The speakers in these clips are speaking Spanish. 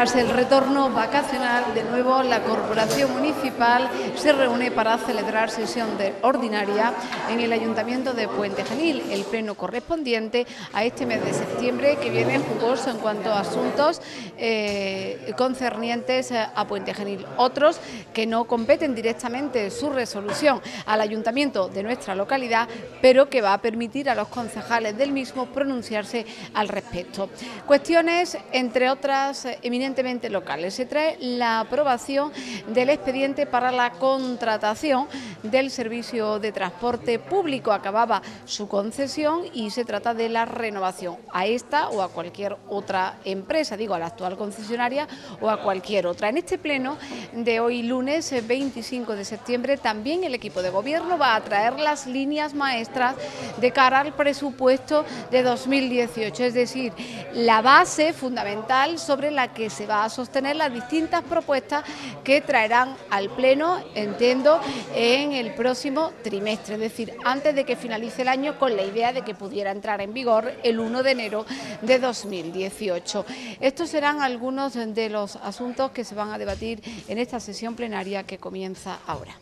Tras el retorno vacacional, de nuevo la Corporación Municipal se reúne para celebrar sesión ordinaria en el Ayuntamiento de Puente Genil, el pleno correspondiente a este mes de septiembre que viene en jugoso en cuanto a asuntos eh, concernientes a Puente Genil. Otros que no competen directamente su resolución al Ayuntamiento de nuestra localidad, pero que va a permitir a los concejales del mismo pronunciarse al respecto. Cuestiones, entre otras, eminentemente locales. Se trae la aprobación del expediente para la contratación del servicio de transporte público. Acababa su concesión y se trata de la renovación a esta o a cualquier otra empresa, digo a la actual concesionaria o a cualquier otra. En este pleno de hoy lunes 25 de septiembre también el equipo de gobierno va a traer las líneas maestras de cara al presupuesto de 2018, es decir, la base fundamental sobre la que se va a sostener las distintas propuestas que traerán al pleno entiendo, en el próximo trimestre, es decir, antes de que finalice el año con la idea de que pudiera entrar en vigor el 1 de enero de 2018. Estos serán algunos de los asuntos que se van a debatir en esta sesión plenaria que comienza ahora.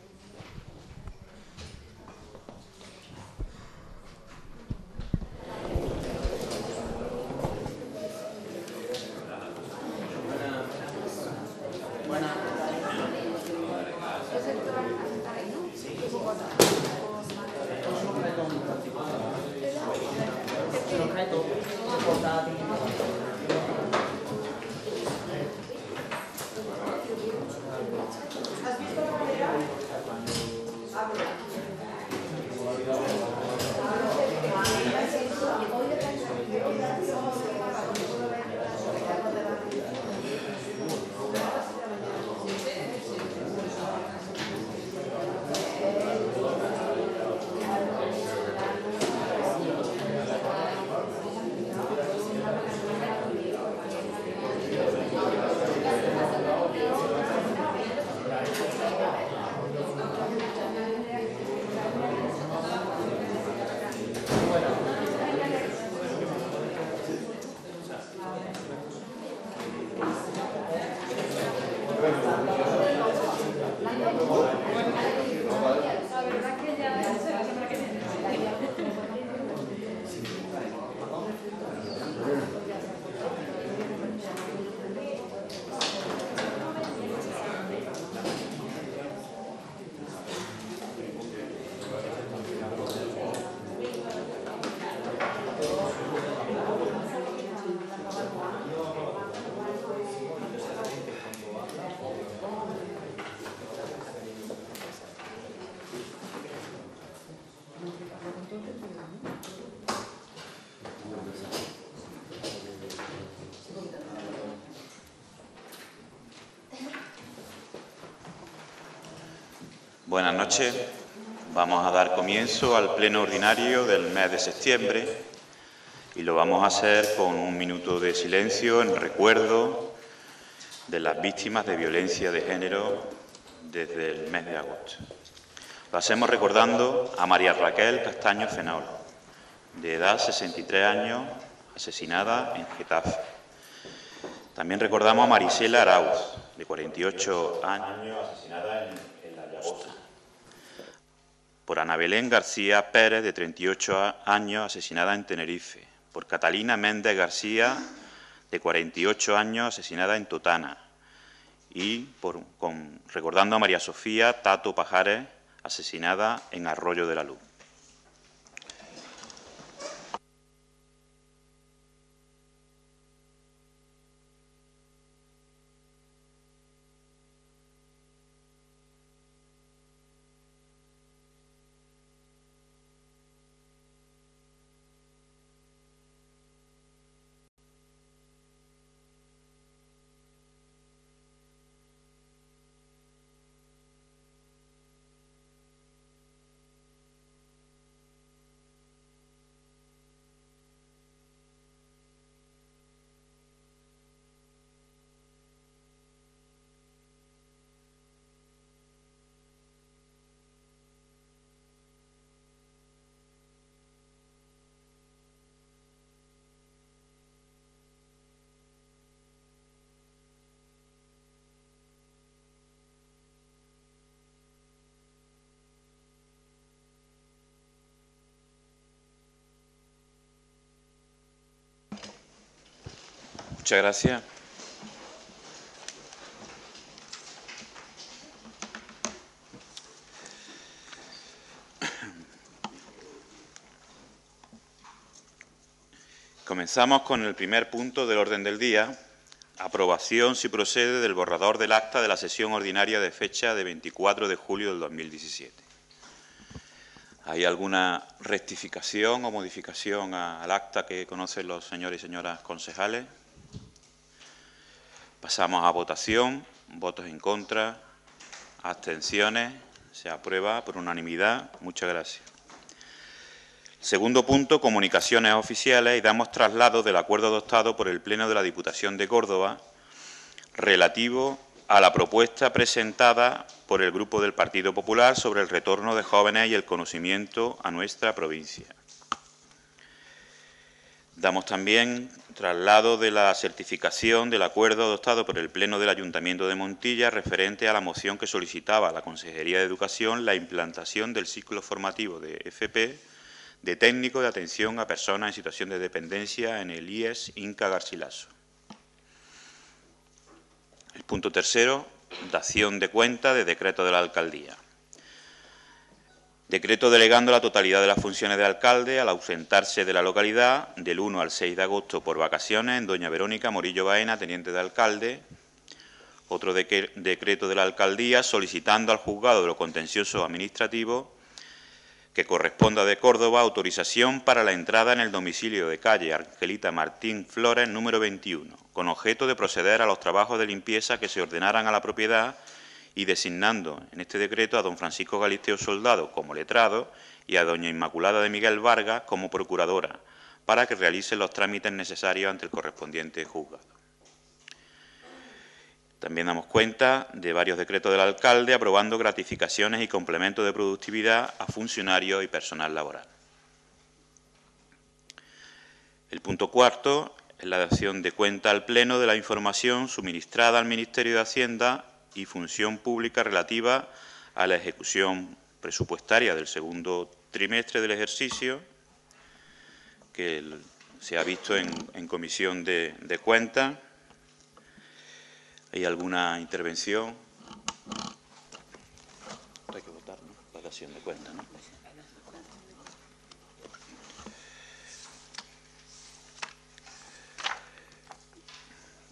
Buenas noches. Vamos a dar comienzo al pleno ordinario del mes de septiembre y lo vamos a hacer con un minuto de silencio en recuerdo de las víctimas de violencia de género desde el mes de agosto. Lo hacemos recordando a María Raquel Castaño Fenol, de edad 63 años, asesinada en Getafe. También recordamos a Marisela Arauz, de 48 años, asesinada en, La Llagosta por Ana Belén García Pérez, de 38 años, asesinada en Tenerife, por Catalina Méndez García, de 48 años, asesinada en Totana, y por, recordando a María Sofía Tato Pajares, asesinada en Arroyo de la Luz. Muchas gracias. Comenzamos con el primer punto del orden del día, aprobación si procede del borrador del acta de la sesión ordinaria de fecha de 24 de julio del 2017. ¿Hay alguna rectificación o modificación al acta que conocen los señores y señoras concejales? Pasamos a votación. Votos en contra. Abstenciones. Se aprueba por unanimidad. Muchas gracias. Segundo punto, comunicaciones oficiales y damos traslado del acuerdo adoptado por el Pleno de la Diputación de Córdoba relativo a la propuesta presentada por el Grupo del Partido Popular sobre el retorno de jóvenes y el conocimiento a nuestra provincia. Damos también traslado de la certificación del acuerdo adoptado por el Pleno del Ayuntamiento de Montilla referente a la moción que solicitaba a la Consejería de Educación la implantación del ciclo formativo de FP de técnico de atención a personas en situación de dependencia en el IES Inca Garcilaso. El punto tercero, dación de cuenta de decreto de la Alcaldía. Decreto delegando la totalidad de las funciones de alcalde al ausentarse de la localidad del 1 al 6 de agosto por vacaciones en Doña Verónica Morillo Baena, teniente de alcalde. Otro decreto de la alcaldía solicitando al juzgado de lo contencioso administrativo que corresponda de Córdoba autorización para la entrada en el domicilio de calle Angelita Martín Flores número 21, con objeto de proceder a los trabajos de limpieza que se ordenaran a la propiedad y designando en este decreto a don Francisco Galisteo Soldado como letrado y a doña Inmaculada de Miguel Vargas como procuradora, para que realicen los trámites necesarios ante el correspondiente juzgado. También damos cuenta de varios decretos del alcalde aprobando gratificaciones y complementos de productividad a funcionarios y personal laboral. El punto cuarto es la acción de cuenta al Pleno de la información suministrada al Ministerio de Hacienda y función pública relativa a la ejecución presupuestaria del segundo trimestre del ejercicio, que se ha visto en, comisión de, de cuentas. ¿Hay alguna intervención? Hay que votar, ¿no? Pagación de cuentas, ¿no?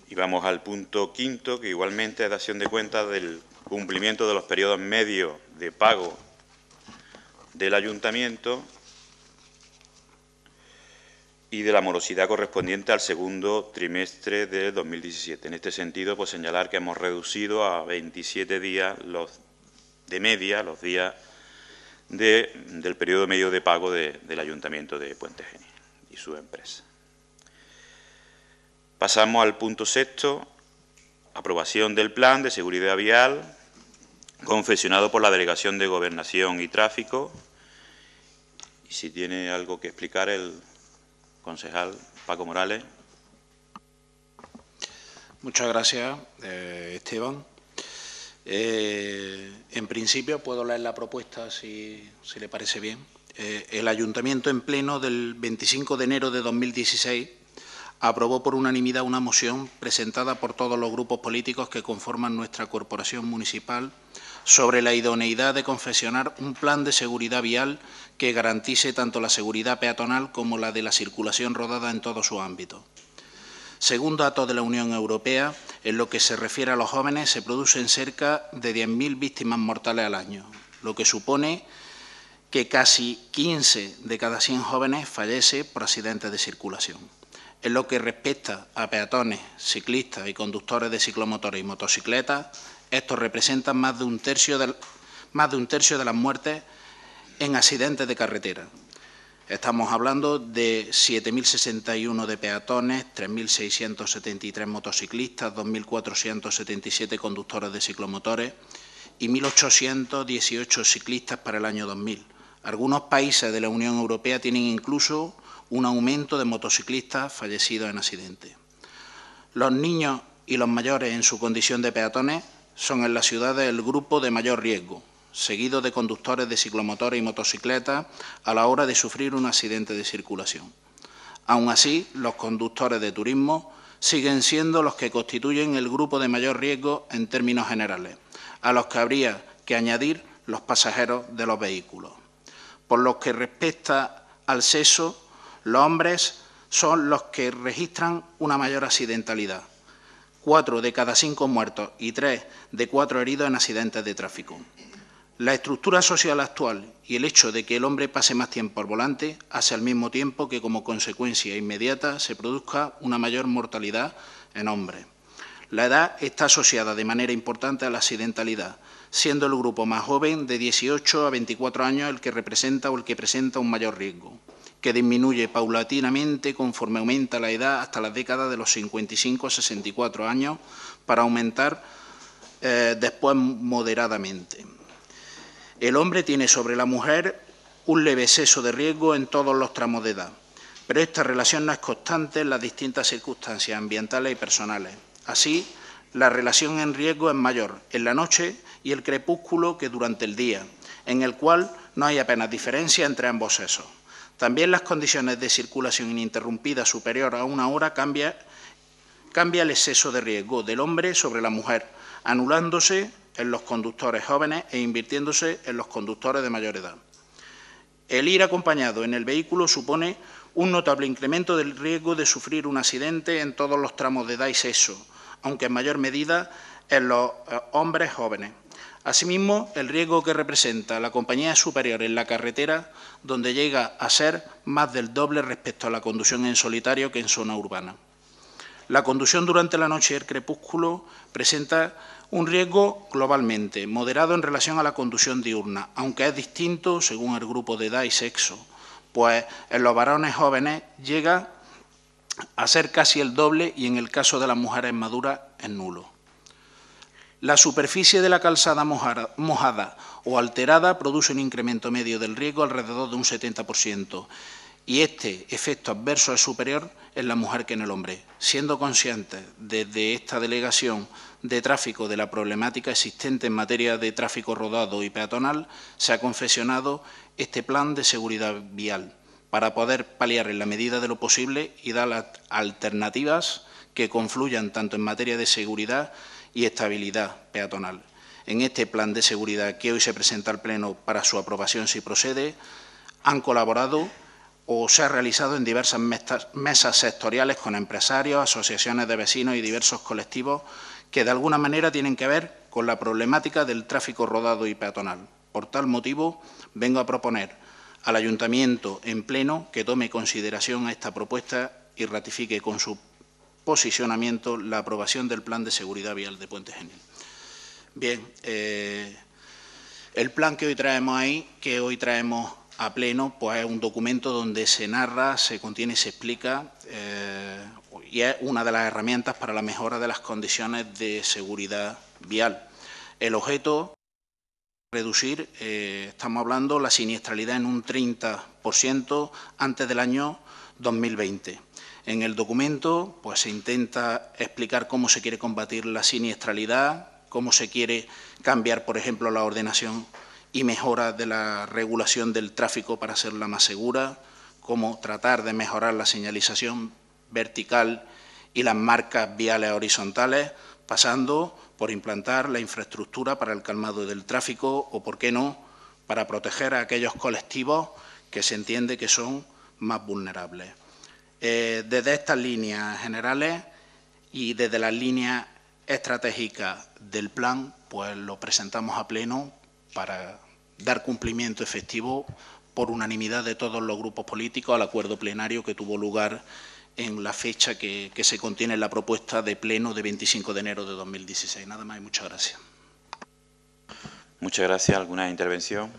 Y vamos al punto quinto, que igualmente es de acción de cuentas del cumplimiento de los periodos medios de pago del ayuntamiento y de la morosidad correspondiente al segundo trimestre de 2017. En este sentido, pues señalar que hemos reducido a 27 días los de media los días del periodo medio de pago del Ayuntamiento de Puente Genil y su empresa. Pasamos al punto sexto, aprobación del plan de seguridad vial, confesionado por la Delegación de Gobernación y Tráfico. Y si tiene algo que explicar el concejal Paco Morales. Muchas gracias, eh, Esteban. Eh, en principio, puedo leer la propuesta si, le parece bien. Eh, el Ayuntamiento, en pleno del 25 de enero de 2016, aprobó por unanimidad una moción presentada por todos los grupos políticos que conforman nuestra corporación municipal sobre la idoneidad de confeccionar un plan de seguridad vial que garantice tanto la seguridad peatonal como la de la circulación rodada en todo su ámbito. Según datos de la Unión Europea, en lo que se refiere a los jóvenes, se producen cerca de 10.000 víctimas mortales al año, lo que supone que casi 15 de cada 100 jóvenes fallece por accidentes de circulación. En lo que respecta a peatones, ciclistas y conductores de ciclomotores y motocicletas, estos representan más de un tercio de, más de, un tercio de las muertes en accidentes de carretera. Estamos hablando de 7.061 de peatones, 3.673 motociclistas, 2.477 conductores de ciclomotores y 1.818 ciclistas para el año 2000. Algunos países de la Unión Europea tienen incluso un aumento de motociclistas fallecidos en accidentes. Los niños y los mayores en su condición de peatones son en las ciudades el grupo de mayor riesgo, seguido de conductores de ciclomotores y motocicletas a la hora de sufrir un accidente de circulación. Aún así, los conductores de turismo siguen siendo los que constituyen el grupo de mayor riesgo en términos generales, a los que habría que añadir los pasajeros de los vehículos. Por lo que respecta al sexo, los hombres son los que registran una mayor accidentalidad. Cuatro de cada cinco muertos y tres de cuatro heridos en accidentes de tráfico. La estructura social actual y el hecho de que el hombre pase más tiempo al volante hace al mismo tiempo que como consecuencia inmediata se produzca una mayor mortalidad en hombres. La edad está asociada de manera importante a la accidentalidad, siendo el grupo más joven de 18 a 24 años el que representa o el que presenta un mayor riesgo que disminuye paulatinamente conforme aumenta la edad hasta las décadas de los 55 a 64 años, para aumentar eh, después moderadamente. El hombre tiene sobre la mujer un leve seso de riesgo en todos los tramos de edad, pero esta relación no es constante en las distintas circunstancias ambientales y personales. Así, la relación en riesgo es mayor en la noche y el crepúsculo que durante el día, en el cual no hay apenas diferencia entre ambos sesos. También las condiciones de circulación ininterrumpida superior a una hora cambia, cambia el exceso de riesgo del hombre sobre la mujer, anulándose en los conductores jóvenes e invirtiéndose en los conductores de mayor edad. El ir acompañado en el vehículo supone un notable incremento del riesgo de sufrir un accidente en todos los tramos de edad y sexo, aunque en mayor medida en los eh, hombres jóvenes. Asimismo, el riesgo que representa la compañía superior en la carretera, donde llega a ser más del doble respecto a la conducción en solitario que en zona urbana. La conducción durante la noche y el crepúsculo presenta un riesgo globalmente moderado en relación a la conducción diurna, aunque es distinto según el grupo de edad y sexo, pues en los varones jóvenes llega a ser casi el doble y en el caso de las mujeres maduras es nulo. La superficie de la calzada mojada, o alterada produce un incremento medio del riesgo alrededor de un 70% y este efecto adverso es superior en la mujer que en el hombre. Siendo consciente desde esta delegación de tráfico de la problemática existente en materia de tráfico rodado y peatonal, se ha confeccionado este plan de seguridad vial para poder paliar en la medida de lo posible y dar las alternativas que confluyan tanto en materia de seguridad y estabilidad peatonal. En este plan de seguridad que hoy se presenta al Pleno para su aprobación si procede, han colaborado o se ha realizado en diversas mesas sectoriales con empresarios, asociaciones de vecinos y diversos colectivos que de alguna manera tienen que ver con la problemática del tráfico rodado y peatonal. Por tal motivo, vengo a proponer al Ayuntamiento en pleno que tome consideración a esta propuesta y ratifique con su posicionamiento la aprobación del Plan de Seguridad Vial de Puente Genil. Bien, eh, el plan que hoy traemos ahí, que hoy traemos a pleno, pues es un documento donde se narra, se contiene y se explica eh, y es una de las herramientas para la mejora de las condiciones de seguridad vial. El objeto reducir, eh, estamos hablando, la siniestralidad en un 30% antes del año 2020. En el documento pues, se intenta explicar cómo se quiere combatir la siniestralidad, cómo se quiere cambiar, por ejemplo, la ordenación y mejora de la regulación del tráfico para hacerla más segura, cómo tratar de mejorar la señalización vertical y las marcas viales horizontales, pasando por implantar la infraestructura para el calmado del tráfico o, por qué no, para proteger a aquellos colectivos que se entiende que son más vulnerables. Eh, desde estas líneas generales y desde las líneas estratégicas del plan, pues lo presentamos a pleno para dar cumplimiento efectivo por unanimidad de todos los grupos políticos al acuerdo plenario que tuvo lugar en la fecha que, que, se contiene en la propuesta de pleno de 25 de enero de 2016. Nada más y muchas gracias. Muchas gracias. ¿Alguna intervención?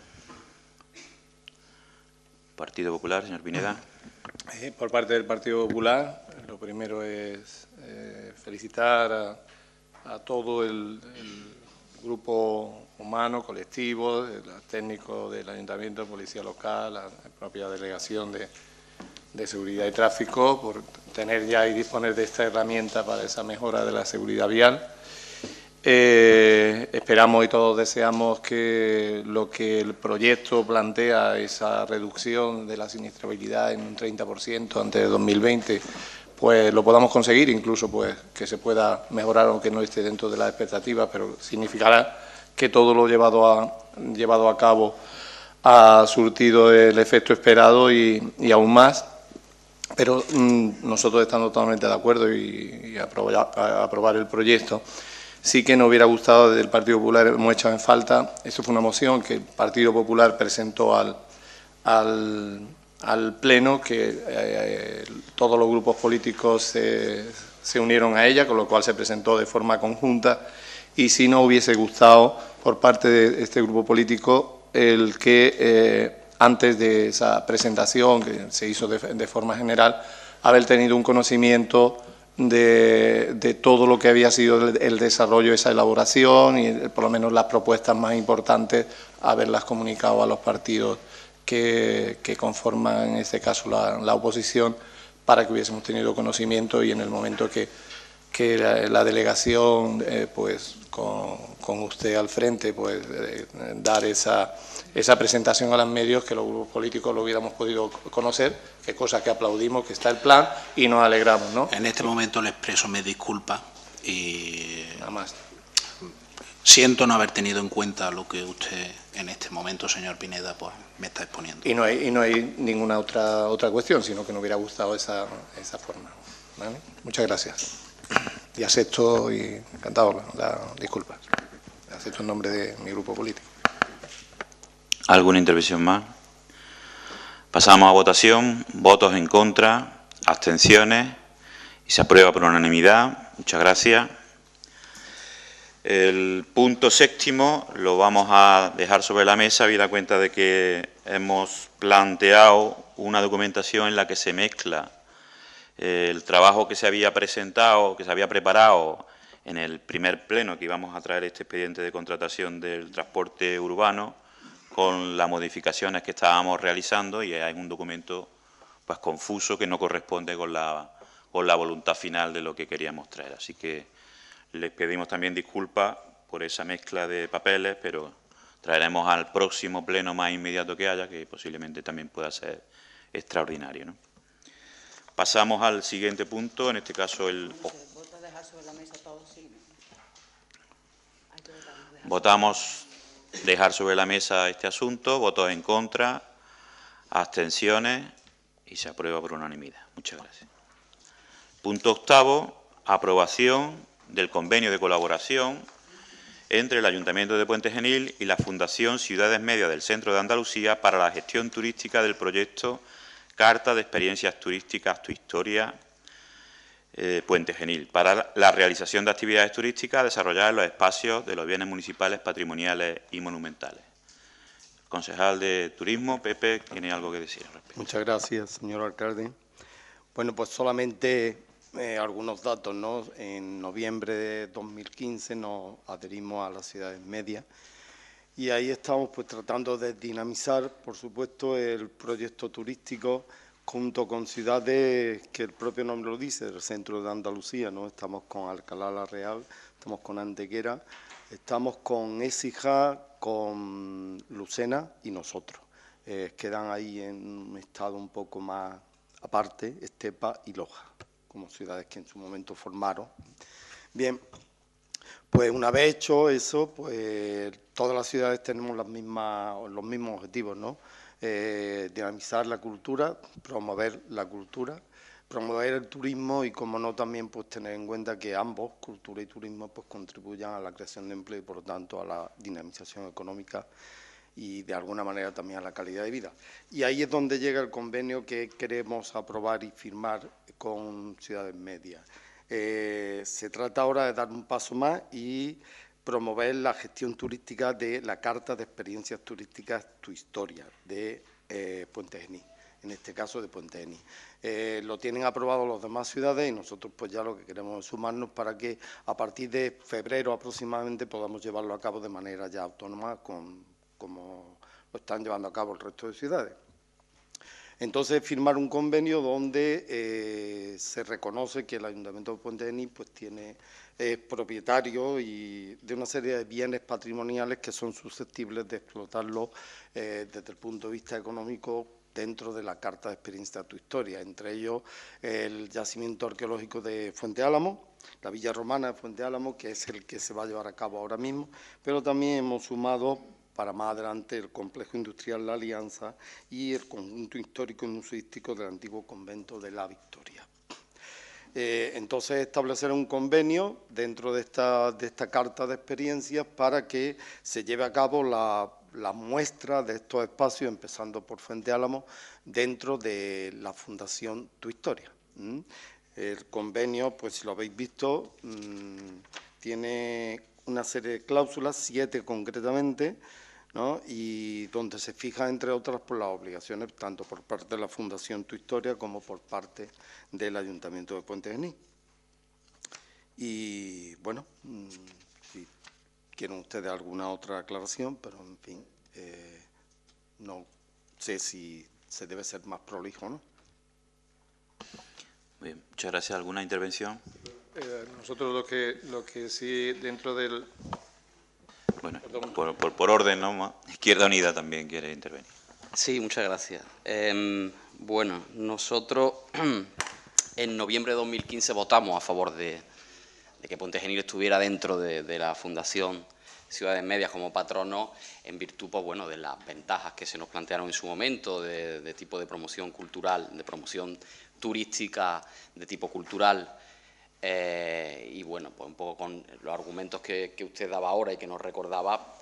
Partido Popular, señor Pineda. Eh, por parte del Partido Popular, lo primero es eh, felicitar a, todo el, grupo humano, colectivo, técnico del Ayuntamiento, Policía Local, la, propia Delegación de, Seguridad y Tráfico, por tener ya y disponer de esta herramienta para esa mejora de la seguridad vial eh, esperamos y todos deseamos que lo que el proyecto plantea, esa reducción de la siniestrabilidad en un 30% antes de 2020, pues lo podamos conseguir, incluso pues que se pueda mejorar, aunque no esté dentro de las expectativas, pero significará que todo lo llevado a, llevado a cabo ha surtido el efecto esperado y, aún más. Pero mm, nosotros estamos totalmente de acuerdo y, aprobar el proyecto sí que no hubiera gustado desde el Partido Popular, hemos echado en falta, esto fue una moción que el Partido Popular presentó al, al, Pleno, que eh, eh, todos los grupos políticos se, unieron a ella, con lo cual se presentó de forma conjunta, y si no hubiese gustado por parte de este grupo político el que eh, antes de esa presentación, que se hizo de, de forma general, haber tenido un conocimiento de, todo lo que había sido el, desarrollo esa elaboración y eh, por lo menos las propuestas más importantes, haberlas comunicado a los partidos que, conforman, en este caso, la, oposición, para que hubiésemos tenido conocimiento y en el momento que, que la, delegación, eh, pues con, usted al frente, pues eh, dar esa esa presentación a los medios que los grupos políticos lo hubiéramos podido conocer, que es cosa que aplaudimos, que está el plan y nos alegramos. ¿no? En este momento le expreso me disculpa y Nada más. siento no haber tenido en cuenta lo que usted en este momento, señor Pineda, pues me está exponiendo. Y no hay, y no hay ninguna otra, otra cuestión, sino que no hubiera gustado esa, forma. Muchas gracias. Y acepto, y encantado, disculpas. Acepto en nombre de mi grupo político. ¿Alguna intervención más? Pasamos a votación. Votos en contra, abstenciones y se aprueba por unanimidad. Muchas gracias. El punto séptimo lo vamos a dejar sobre la mesa, habida cuenta de que hemos planteado una documentación en la que se mezcla eh, el trabajo que se había presentado, que se había preparado en el primer pleno que íbamos a traer este expediente de contratación del transporte urbano, con las modificaciones que estábamos realizando y hay un documento pues confuso que no corresponde con la, con la voluntad final de lo que queríamos traer. Así que les pedimos también disculpas por esa mezcla de papeles, pero traeremos al próximo pleno más inmediato que haya, que posiblemente también pueda ser extraordinario. Pasamos al siguiente punto, en este caso el... Votamos dejar sobre la mesa este asunto, votos en contra, abstenciones y se aprueba por unanimidad. Muchas gracias. Punto octavo, aprobación del convenio de colaboración entre el Ayuntamiento de Puente Genil y la Fundación Ciudades Medias del Centro de Andalucía para la gestión turística del proyecto Carta de Experiencias Turísticas Tu Historia eh, Puente Genil, para la realización de actividades turísticas desarrolladas en los espacios de los bienes municipales, patrimoniales y monumentales. El concejal de Turismo, Pepe, tiene algo que decir al respecto. Muchas gracias, señor alcalde. Bueno, pues solamente eh, algunos datos, ¿no? En noviembre de 2015 nos adherimos a las ciudades medias y ahí estamos pues tratando de dinamizar, por supuesto, el proyecto turístico junto con ciudades que el propio nombre lo dice, del centro de Andalucía, ¿no? Estamos con Alcalá la Real, estamos con Antequera, estamos con Écija, con Lucena y nosotros. Eh, quedan ahí en un estado un poco más aparte, Estepa y Loja, como ciudades que en su momento formaron. Bien, pues una vez hecho eso, pues todas las ciudades tenemos los mismos objetivos, ¿no? Eh, dinamizar la cultura, promover la cultura, promover el turismo y, como no, también pues tener en cuenta que ambos, cultura y turismo, pues contribuyan a la creación de empleo y, por lo tanto, a la dinamización económica y de alguna manera también a la calidad de vida. Y ahí es donde llega el convenio que queremos aprobar y firmar con Ciudades Medias. Eh, se trata ahora de dar un paso más y promover la gestión turística de la Carta de Experiencias Turísticas Tu Historia de eh, Puente en este caso de Puente eh, lo tienen aprobado los demás ciudades y nosotros pues ya lo que queremos es sumarnos para que a partir de febrero aproximadamente podamos llevarlo a cabo de manera ya autónoma con, como lo están llevando a cabo el resto de ciudades. Entonces, firmar un convenio donde eh, se reconoce que el Ayuntamiento de Puente pues, tiene es propietario y de una serie de bienes patrimoniales que son susceptibles de explotarlo eh, desde el punto de vista económico dentro de la Carta de Experiencia de tu Historia, entre ellos el yacimiento arqueológico de Fuente Álamo, la Villa Romana de Fuente Álamo, que es el que se va a llevar a cabo ahora mismo, pero también hemos sumado para más adelante el complejo industrial La Alianza y el conjunto histórico y museístico del antiguo convento de La Victoria. Eh, entonces establecer un convenio dentro de esta, de esta carta de experiencias para que se lleve a cabo la, muestra de estos espacios, empezando por Fuente Álamo, dentro de la Fundación Tu Historia. El convenio, pues si lo habéis visto, mm, tiene una serie de cláusulas, siete concretamente, y donde se fija, entre otras, por las obligaciones tanto por parte de la Fundación Tu Historia como por parte del Ayuntamiento de Puente Genil. Y bueno, mm, si quieren ustedes alguna otra aclaración, pero en fin, eh, no sé si se debe ser más prolijo, ¿no? muchas gracias. ¿Alguna intervención? Eh, nosotros lo que, lo que sí, dentro del, bueno, por, orden, ¿no? Izquierda Unida también quiere intervenir. Sí, muchas gracias. Em, bueno, nosotros en noviembre de 2015 votamos a favor de, que Puente estuviera dentro de, la Fundación Ciudades Medias como patrono en virtud pues, bueno, de las ventajas que se nos plantearon en su momento de tipo de promoción cultural, de promoción turística de tipo cultural eh, y bueno, pues un poco con los argumentos que, usted daba ahora y que nos recordaba,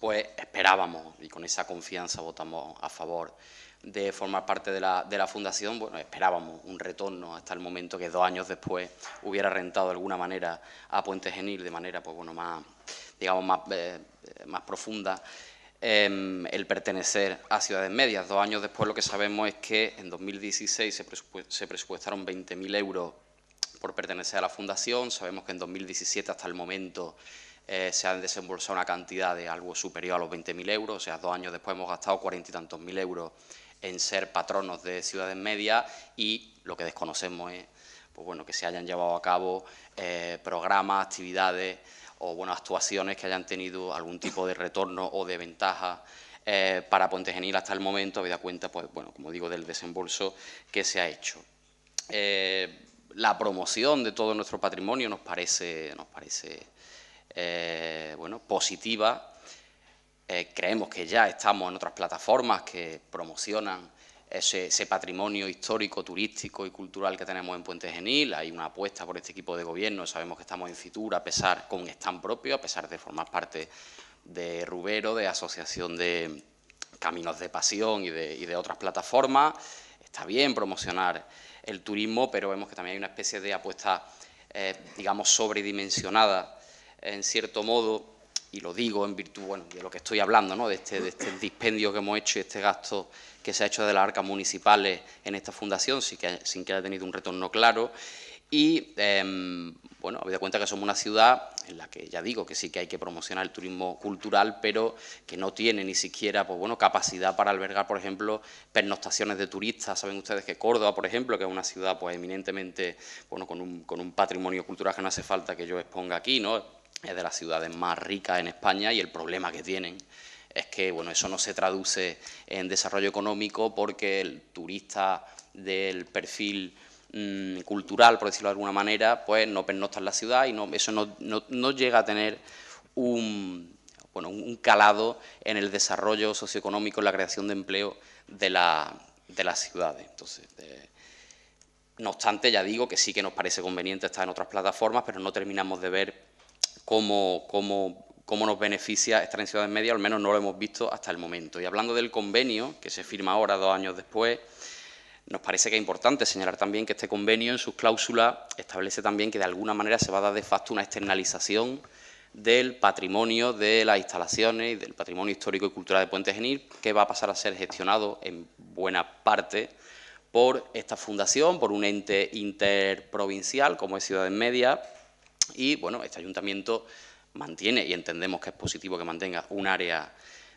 pues esperábamos y con esa confianza votamos a favor de formar parte de la, fundación. Bueno, esperábamos un retorno hasta el momento que dos años después hubiera rentado de alguna manera a Puente Genil de manera, pues bueno, más, digamos, más, eh, más profunda. Em, el pertenecer a Ciudades Medias. Dos años después lo que sabemos es que en 2016 se, se presupuestaron 20.000 euros por pertenecer a la Fundación. Sabemos que en 2017 hasta el momento eh, se han desembolsado una cantidad de algo superior a los 20.000 euros, o sea, dos años después hemos gastado cuarenta y tantos mil euros en ser patronos de ciudades medias y lo que desconocemos es pues bueno, que se hayan llevado a cabo eh, programas, actividades o bueno, actuaciones que hayan tenido algún tipo de retorno o de ventaja eh, para Pontegenil hasta el momento, habida cuenta, pues bueno, como digo, del desembolso que se ha hecho la promoción de todo nuestro patrimonio nos parece, nos parece eh, bueno, positiva. Eh, creemos que ya estamos en otras plataformas que promocionan ese, patrimonio histórico, turístico y cultural que tenemos en Puente Genil. Hay una apuesta por este equipo de gobierno. Sabemos que estamos en Fitur, a pesar con stand propio, a pesar de formar parte de Rubero, de Asociación de Caminos de Pasión y de, y de otras plataformas. Está bien promocionar el turismo, pero vemos que también hay una especie de apuesta, eh, digamos, sobredimensionada, en cierto modo, y lo digo en virtud de lo que estoy hablando, ¿no? de, este, de este dispendio que hemos hecho y este gasto que se ha hecho de las arcas municipales en esta fundación, sin que, sin que haya tenido un retorno claro. Y em, bueno, habéis dado cuenta que somos una ciudad en la que ya digo que sí que hay que promocionar el turismo cultural, pero que no tiene ni siquiera pues, bueno, capacidad para albergar, por ejemplo, pernoctaciones de turistas. Saben ustedes que Córdoba, por ejemplo, que es una ciudad pues, eminentemente bueno, con, un, con un patrimonio cultural que no hace falta que yo exponga aquí, ¿no? es de las ciudades más ricas en España y el problema que tienen es que bueno, eso no se traduce en desarrollo económico porque el turista del perfil Mm, cultural, por decirlo de alguna manera, pues, pues no está en la ciudad y no, eso no, llega a tener un, bueno, un calado en el desarrollo socioeconómico, en la creación de empleo de, la, las ciudades. Entonces, eh, no obstante, ya digo que sí que nos parece conveniente estar en otras plataformas, pero no terminamos de ver cómo, cómo nos beneficia estar en ciudades medias, al menos no lo hemos visto hasta el momento. Y hablando del convenio, que se firma ahora, dos años después, nos parece que es importante señalar también que este convenio en sus cláusulas establece también que de alguna manera se va a dar de facto una externalización del patrimonio de las instalaciones y del patrimonio histórico y cultural de Puente Genil, que va a pasar a ser gestionado en buena parte por esta fundación, por un ente interprovincial como es Ciudad Ciudades Media. Y bueno, este ayuntamiento mantiene, y entendemos que es positivo que mantenga un área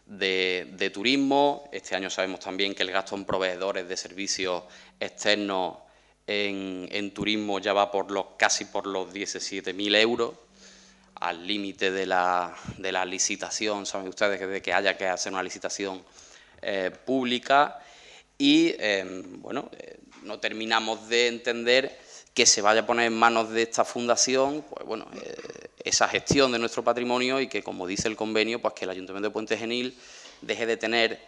de, turismo. Este año sabemos también que el gasto en proveedores de servicios externos en, turismo ya va por los casi por los 17.000 euros, al límite de la, de la, licitación, saben ustedes, de que haya que hacer una licitación eh, pública. Y, eh, bueno, eh, no terminamos de entender que se vaya a poner en manos de esta fundación, pues bueno, eh, esa gestión de nuestro patrimonio y que, como dice el convenio, pues que el Ayuntamiento de Puente Genil deje de tener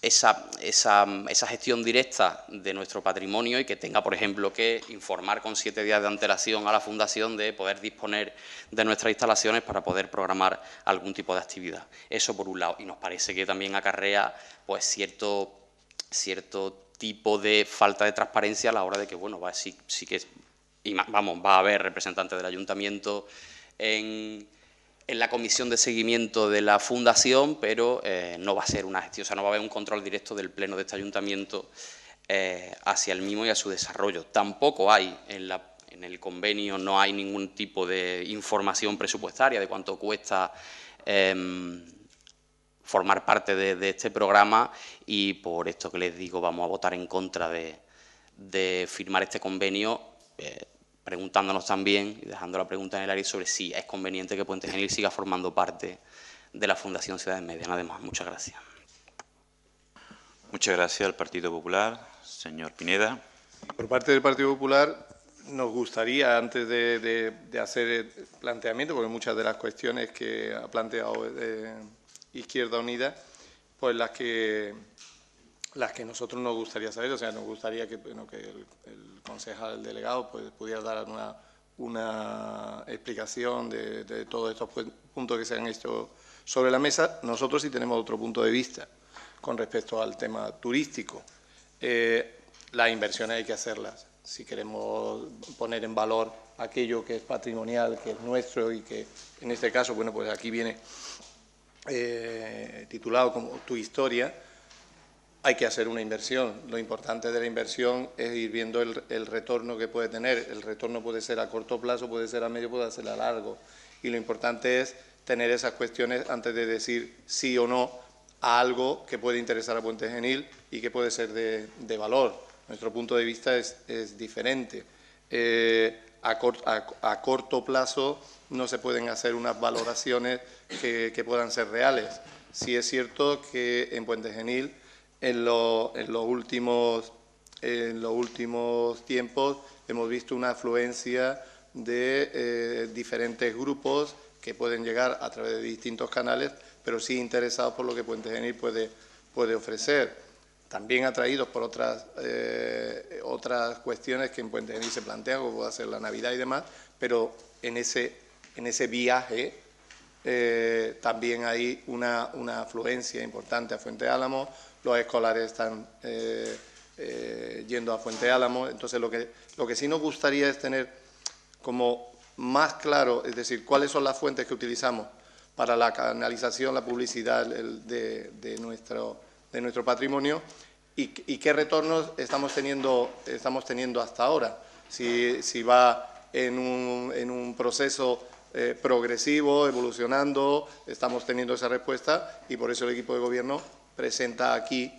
esa, esa, gestión directa de nuestro patrimonio y que tenga, por ejemplo, que informar con siete días de antelación a la fundación de poder disponer de nuestras instalaciones para poder programar algún tipo de actividad. Eso por un lado. Y nos parece que también acarrea pues cierto cierto tipo de falta de transparencia a la hora de que, bueno, va, sí, sí que, vamos, va a haber representantes del ayuntamiento en, en la comisión de seguimiento de la fundación, pero eh, no va a ser una gestión, o sea, no va a haber un control directo del pleno de este ayuntamiento eh, hacia el mismo y a su desarrollo. Tampoco hay en, el convenio, no hay ningún tipo de información presupuestaria de cuánto cuesta em, formar parte de, este programa y por esto que les digo vamos a votar en contra de, firmar este convenio, eh, preguntándonos también y dejando la pregunta en el aire sobre si es conveniente que Puente Genil siga formando parte de la Fundación Ciudades Mediana. Además, muchas gracias. Muchas gracias al Partido Popular. Señor Pineda. Por parte del Partido Popular, nos gustaría, antes de, hacer el planteamiento, porque muchas de las cuestiones que ha planteado... Eh, Izquierda Unida, pues las que las que nosotros nos gustaría saber, o sea, nos gustaría que, bueno, que el, concejal, delegado, pues, pudiera dar una, una explicación de, de, todos estos puntos que se han hecho sobre la mesa. Nosotros sí tenemos otro punto de vista con respecto al tema turístico. Eh, las inversiones hay que hacerlas. Si queremos poner en valor aquello que es patrimonial, que es nuestro y que, en este caso, bueno, pues aquí viene eh, titulado como Tu historia, hay que hacer una inversión. Lo importante de la inversión es ir viendo el, retorno que puede tener. El retorno puede ser a corto plazo, puede ser a medio, puede ser a largo. Y lo importante es tener esas cuestiones antes de decir sí o no a algo que puede interesar a Puente Genil y que puede ser de, valor. Nuestro punto de vista es, diferente. Eh, a corto plazo no se pueden hacer unas valoraciones que, puedan ser reales. Sí es cierto que en Puente Genil, en, los últimos, en los últimos tiempos, hemos visto una afluencia de eh, diferentes grupos que pueden llegar a través de distintos canales, pero sí interesados por lo que Puente Genil puede, puede ofrecer. También atraídos por otras, eh, otras cuestiones que en Puente Genil se plantean, como puede ser la Navidad y demás, pero en ese en ese viaje. Eh, también hay una, una, afluencia importante a Fuente Álamo, los escolares están eh, eh, yendo a Fuente Álamo, entonces lo que, lo que sí nos gustaría es tener como más claro, es decir, cuáles son las fuentes que utilizamos para la canalización, la publicidad de, nuestro, de nuestro patrimonio y, qué retornos estamos teniendo, estamos teniendo hasta ahora. Si, va en un, en un proceso eh, progresivo, evolucionando, estamos teniendo esa respuesta y por eso el equipo de gobierno presenta aquí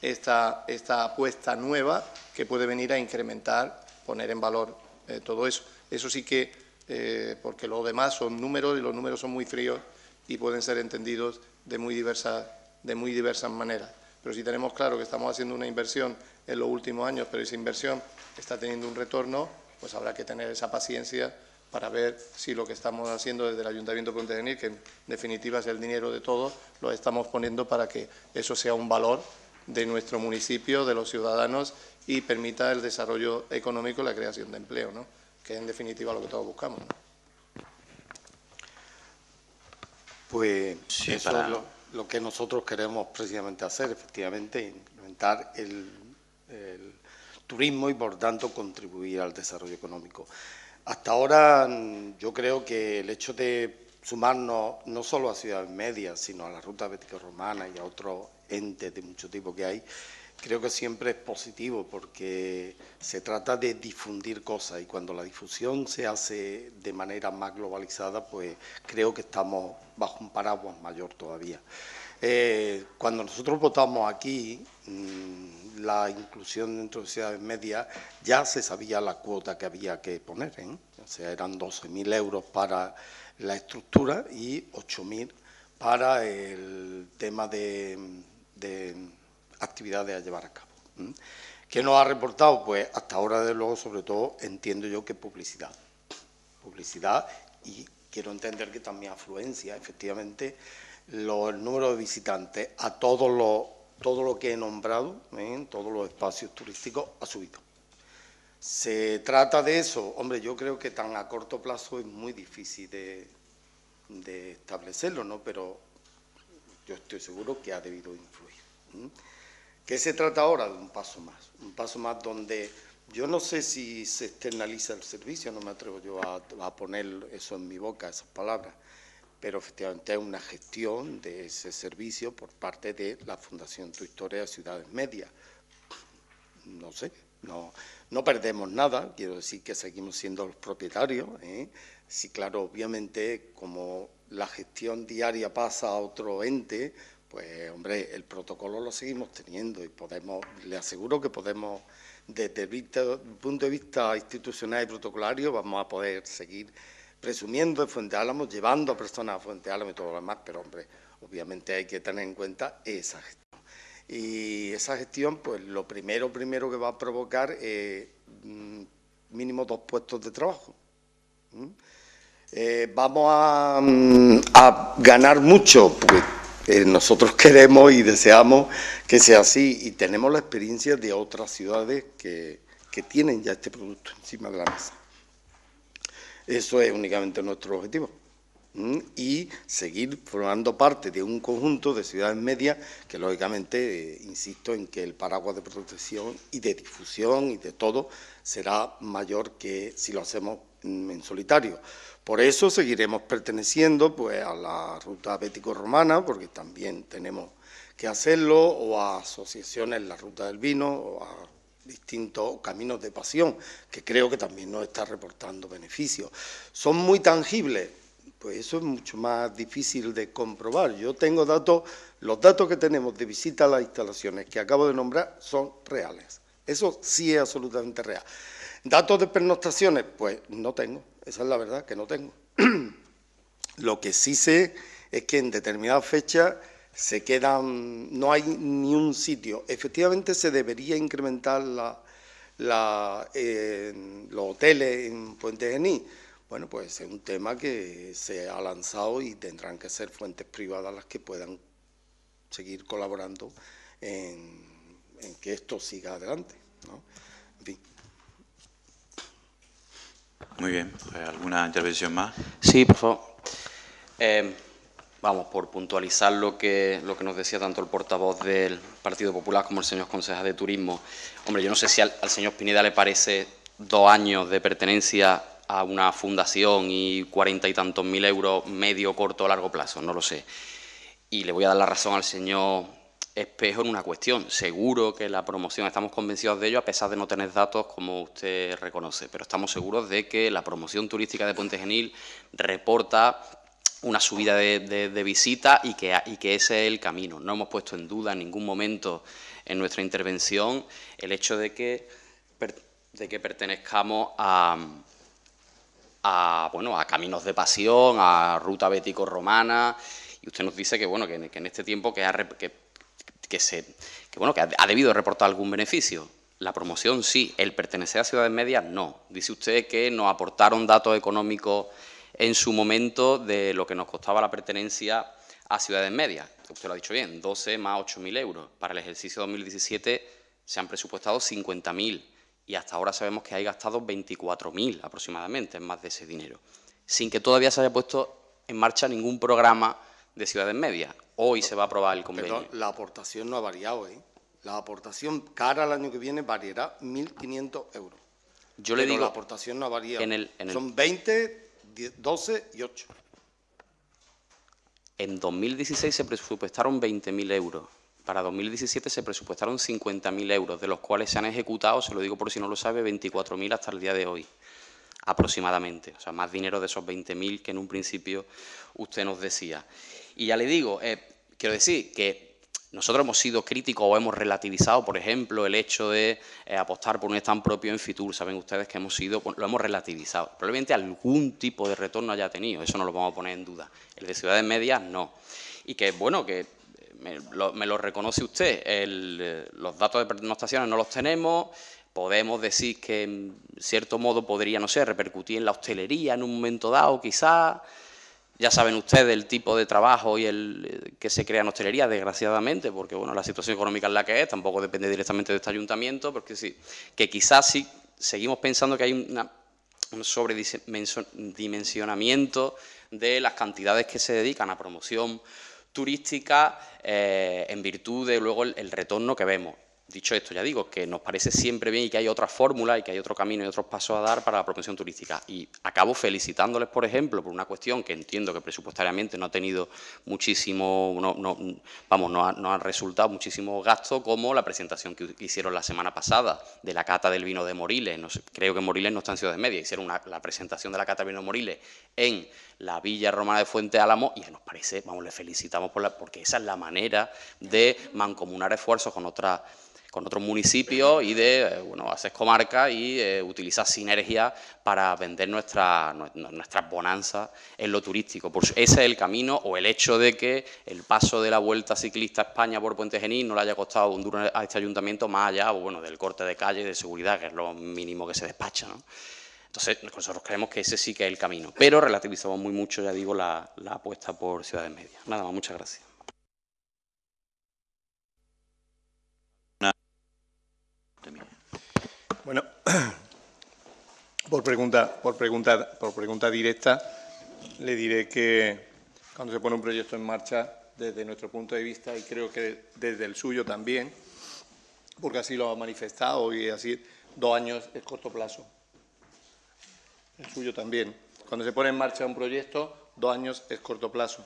esta, apuesta nueva que puede venir a incrementar, poner en valor eh, todo eso. Eso sí que, eh, porque lo demás son números y los números son muy fríos y pueden ser entendidos de muy diversas, de muy diversas maneras. Pero si tenemos claro que estamos haciendo una inversión en los últimos años, pero esa inversión está teniendo un retorno, pues habrá que tener esa paciencia para ver si lo que estamos haciendo desde el Ayuntamiento de Pontevedra, que en definitiva es el dinero de todos, lo estamos poniendo para que eso sea un valor de nuestro municipio, de los ciudadanos y permita el desarrollo económico y la creación de empleo, ¿no? que es en definitiva lo que todos buscamos. Pues eso es lo, que nosotros queremos precisamente hacer, efectivamente, implementar el, el turismo y, por tanto, contribuir al desarrollo económico. Hasta ahora mm, yo creo que el hecho de sumarnos no solo a Ciudad Media, sino a la Ruta Bética Romana y a otros entes de mucho tipo que hay, creo que siempre es positivo porque se trata de difundir cosas y cuando la difusión se hace de manera más globalizada, pues creo que estamos bajo un paraguas mayor todavía. Eh, cuando nosotros votamos aquí, mm, la inclusión dentro de ciudades medias, ya se sabía la cuota que había que poner. ¿eh? O sea, eran 12.000 euros para la estructura y 8.000 para el tema de, actividades a llevar a cabo. ¿Qué nos ha reportado? Pues hasta ahora, de luego, sobre todo, entiendo yo que publicidad. Publicidad y quiero entender que también afluencia, efectivamente, el número de visitantes a todos los todo lo que he nombrado ¿eh? en todos los espacios turísticos ha subido. Se trata de eso. Hombre, yo creo que tan a corto plazo es muy difícil de, establecerlo, ¿no? Pero yo estoy seguro que ha debido influir. ¿Qué se trata ahora? De un paso más. Un paso más donde yo no sé si se externaliza el servicio, no me atrevo yo a poner eso en mi boca, esas palabras pero efectivamente es una gestión de ese servicio por parte de la Fundación Tu Historia de Ciudades Medias. No sé, no, no perdemos nada, quiero decir que seguimos siendo los propietarios. ¿eh? Sí, claro, obviamente, como la gestión diaria pasa a otro ente, pues hombre, el protocolo lo seguimos teniendo y podemos, le aseguro que podemos, desde el punto de vista institucional y protocolario, vamos a poder seguir presumiendo de Fuente Álamo, llevando a personas a Fuente Álamo y todo lo demás, pero hombre, obviamente hay que tener en cuenta esa gestión. Y esa gestión, pues lo primero, primero que va a provocar es mm, mínimo dos puestos de trabajo. Eh, vamos mm, a, ganar mucho, pues nosotros queremos y deseamos que sea así y tenemos la experiencia de otras ciudades que, que tienen ya este producto encima de la mesa. Eso es únicamente nuestro objetivo. Y seguir formando parte de un conjunto de ciudades medias que, lógicamente, eh, insisto en que el paraguas de protección y de difusión y de todo será mayor que si lo hacemos en solitario. Por eso seguiremos perteneciendo pues, a la ruta bético-romana, porque también tenemos que hacerlo, o a asociaciones en la ruta del vino, o a distintos caminos de pasión, que creo que también nos está reportando beneficios. Son muy tangibles, pues eso es mucho más difícil de comprobar. Yo tengo datos, los datos que tenemos de visita a las instalaciones que acabo de nombrar son reales. Eso sí es absolutamente real. Datos de pernoctaciones, pues no tengo, esa es la verdad, que no tengo. Lo que sí sé es que en determinada fecha se quedan, no hay ni un sitio. Efectivamente se debería incrementar la, la, los hoteles en Puente Genil. Bueno, pues es un tema que se ha lanzado y tendrán que ser fuentes privadas las que puedan seguir colaborando en, que esto siga adelante. En fin. Muy bien, pues, ¿alguna intervención más? Sí, por favor. Eh, Vamos, por puntualizar lo que, lo que nos decía tanto el portavoz del Partido Popular como el señor concejal de Turismo. Hombre, yo no sé si al, al señor Pineda le parece dos años de pertenencia a una fundación y cuarenta y tantos mil euros medio, corto o largo plazo, no lo sé. Y le voy a dar la razón al señor Espejo en una cuestión. Seguro que la promoción, estamos convencidos de ello, a pesar de no tener datos como usted reconoce, pero estamos seguros de que la promoción turística de Puente Genil reporta una subida de, visita y que, que ese es el camino. No hemos puesto en duda en ningún momento en nuestra intervención el hecho de que, de que pertenezcamos a, bueno, a caminos de pasión, a ruta bético-romana, y usted nos dice que, bueno, que, en este tiempo que, ha, que, que se, bueno, que ha debido reportar algún beneficio. La promoción sí, el pertenecer a ciudades medias no. Dice usted que nos aportaron datos económicos en su momento de lo que nos costaba la pertenencia a Ciudades Medias. Usted lo ha dicho bien, 12 más 8.000 euros. Para el ejercicio 2017 se han presupuestado 50.000 y hasta ahora sabemos que hay gastado 24.000 aproximadamente en más de ese dinero, sin que todavía se haya puesto en marcha ningún programa de Ciudades Medias. Hoy se va a aprobar el convenio. la aportación no ha variado, ¿eh? La aportación cara al año que viene variará 1.500 euros. Yo le digo. La aportación no ha variado. Son 20, 12 y 8. En 2016 se presupuestaron 20.000 euros. Para 2017 se presupuestaron 50.000 euros, de los cuales se han ejecutado, se lo digo por si no lo sabe, 24.000 hasta el día de hoy, aproximadamente. O sea, más dinero de esos 20.000 que en un principio usted nos decía. Y ya le digo, eh, quiero decir que nosotros hemos sido críticos o hemos relativizado, por ejemplo, el hecho de eh, apostar por un stand propio en Fitur. Saben ustedes que hemos sido, pues, lo hemos relativizado. Probablemente algún tipo de retorno haya tenido, eso no lo vamos a poner en duda. El de ciudades medias no. Y que, bueno, que eh, me lo, reconoce usted. Eh, los datos de pernoctaciones no los tenemos. Podemos decir que, en cierto modo, podría, no sé, repercutir en la hostelería en un momento dado, quizás. Ya saben ustedes el tipo de trabajo y el eh, que se crea en hostelería, desgraciadamente, porque bueno, la situación económica en la que es, tampoco depende directamente de este ayuntamiento, porque sí, que quizás sí seguimos pensando que hay una, un sobredimensionamiento de las cantidades que se dedican a promoción turística eh, en virtud de luego el retorno que vemos. Dicho esto, ya digo que nos parece siempre bien y que hay otra fórmula y que hay otro camino y otros pasos a dar para la promoción turística. Y acabo felicitándoles, por ejemplo, por una cuestión que entiendo que presupuestariamente no ha tenido muchísimo, no, vamos, no ha, resultado muchísimo gasto, como la presentación que hicieron la semana pasada de la cata del vino de Moriles. creo que Moriles no está en Ciudad de Media, hicieron la presentación de la cata del vino de Moriles en la Villa Romana de Fuente Álamo y nos parece, vamos, les felicitamos por la, porque esa es la manera de mancomunar esfuerzos con otras con otros municipios y de, eh, bueno, haces comarca y utilizar eh, utilizas para vender nuestras nuestras bonanzas en lo turístico. Por, ese es el camino o el hecho de que el paso de la Vuelta Ciclista a España por Puente Genil no le haya costado un duro a este ayuntamiento más allá bueno, del corte de calle de seguridad, que es lo mínimo que se despacha. ¿no? Entonces, nosotros creemos que ese sí que es el camino, pero relativizamos muy mucho, ya digo, la, la apuesta por ciudades medias. Nada más, muchas gracias. Bueno, por pregunta, por pregunta, por pregunta directa, le diré que cuando se pone un proyecto en marcha, desde nuestro punto de vista y creo que desde el suyo también, porque así lo ha manifestado y así dos años es corto plazo. El suyo también. Cuando se pone en marcha un proyecto, dos años es corto plazo.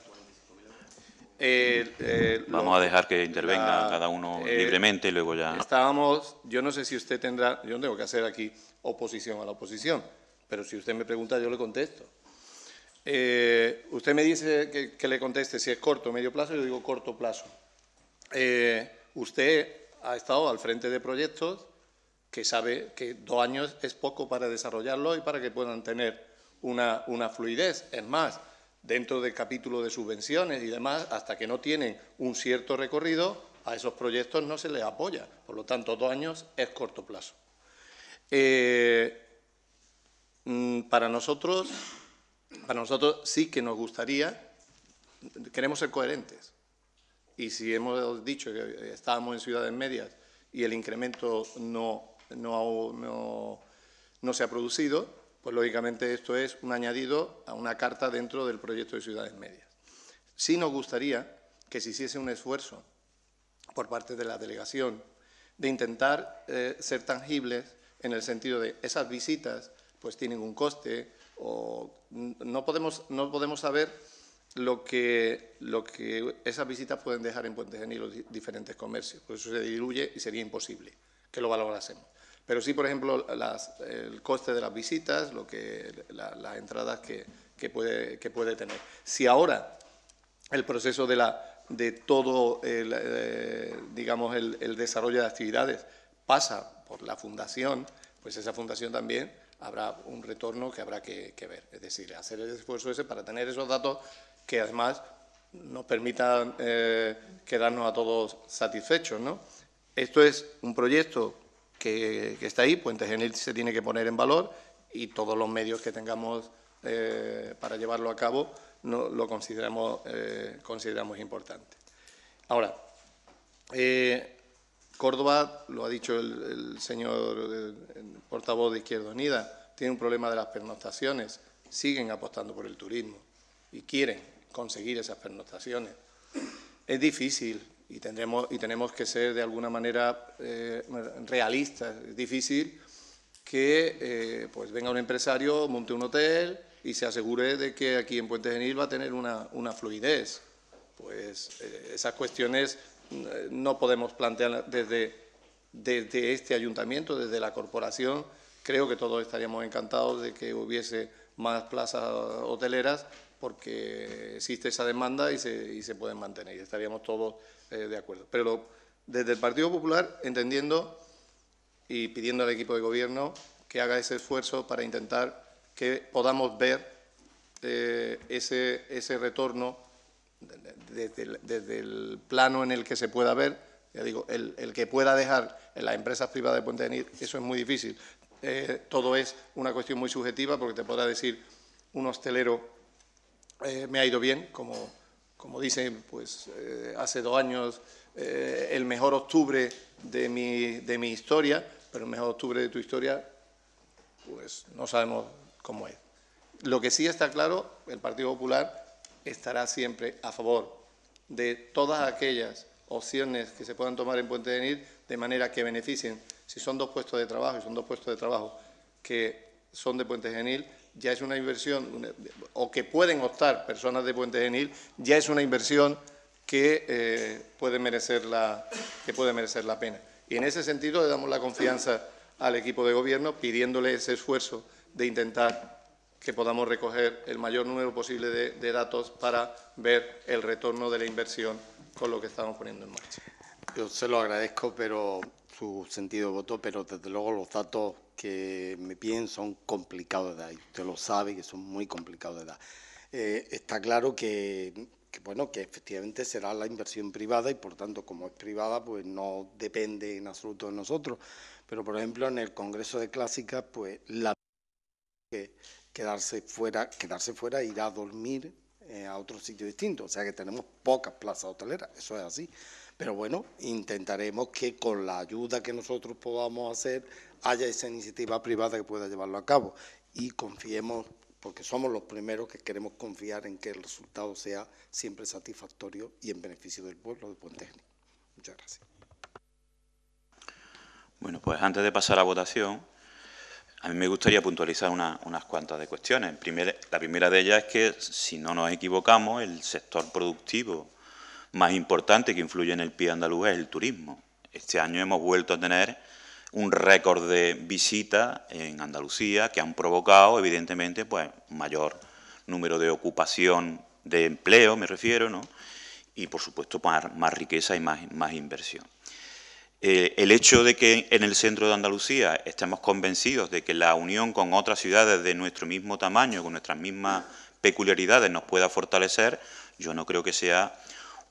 Eh, eh, Vamos a dejar que intervenga ah, cada uno eh, libremente y luego ya. Estábamos, yo no sé si usted tendrá, yo no tengo que hacer aquí oposición a la oposición, pero si usted me pregunta, yo le contesto. usted me dice que, le conteste si es corto o medio plazo, yo digo corto plazo. usted ha estado al frente de proyectos que sabe que dos años es poco para desarrollarlo y para que puedan tener una, una fluidez. Es más, dentro del capítulo de subvenciones y demás, hasta que no tienen un cierto recorrido, a esos proyectos no se les apoya. Por lo tanto, dos años es corto plazo. Eh, mm, para nosotros, para nosotros sí que nos gustaría, queremos ser coherentes. Y si hemos dicho que estábamos en ciudades medias y el incremento no, no se ha producido, pues lógicamente esto es un añadido a una carta dentro del proyecto de ciudades medias. Sí nos gustaría que se hiciese un esfuerzo por parte de la delegación de intentar eh, ser tangibles en el sentido de esas visitas pues tienen un coste o no podemos, saber lo que, lo que esas visitas pueden dejar en Puente Genil los diferentes comercios. Por pues eso se diluye y sería imposible que lo valorásemos. Pero sí, por ejemplo, el coste de las visitas, lo que, las entradas que, puede, puede tener. Si ahora el proceso de, la, de todo, el, eh, digamos, el, desarrollo de actividades pasa por la fundación, pues esa fundación también habrá un retorno que habrá que, ver. Es decir, hacer el esfuerzo ese para tener esos datos que además nos permitan eh, quedarnos a todos satisfechos. ¿no? Esto es un proyecto que, está ahí, Puente Genil se tiene que poner en valor y todos los medios que tengamos eh, para llevarlo a cabo lo eh, consideramos, importante. Ahora, eh, Córdoba, lo ha dicho el, señor portavoz de Izquierda Unida, tiene un problema de las pernoctaciones, siguen apostando por el turismo y quieren conseguir esas pernoctaciones. Es difícil, y, tendremos, y tenemos que ser de alguna manera eh, realistas. Es difícil que eh, pues venga un empresario, monte un hotel y se asegure de que aquí en Puente Genil va a tener una, fluidez. Pues eh, esas cuestiones mm, no podemos plantear desde, desde este ayuntamiento, desde la corporación. Creo que todos estaríamos encantados de que hubiese más plazas hoteleras, porque existe esa demanda y se, pueden mantener y estaríamos todos eh, de acuerdo. Pero desde el Partido Popular, entendiendo y pidiendo al equipo de gobierno que haga ese esfuerzo para intentar que podamos ver eh, ese, retorno desde el, plano en el que se pueda ver, ya digo, el, que pueda dejar en las empresas privadas de Puente Nid, eso es muy difícil. Eh, todo es una cuestión muy subjetiva porque te podrá decir un hostelero eh, me ha ido bien, como, como dicen, pues eh, hace dos años eh, el mejor octubre de mi, de mi historia, pero el mejor octubre de tu historia, pues no sabemos cómo es. Lo que sí está claro, el Partido Popular estará siempre a favor de todas aquellas opciones que se puedan tomar en Puente de de manera que beneficien, si son dos puestos de trabajo y son dos puestos de trabajo que son de Puente Genil, ya es una inversión, o que pueden optar personas de Puente Genil, ya es una inversión que, eh, puede merecer la, que puede merecer la pena. Y en ese sentido le damos la confianza al equipo de gobierno pidiéndole ese esfuerzo de intentar que podamos recoger el mayor número posible de, de datos para ver el retorno de la inversión con lo que estamos poniendo en marcha. Yo se lo agradezco, pero su sentido de voto, pero desde luego los datos que me piden son complicados de dar, y usted lo sabe que son muy complicados de dar. Eh, está claro que, bueno, que efectivamente será la inversión privada y por tanto, como es privada, pues no depende en absoluto de nosotros. Pero, por ejemplo, en el Congreso de Clásicas, pues la que quedarse fuera, quedarse fuera e ir a dormir eh, a otro sitio distinto. O sea que tenemos pocas plazas hoteleras, eso es así. Pero bueno, intentaremos que con la ayuda que nosotros podamos hacer haya esa iniciativa privada que pueda llevarlo a cabo y confiemos, porque somos los primeros que queremos confiar en que el resultado sea siempre satisfactorio y en beneficio del pueblo de Puente Muchas gracias. Bueno, pues antes de pasar a votación, a mí me gustaría puntualizar unas cuantas de cuestiones. la primera de ellas es que, si no nos equivocamos, el sector productivo más importante que influye en el PIB andaluz es el turismo. Este año hemos vuelto a tener un récord de visitas en Andalucía que han provocado, evidentemente, pues mayor número de ocupación de empleo, me refiero, ¿no? y por supuesto más, riqueza y más, más inversión. Eh, el hecho de que en el centro de Andalucía estemos convencidos de que la unión con otras ciudades de nuestro mismo tamaño, con nuestras mismas peculiaridades, nos pueda fortalecer, yo no creo que sea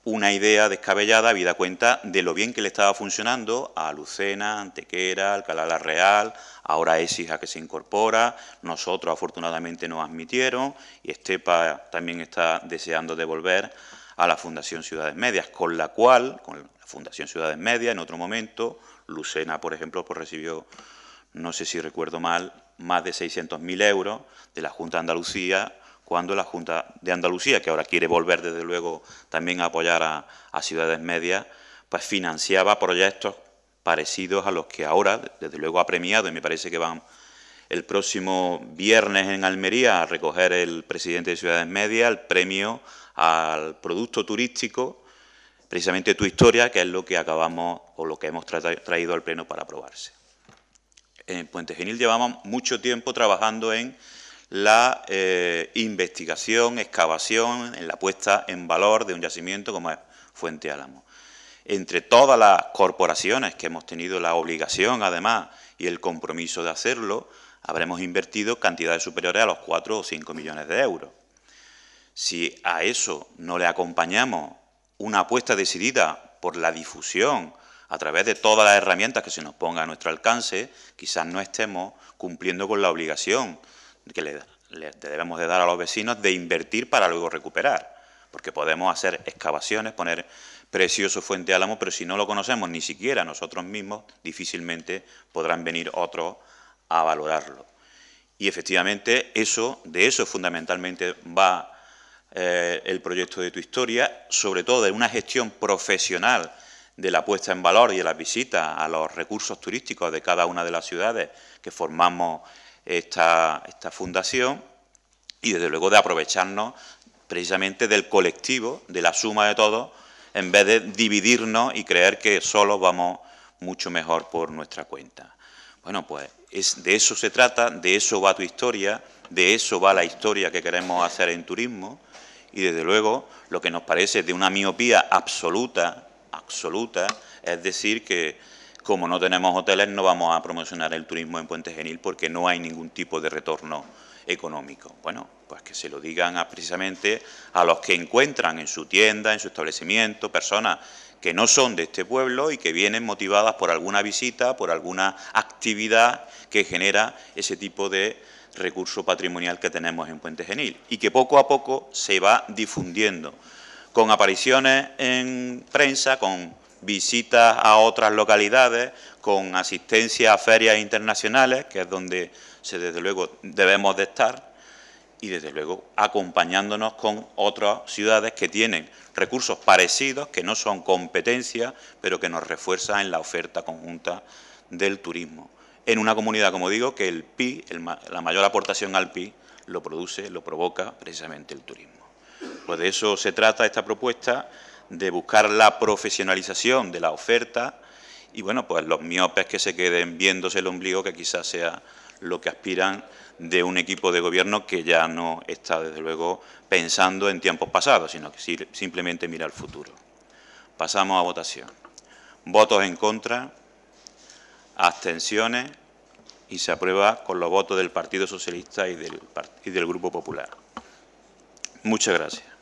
una idea descabellada, vida cuenta de lo bien que le estaba funcionando a Lucena, Antequera, Alcalá la Real, ahora es hija que se incorpora, nosotros afortunadamente nos admitieron y Estepa también está deseando devolver a la Fundación Ciudades Medias, con la cual, con la Fundación Ciudades Medias en otro momento, Lucena, por ejemplo, pues recibió, no sé si recuerdo mal, más de 600.000 euros de la Junta de Andalucía cuando la Junta de Andalucía, que ahora quiere volver desde luego también a apoyar a, ciudades medias, pues financiaba proyectos parecidos a los que ahora, desde luego, ha premiado y me parece que van el próximo viernes en Almería a recoger el presidente de Ciudades Medias el premio al producto turístico, precisamente tu historia, que es lo que acabamos o lo que hemos traído al Pleno para aprobarse. En Puente Genil llevamos mucho tiempo trabajando en la eh, investigación, excavación, en la puesta en valor de un yacimiento como es Fuente Álamo. Entre todas las corporaciones que hemos tenido la obligación, además, y el compromiso de hacerlo, habremos invertido cantidades superiores a los 4 o 5 millones de euros. Si a eso no le acompañamos una apuesta decidida por la difusión a través de todas las herramientas que se nos ponga a nuestro alcance, quizás no estemos cumpliendo con la obligación que le, debemos de dar a los vecinos de invertir para luego recuperar. Porque podemos hacer excavaciones, poner precioso Fuente Álamo, pero si no lo conocemos ni siquiera nosotros mismos, difícilmente podrán venir otros a valorarlo. Y efectivamente eso, de eso fundamentalmente va eh, el proyecto de tu historia, sobre todo de una gestión profesional de la puesta en valor y de las visitas a los recursos turísticos de cada una de las ciudades que formamos esta, esta fundación y desde luego de aprovecharnos precisamente del colectivo, de la suma de todos, en vez de dividirnos y creer que solo vamos mucho mejor por nuestra cuenta. Bueno, pues es, de eso se trata, de eso va tu historia, de eso va la historia que queremos hacer en turismo y desde luego lo que nos parece de una miopía absoluta, absoluta, es decir que como no tenemos hoteles, no vamos a promocionar el turismo en Puente Genil porque no hay ningún tipo de retorno económico. Bueno, pues que se lo digan precisamente a los que encuentran en su tienda, en su establecimiento, personas que no son de este pueblo y que vienen motivadas por alguna visita, por alguna actividad que genera ese tipo de recurso patrimonial que tenemos en Puente Genil y que poco a poco se va difundiendo con apariciones en prensa, con visitas a otras localidades, con asistencia a ferias internacionales, que es donde desde luego debemos de estar, y desde luego acompañándonos con otras ciudades que tienen recursos parecidos, que no son competencia, pero que nos refuerzan en la oferta conjunta del turismo. En una comunidad, como digo, que el PIB, la mayor aportación al PIB, lo produce, lo provoca precisamente el turismo. Pues de eso se trata esta propuesta de buscar la profesionalización de la oferta y, bueno, pues los miopes que se queden viéndose el ombligo, que quizás sea lo que aspiran de un equipo de gobierno que ya no está, desde luego, pensando en tiempos pasados, sino que simplemente mira al futuro. Pasamos a votación. Votos en contra, abstenciones y se aprueba con los votos del Partido Socialista y del, y del Grupo Popular. Muchas gracias.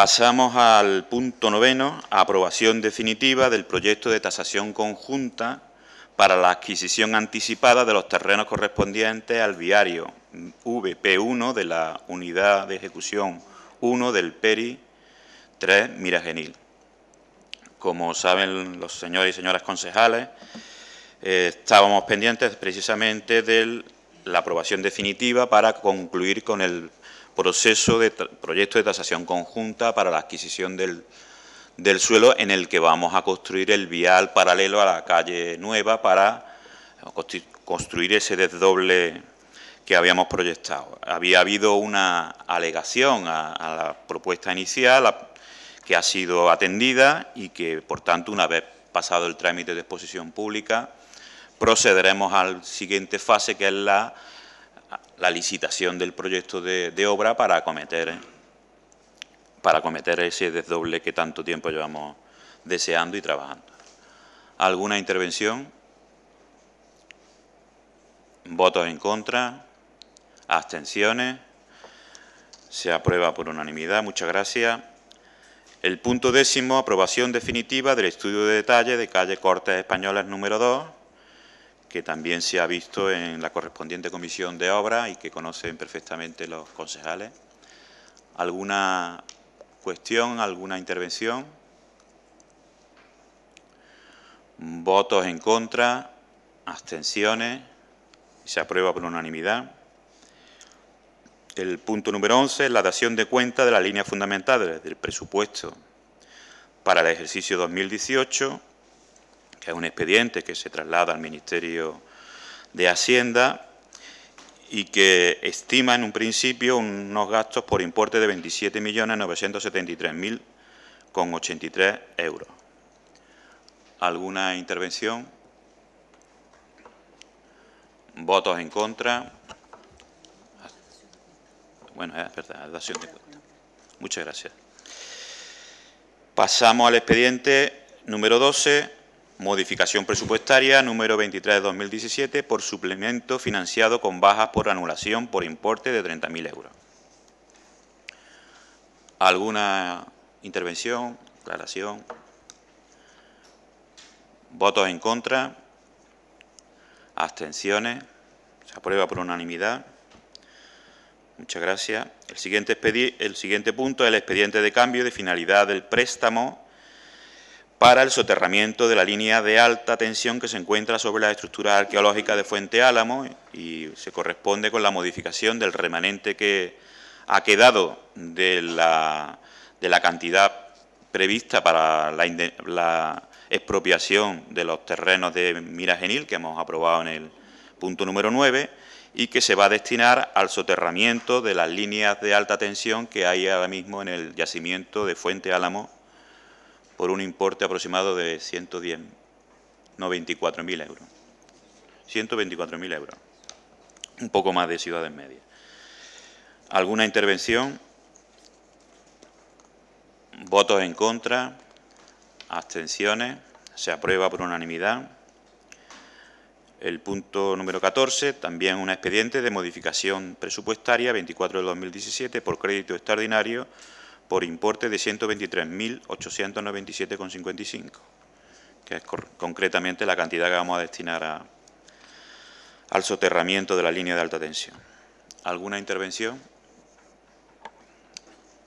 Pasamos al punto noveno, aprobación definitiva del proyecto de tasación conjunta para la adquisición anticipada de los terrenos correspondientes al viario VP1 de la Unidad de Ejecución 1 del PERI 3 Miragenil. Como saben los señores y señoras concejales, eh, estábamos pendientes precisamente de la aprobación definitiva para concluir con el proceso de proyecto de tasación conjunta para la adquisición del, del suelo en el que vamos a construir el vial paralelo a la calle nueva para eh, construir ese desdoble que habíamos proyectado. Había habido una alegación a, la propuesta inicial que ha sido atendida y que, por tanto, una vez pasado el trámite de exposición pública, procederemos a la siguiente fase, que es la la licitación del proyecto de, obra para acometer, para acometer ese desdoble que tanto tiempo llevamos deseando y trabajando. ¿Alguna intervención? ¿Votos en contra? ¿Abstenciones? Se aprueba por unanimidad. Muchas gracias. El punto décimo, aprobación definitiva del estudio de detalle de calle Cortes Españolas número 2, que también se ha visto en la correspondiente comisión de obra y que conocen perfectamente los concejales. ¿Alguna cuestión, alguna intervención? ¿Votos en contra? ¿Abstenciones? Se aprueba por unanimidad. El punto número 11, la dación de cuenta de las líneas fundamentales del presupuesto para el ejercicio 2018 es un expediente que se traslada al Ministerio de Hacienda y que estima en un principio unos gastos por importe de 27.973.083 euros. ¿Alguna intervención? ¿Votos en contra? Bueno, es verdad, Muchas gracias. Pasamos al expediente número 12, Modificación presupuestaria número 23 de 2017 por suplemento financiado con bajas por anulación por importe de 30.000 euros. ¿Alguna intervención, aclaración? ¿Votos en contra? ¿Abstenciones? Se aprueba por unanimidad. Muchas gracias. El siguiente, el siguiente punto es el expediente de cambio de finalidad del préstamo para el soterramiento de la línea de alta tensión que se encuentra sobre la estructura arqueológica de Fuente Álamo y se corresponde con la modificación del remanente que ha quedado de la, cantidad prevista para la, la, expropiación de los terrenos de Miragenil que hemos aprobado en el punto número 9 y que se va a destinar al soterramiento de las líneas de alta tensión que hay ahora mismo en el yacimiento de Fuente Álamo por un importe aproximado de 110, euros. 124.000 euros, un poco más de en media. ¿Alguna intervención? ¿Votos en contra? ¿Abstenciones? Se aprueba por unanimidad. El punto número 14, también un expediente de modificación presupuestaria 24 de 2017 por crédito extraordinario por importe de 123.897,55, que es concretamente la cantidad que vamos a destinar a, al soterramiento de la línea de alta tensión. ¿Alguna intervención?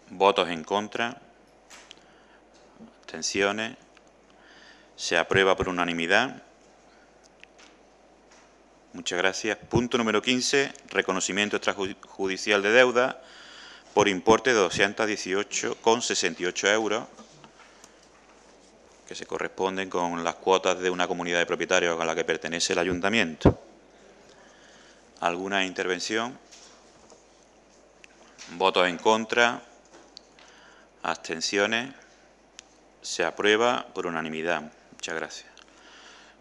¿Votos en contra? ¿Abstenciones? Se aprueba por unanimidad. Muchas gracias. Punto número 15, reconocimiento extrajudicial de deuda por importe de 218,68 euros, que se corresponden con las cuotas de una comunidad de propietarios a la que pertenece el ayuntamiento. ¿Alguna intervención? ¿Votos en contra? ¿Abstenciones? Se aprueba por unanimidad. Muchas gracias.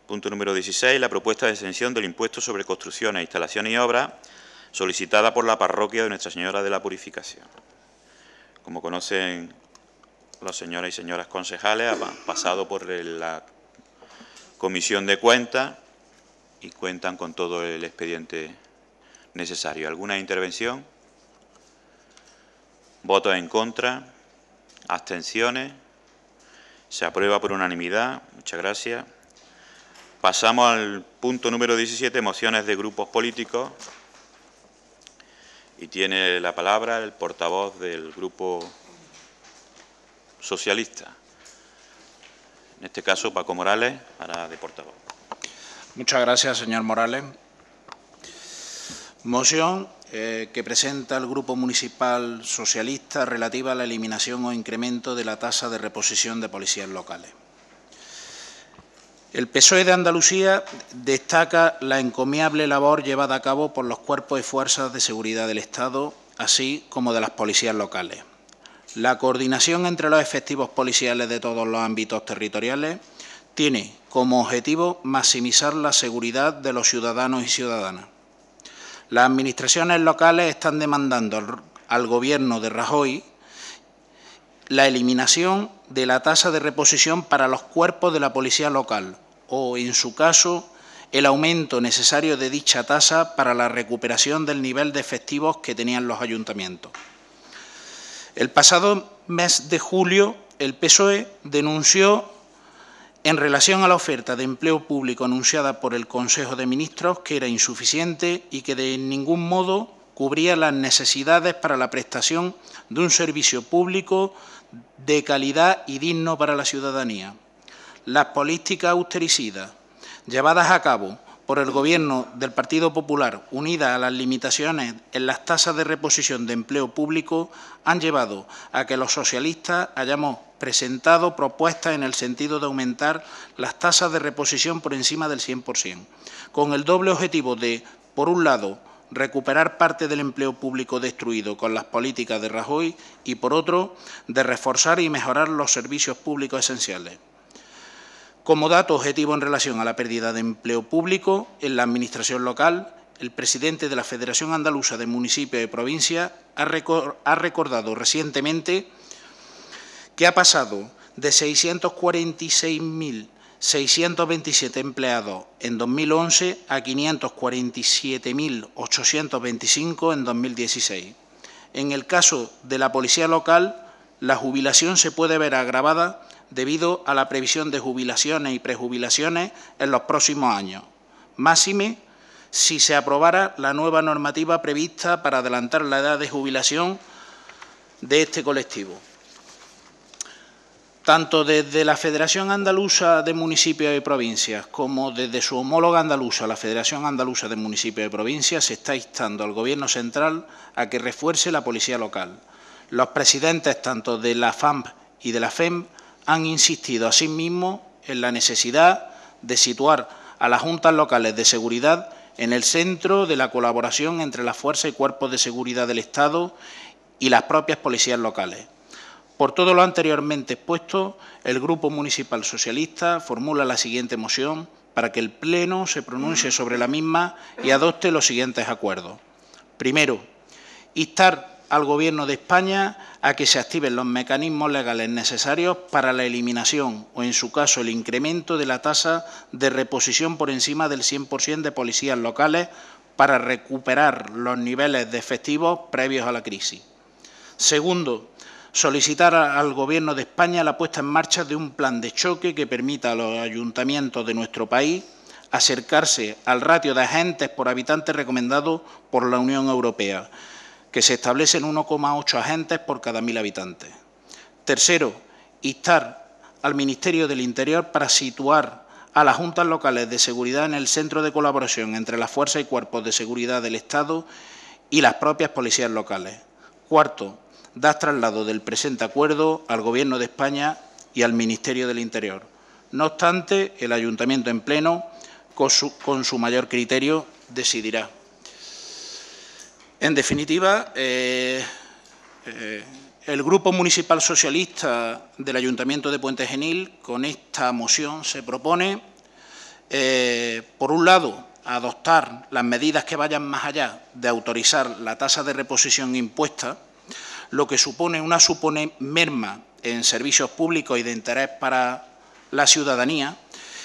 Punto número 16. La propuesta de exención del impuesto sobre construcciones, instalaciones y obras solicitada por la parroquia de Nuestra Señora de la Purificación. Como conocen las señoras y señoras concejales, ha pasado por la comisión de cuentas y cuentan con todo el expediente necesario. ¿Alguna intervención? ¿Votos en contra? ¿Abstenciones? Se aprueba por unanimidad. Muchas gracias. Pasamos al punto número 17, mociones de grupos políticos. Y tiene la palabra el portavoz del Grupo Socialista. En este caso, Paco Morales hará de portavoz. Muchas gracias, señor Morales. Moción eh, que presenta el Grupo Municipal Socialista relativa a la eliminación o incremento de la tasa de reposición de policías locales. El PSOE de Andalucía destaca la encomiable labor llevada a cabo por los cuerpos y fuerzas de seguridad del Estado, así como de las policías locales. La coordinación entre los efectivos policiales de todos los ámbitos territoriales tiene como objetivo maximizar la seguridad de los ciudadanos y ciudadanas. Las administraciones locales están demandando al Gobierno de Rajoy la eliminación de la tasa de reposición para los cuerpos de la policía local o, en su caso, el aumento necesario de dicha tasa para la recuperación del nivel de efectivos que tenían los ayuntamientos. El pasado mes de julio, el PSOE denunció, en relación a la oferta de empleo público anunciada por el Consejo de Ministros, que era insuficiente y que de ningún modo cubría las necesidades para la prestación de un servicio público de calidad y digno para la ciudadanía. Las políticas austericidas llevadas a cabo por el Gobierno del Partido Popular, unidas a las limitaciones en las tasas de reposición de empleo público, han llevado a que los socialistas hayamos presentado propuestas en el sentido de aumentar las tasas de reposición por encima del 100%, con el doble objetivo de, por un lado, recuperar parte del empleo público destruido con las políticas de Rajoy y, por otro, de reforzar y mejorar los servicios públicos esenciales. Como dato objetivo en relación a la pérdida de empleo público en la Administración local, el presidente de la Federación Andaluza de Municipios y Provincias ha, recordado recientemente que ha pasado de 646.000 627 empleados en 2011 a 547.825 en 2016. En el caso de la policía local, la jubilación se puede ver agravada debido a la previsión de jubilaciones y prejubilaciones en los próximos años. Máxime, si se aprobara la nueva normativa prevista para adelantar la edad de jubilación de este colectivo tanto desde la Federación Andaluza de Municipios y Provincias como desde su homóloga andaluza, la Federación Andaluza de Municipios y Provincias, se está instando al Gobierno central a que refuerce la policía local. Los presidentes tanto de la FAMP y de la FEM han insistido asimismo en la necesidad de situar a las juntas locales de seguridad en el centro de la colaboración entre las fuerzas y cuerpos de seguridad del Estado y las propias policías locales. Por todo lo anteriormente expuesto, el Grupo Municipal Socialista formula la siguiente moción para que el Pleno se pronuncie sobre la misma y adopte los siguientes acuerdos. Primero, instar al Gobierno de España a que se activen los mecanismos legales necesarios para la eliminación o, en su caso, el incremento de la tasa de reposición por encima del 100% de policías locales para recuperar los niveles de efectivos previos a la crisis. Segundo, solicitar al Gobierno de España la puesta en marcha de un plan de choque que permita a los ayuntamientos de nuestro país acercarse al ratio de agentes por habitante recomendado por la Unión Europea, que se establece 1,8 agentes por cada mil habitantes. Tercero, instar al Ministerio del Interior para situar a las juntas locales de seguridad en el centro de colaboración entre las fuerzas y cuerpos de seguridad del Estado y las propias policías locales. Cuarto, dar traslado del presente acuerdo al Gobierno de España y al Ministerio del Interior. No obstante, el Ayuntamiento en pleno, con su, mayor criterio, decidirá. En definitiva, eh, eh, el Grupo Municipal Socialista del Ayuntamiento de Puente Genil, con esta moción, se propone, eh, por un lado, adoptar las medidas que vayan más allá de autorizar la tasa de reposición impuesta lo que supone una supone merma en servicios públicos y de interés para la ciudadanía.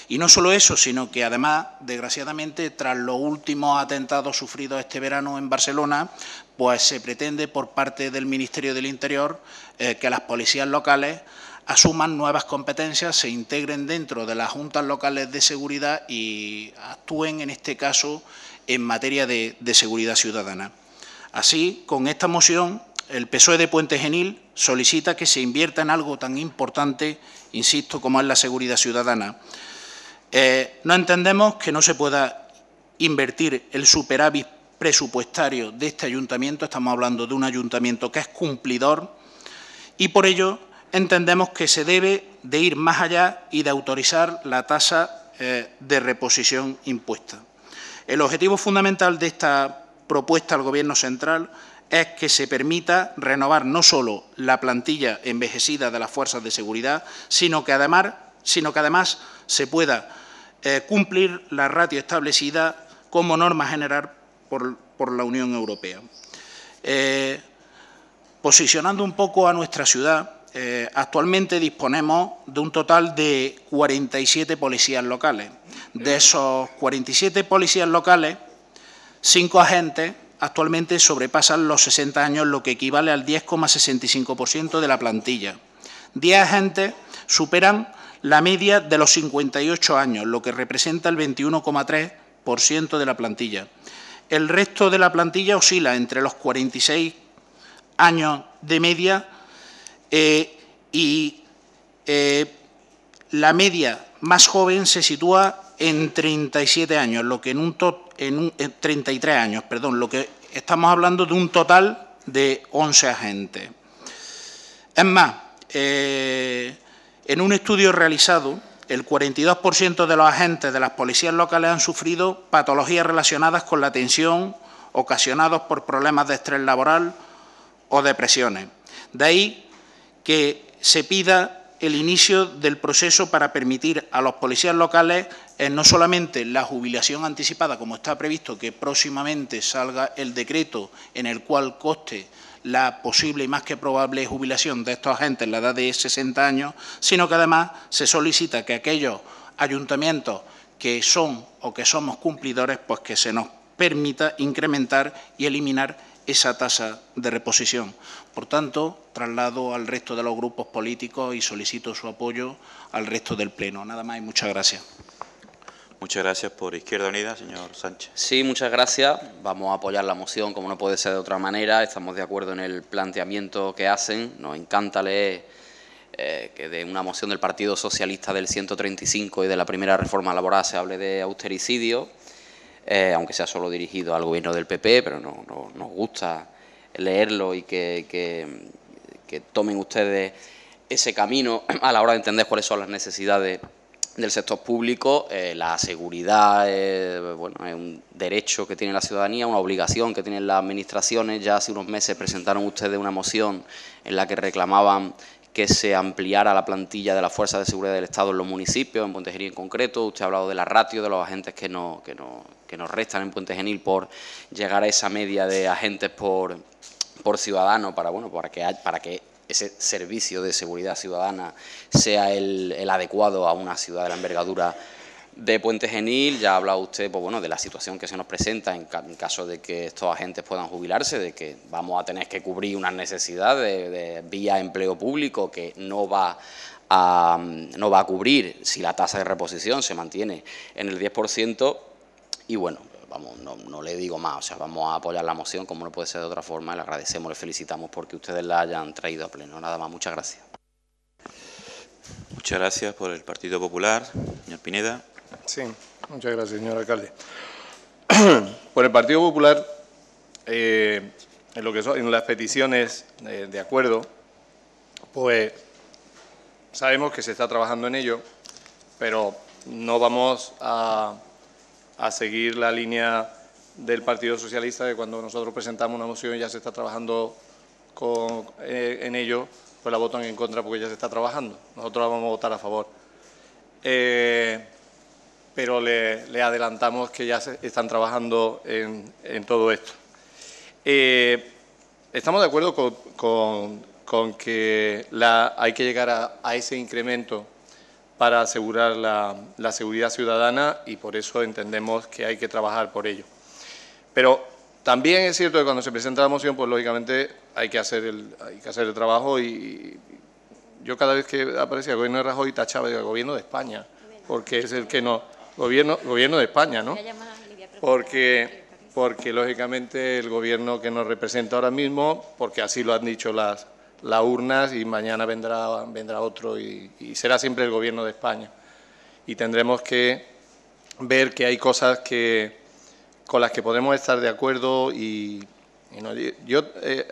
Y no solo eso, sino que además, desgraciadamente, tras los últimos atentados sufridos este verano en Barcelona, pues se pretende por parte del Ministerio del Interior eh, que las policías locales asuman nuevas competencias, se integren dentro de las juntas locales de seguridad y actúen, en este caso, en materia de seguridad ciudadana. Así, con esta moción el PSOE de Puente Genil solicita que se invierta en algo tan importante, insisto, como es la seguridad ciudadana. Eh, no entendemos que no se pueda invertir el superávit presupuestario de este ayuntamiento, estamos hablando de un ayuntamiento que es cumplidor, y por ello entendemos que se debe de ir más allá y de autorizar la tasa eh, de reposición impuesta. El objetivo fundamental de esta propuesta al Gobierno central es que se permita renovar no solo la plantilla envejecida de las fuerzas de seguridad, sino que además, sino que además se pueda eh, cumplir la ratio establecida como norma general por, la Unión Europea. Eh, posicionando un poco a nuestra ciudad, eh, actualmente disponemos de un total de 47 policías locales. De esos 47 policías locales, cinco agentes actualmente sobrepasan los 60 años, lo que equivale al 10,65% de la plantilla. 10 agentes superan la media de los 58 años, lo que representa el 21,3% de la plantilla. El resto de la plantilla oscila entre los 46 años de media eh, y eh, la media más joven se sitúa en 37 años, lo que en un, total en, 33 años, perdón, lo que estamos hablando de un total de 11 agentes. Es más, eh, en un estudio realizado, el 42% de los agentes de las policías locales han sufrido patologías relacionadas con la tensión ocasionados por problemas de estrés laboral o depresiones. De ahí que se pida el inicio del proceso para permitir a los policías locales eh, no solamente la jubilación anticipada, como está previsto que próximamente salga el decreto en el cual coste la posible y más que probable jubilación de estos agentes en la edad de 60 años, sino que además se solicita que aquellos ayuntamientos que son o que somos cumplidores, pues que se nos permita incrementar y eliminar esa tasa de reposición. Por tanto, traslado al resto de los grupos políticos y solicito su apoyo al resto del Pleno. Nada más y muchas gracias. Muchas gracias por Izquierda Unida, señor Sánchez. Sí, muchas gracias. Vamos a apoyar la moción, como no puede ser de otra manera. Estamos de acuerdo en el planteamiento que hacen. Nos encanta leer eh, que de una moción del Partido Socialista del 135 y de la primera reforma laboral se hable de austericidio, eh, aunque sea solo dirigido al gobierno del PP, pero no nos gusta leerlo y que, tomen ustedes ese camino a la hora de entender cuáles son las necesidades del sector público, eh, la seguridad eh, bueno, es un derecho que tiene la ciudadanía, una obligación que tienen las administraciones. Ya hace unos meses presentaron ustedes una moción en la que reclamaban que se ampliara la plantilla de las fuerzas de seguridad del Estado en los municipios, en Pontejería en concreto. Usted ha hablado de la ratio de los agentes que no, que no, que nos restan en Puente Genil por llegar a esa media de agentes por, por ciudadano para, bueno, para, que, para que ese servicio de seguridad ciudadana sea el, adecuado a una ciudad de la envergadura de Puente Genil, ya ha hablado usted pues bueno, de la situación que se nos presenta en, caso de que estos agentes puedan jubilarse, de que vamos a tener que cubrir una necesidad de, vía empleo público que no va, a, mm, no va a cubrir si la tasa de reposición se mantiene en el 10%, y bueno, vamos, no, le digo más, o sea, vamos a apoyar la moción como no puede ser de otra forma, le agradecemos, le felicitamos porque ustedes la hayan traído a pleno. Nada más, muchas gracias. Muchas gracias por el Partido Popular. Señor Pineda. Sí, muchas gracias, señor alcalde. por el Partido Popular, eh, en, lo que en las peticiones eh, de acuerdo, pues sabemos que se está trabajando en ello, pero no vamos a a seguir la línea del Partido Socialista, que cuando nosotros presentamos una moción y ya se está trabajando eh, en ello, pues la votan en contra porque ya se está trabajando. Nosotros vamos a votar a favor. Eh, pero le, adelantamos que ya están trabajando en, todo esto. Eh, estamos de acuerdo con, que hay que llegar a ese incremento para asegurar la, seguridad ciudadana y por eso entendemos que hay que trabajar por ello. Pero también es cierto que cuando se presenta la moción, pues lógicamente hay que hacer el, hay que hacer el trabajo y, yo cada vez que aparece el gobierno de Rajoy tachaba el gobierno de España, porque es el que no, gobierno, gobierno de España, ¿no? Porque, porque lógicamente el gobierno que nos representa ahora mismo, porque así lo han dicho las, las urnas y mañana vendrá, vendrá otro y, será siempre el Gobierno de España. Y tendremos que ver que hay cosas que, con las que podemos estar de acuerdo y, yo eh,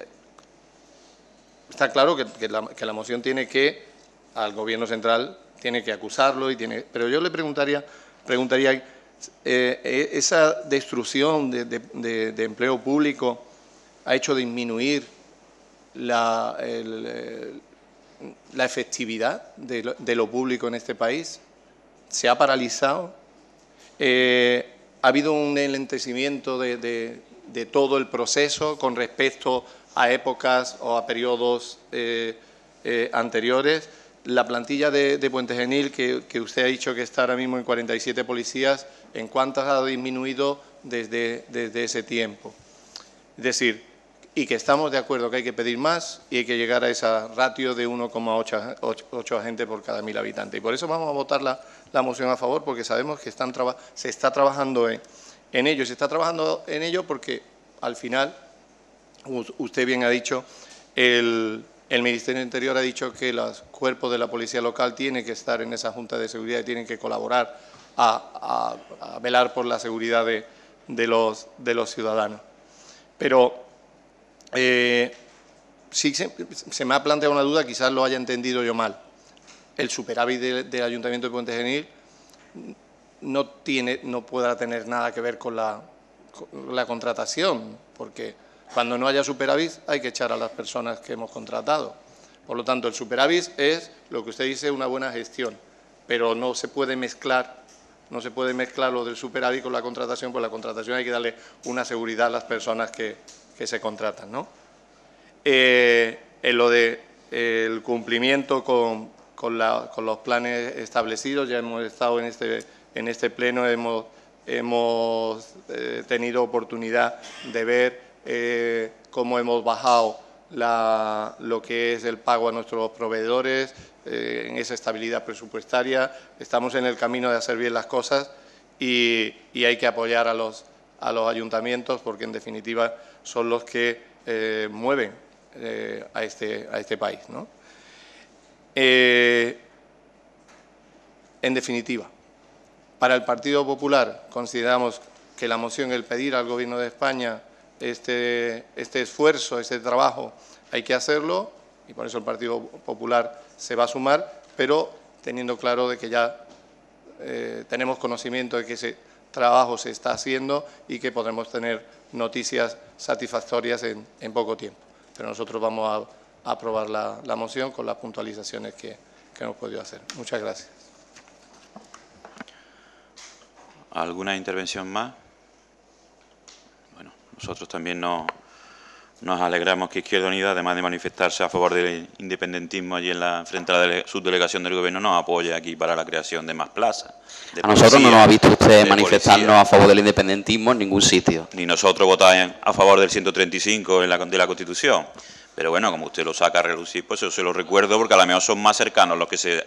está claro que, la, que, la, moción tiene que al gobierno central tiene que acusarlo y tiene pero yo le preguntaría preguntaría eh, e, esa destrucción de, empleo público ha hecho disminuir eh, la, efectividad de lo, público en este país, se ha paralizado, eh, ha habido un enlentecimiento de, todo el proceso con respecto a épocas o a periodos eh, anteriores. La plantilla de, Puente Genil, que, usted ha dicho que está ahora mismo en 47 policías, ¿en cuántas ha disminuido desde, desde ese tiempo? Es decir, y que estamos de acuerdo que hay que pedir más y hay que llegar a esa ratio de 1,8 agentes por cada mil habitantes. Y por eso vamos a votar la, moción a favor, porque sabemos que están se está trabajando en, ello. Se está trabajando en ello porque, al final, usted bien ha dicho, el, Ministerio del Interior ha dicho que los cuerpos de la Policía Local tienen que estar en esa Junta de Seguridad y tienen que colaborar a, velar por la seguridad de, los, de los ciudadanos. Pero eh, sí se, me ha planteado una duda, quizás lo haya entendido yo mal. El superávit del, Ayuntamiento de Puente Genil no, tiene, no podrá tener nada que ver con la, contratación, porque cuando no haya superávit hay que echar a las personas que hemos contratado. Por lo tanto, el superávit es lo que usted dice, una buena gestión, pero no se puede mezclar no se puede mezclar lo del superávit con la contratación, pues la contratación hay que darle una seguridad a las personas que, que se contratan. ¿no? Eh, en lo de eh, el cumplimiento con, con, los planes establecidos, ya hemos estado en este, en este pleno, hemos, eh, tenido oportunidad de ver cómo hemos bajado lo que es el pago a nuestros proveedores, en esa estabilidad presupuestaria, estamos en el camino de hacer bien las cosas y, y hay que apoyar a los, a los ayuntamientos porque en definitiva son los que eh, mueven eh, a, este, a este país. ¿no? Eh, en definitiva, para el Partido Popular consideramos que la moción, el pedir al Gobierno de España este, este esfuerzo, este trabajo, hay que hacerlo y por eso el Partido Popular se va a sumar, pero teniendo claro de que ya tenemos conocimiento de que ese trabajo se está haciendo y que podremos tener noticias satisfactorias en, poco tiempo. Pero nosotros vamos a, aprobar la, moción con las puntualizaciones que, que hemos podido hacer. Muchas gracias. ¿Alguna intervención más? Bueno, nosotros también no, nos alegramos que Izquierda Unida, además de manifestarse a favor del independentismo allí en la frente a la subdelegación del Gobierno, nos apoye aquí para la creación de más plazas. a nosotros no nos ha visto usted manifestarnos a favor del independentismo en ningún sitio. Ni nosotros votar a favor del 135 en la, de la Constitución. Pero bueno, como usted lo saca a relucir, pues yo se lo recuerdo porque a lo mejor son más cercanos los que se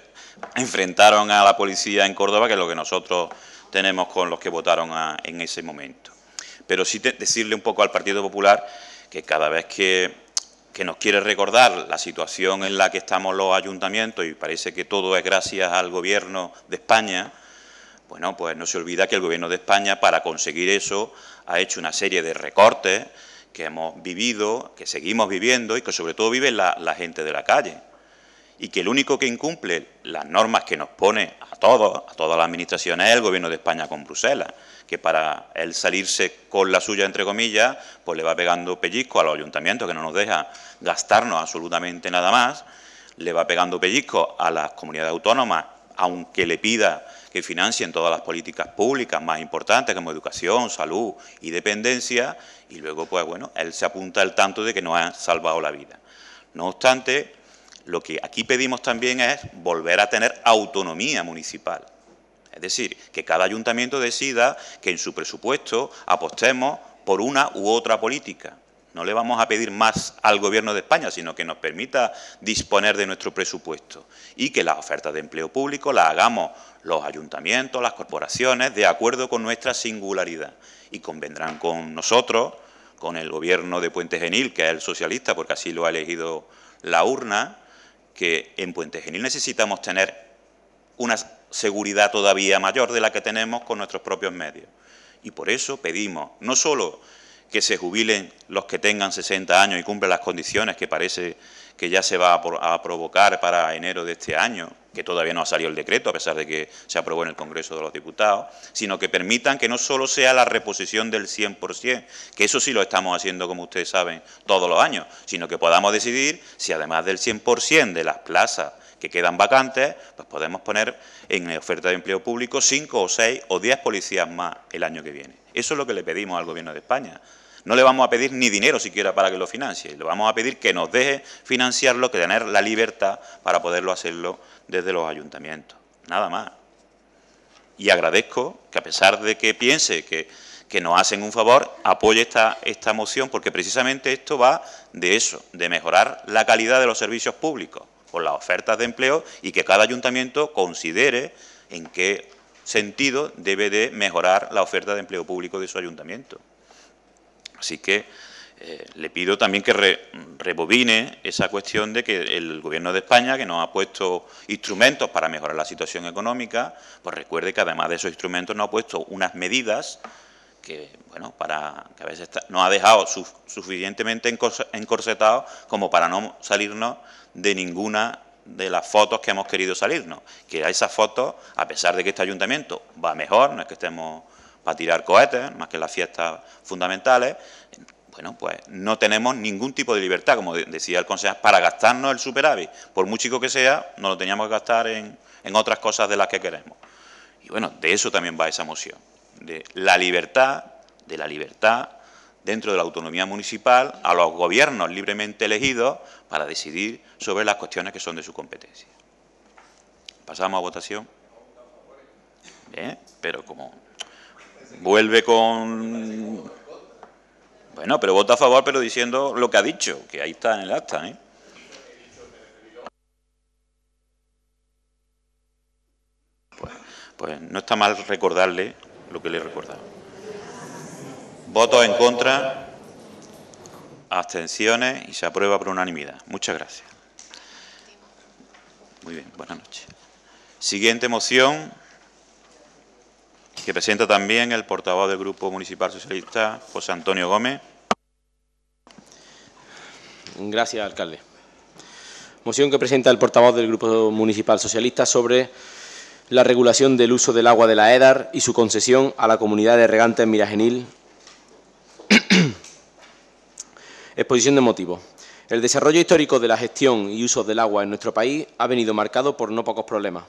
enfrentaron a la policía en Córdoba que lo que nosotros tenemos con los que votaron en ese momento. Pero sí decirle un poco al Partido Popular que cada vez que, nos quiere recordar la situación en la que estamos los ayuntamientos, y parece que todo es gracias al Gobierno de España, bueno, pues no se olvida que el Gobierno de España, para conseguir eso, ha hecho una serie de recortes que hemos vivido, que seguimos viviendo y que sobre todo vive la, la gente de la calle. Y que el único que incumple las normas que nos pone a todos, a todas las administraciones, es el Gobierno de España con Bruselas que para él salirse con la suya, entre comillas, pues le va pegando pellizco a los ayuntamientos, que no nos deja gastarnos absolutamente nada más, le va pegando pellizco a las comunidades autónomas, aunque le pida que financien todas las políticas públicas más importantes como educación, salud y dependencia, y luego, pues bueno, él se apunta al tanto de que nos ha salvado la vida. No obstante, lo que aquí pedimos también es volver a tener autonomía municipal. Es decir, que cada ayuntamiento decida que en su presupuesto apostemos por una u otra política. No le vamos a pedir más al Gobierno de España, sino que nos permita disponer de nuestro presupuesto y que las ofertas de empleo público las hagamos los ayuntamientos, las corporaciones, de acuerdo con nuestra singularidad. Y convendrán con nosotros, con el Gobierno de Puente Genil, que es el socialista, porque así lo ha elegido la urna, que en Puente Genil necesitamos tener unas seguridad todavía mayor de la que tenemos con nuestros propios medios. Y por eso pedimos no solo que se jubilen los que tengan 60 años y cumplan las condiciones que parece que ya se va a, provocar para enero de este año, que todavía no ha salido el decreto, a pesar de que se aprobó en el Congreso de los Diputados, sino que permitan que no solo sea la reposición del 100%, que eso sí lo estamos haciendo, como ustedes saben, todos los años, sino que podamos decidir si además del 100% de las plazas que quedan vacantes, pues podemos poner en oferta de empleo público cinco o seis o diez policías más el año que viene. Eso es lo que le pedimos al Gobierno de España. No le vamos a pedir ni dinero siquiera para que lo financie, le vamos a pedir que nos deje financiarlo, que tener la libertad para poderlo hacerlo desde los ayuntamientos. Nada más. Y agradezco que a pesar de que piense que, que nos hacen un favor, apoye esta, esta moción, porque precisamente esto va de eso, de mejorar la calidad de los servicios públicos con las ofertas de empleo y que cada ayuntamiento considere en qué sentido debe de mejorar la oferta de empleo público de su ayuntamiento. Así que eh, le pido también que rebobine esa cuestión de que el Gobierno de España, que nos ha puesto instrumentos para mejorar la situación económica, pues recuerde que además de esos instrumentos nos ha puesto unas medidas que, bueno, para, que a veces está, nos ha dejado suficientemente encorsetados como para no salirnos de ninguna de las fotos que hemos querido salirnos. Que a esas fotos, a pesar de que este ayuntamiento va mejor, no es que estemos para tirar cohetes, más que las fiestas fundamentales, bueno, pues no tenemos ningún tipo de libertad, como decía el consejo, para gastarnos el superávit. Por muy chico que sea, no lo teníamos que gastar en, en otras cosas de las que queremos. Y bueno, de eso también va esa moción de la libertad, de la libertad dentro de la autonomía municipal a los gobiernos libremente elegidos para decidir sobre las cuestiones que son de su competencia. Pasamos a votación. Bien, pero como vuelve con... Bueno, pero vota a favor, pero diciendo lo que ha dicho, que ahí está en el acta, ¿eh? pues, pues no está mal recordarle lo que le he recordado. Votos en contra, abstenciones y se aprueba por unanimidad. Muchas gracias. Muy bien, buenas noches. Siguiente moción que presenta también el portavoz del Grupo Municipal Socialista, José Antonio Gómez. Gracias, alcalde. Moción que presenta el portavoz del Grupo Municipal Socialista sobre la regulación del uso del agua de la EDAR y su concesión a la comunidad de regantes Miragenil. Exposición de motivos. El desarrollo histórico de la gestión y uso del agua en nuestro país ha venido marcado por no pocos problemas.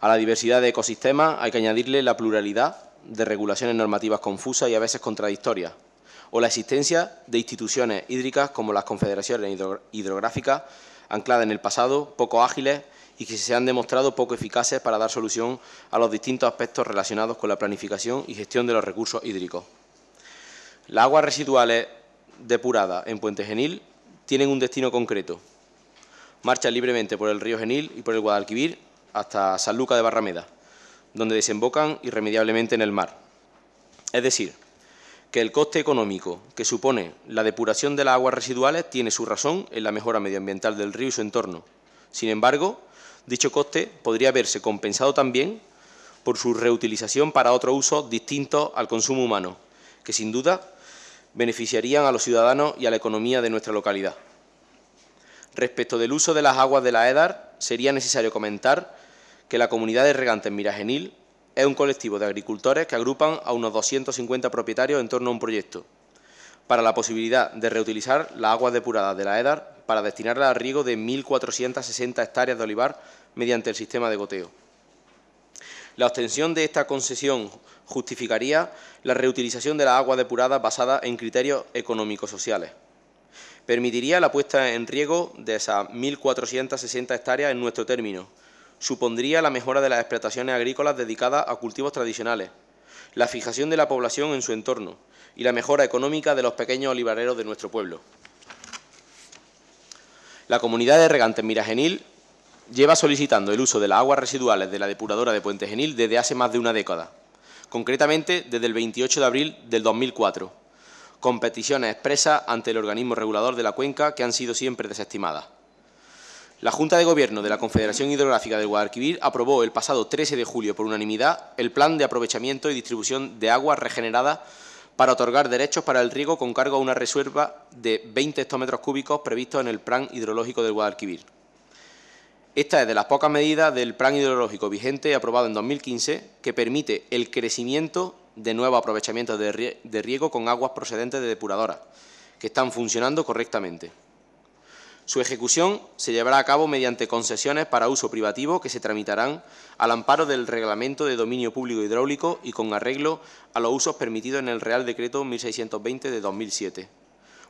A la diversidad de ecosistemas hay que añadirle la pluralidad de regulaciones normativas confusas y a veces contradictorias, o la existencia de instituciones hídricas como las confederaciones hidrográficas, ancladas en el pasado, poco ágiles y que se han demostrado poco eficaces para dar solución a los distintos aspectos relacionados con la planificación y gestión de los recursos hídricos. Las aguas residuales depuradas en Puente Genil tienen un destino concreto. Marchan libremente por el río Genil y por el Guadalquivir hasta San Luca de Barrameda, donde desembocan irremediablemente en el mar. Es decir, que el coste económico que supone la depuración de las aguas residuales tiene su razón en la mejora medioambiental del río y su entorno. Sin embargo, Dicho coste podría verse compensado también por su reutilización para otros usos distintos al consumo humano, que sin duda beneficiarían a los ciudadanos y a la economía de nuestra localidad. Respecto del uso de las aguas de la EDAR, sería necesario comentar que la comunidad de regantes Miragenil es un colectivo de agricultores que agrupan a unos 250 propietarios en torno a un proyecto, para la posibilidad de reutilizar las aguas depuradas de la EDAR para destinarla al riego de 1.460 hectáreas de olivar mediante el sistema de goteo. La obtención de esta concesión justificaría la reutilización de las aguas depuradas basada en criterios económicos sociales Permitiría la puesta en riego de esas 1.460 hectáreas en nuestro término. Supondría la mejora de las explotaciones agrícolas dedicadas a cultivos tradicionales, la fijación de la población en su entorno, y la mejora económica de los pequeños olivareros de nuestro pueblo. La comunidad de regantes Miragenil lleva solicitando el uso de las aguas residuales de la depuradora de Puente Genil desde hace más de una década, concretamente desde el 28 de abril del 2004, con peticiones expresas ante el organismo regulador de la cuenca que han sido siempre desestimadas. La Junta de Gobierno de la Confederación Hidrográfica del Guadalquivir aprobó el pasado 13 de julio por unanimidad el Plan de Aprovechamiento y Distribución de Aguas Regeneradas para otorgar derechos para el riego con cargo a una reserva de 20 hectómetros cúbicos previsto en el Plan Hidrológico del Guadalquivir. Esta es de las pocas medidas del Plan Hidrológico vigente aprobado en 2015 que permite el crecimiento de nuevos aprovechamientos de riego con aguas procedentes de depuradoras, que están funcionando correctamente. Su ejecución se llevará a cabo mediante concesiones para uso privativo que se tramitarán al amparo del Reglamento de Dominio Público Hidráulico y con arreglo a los usos permitidos en el Real Decreto 1620 de 2007,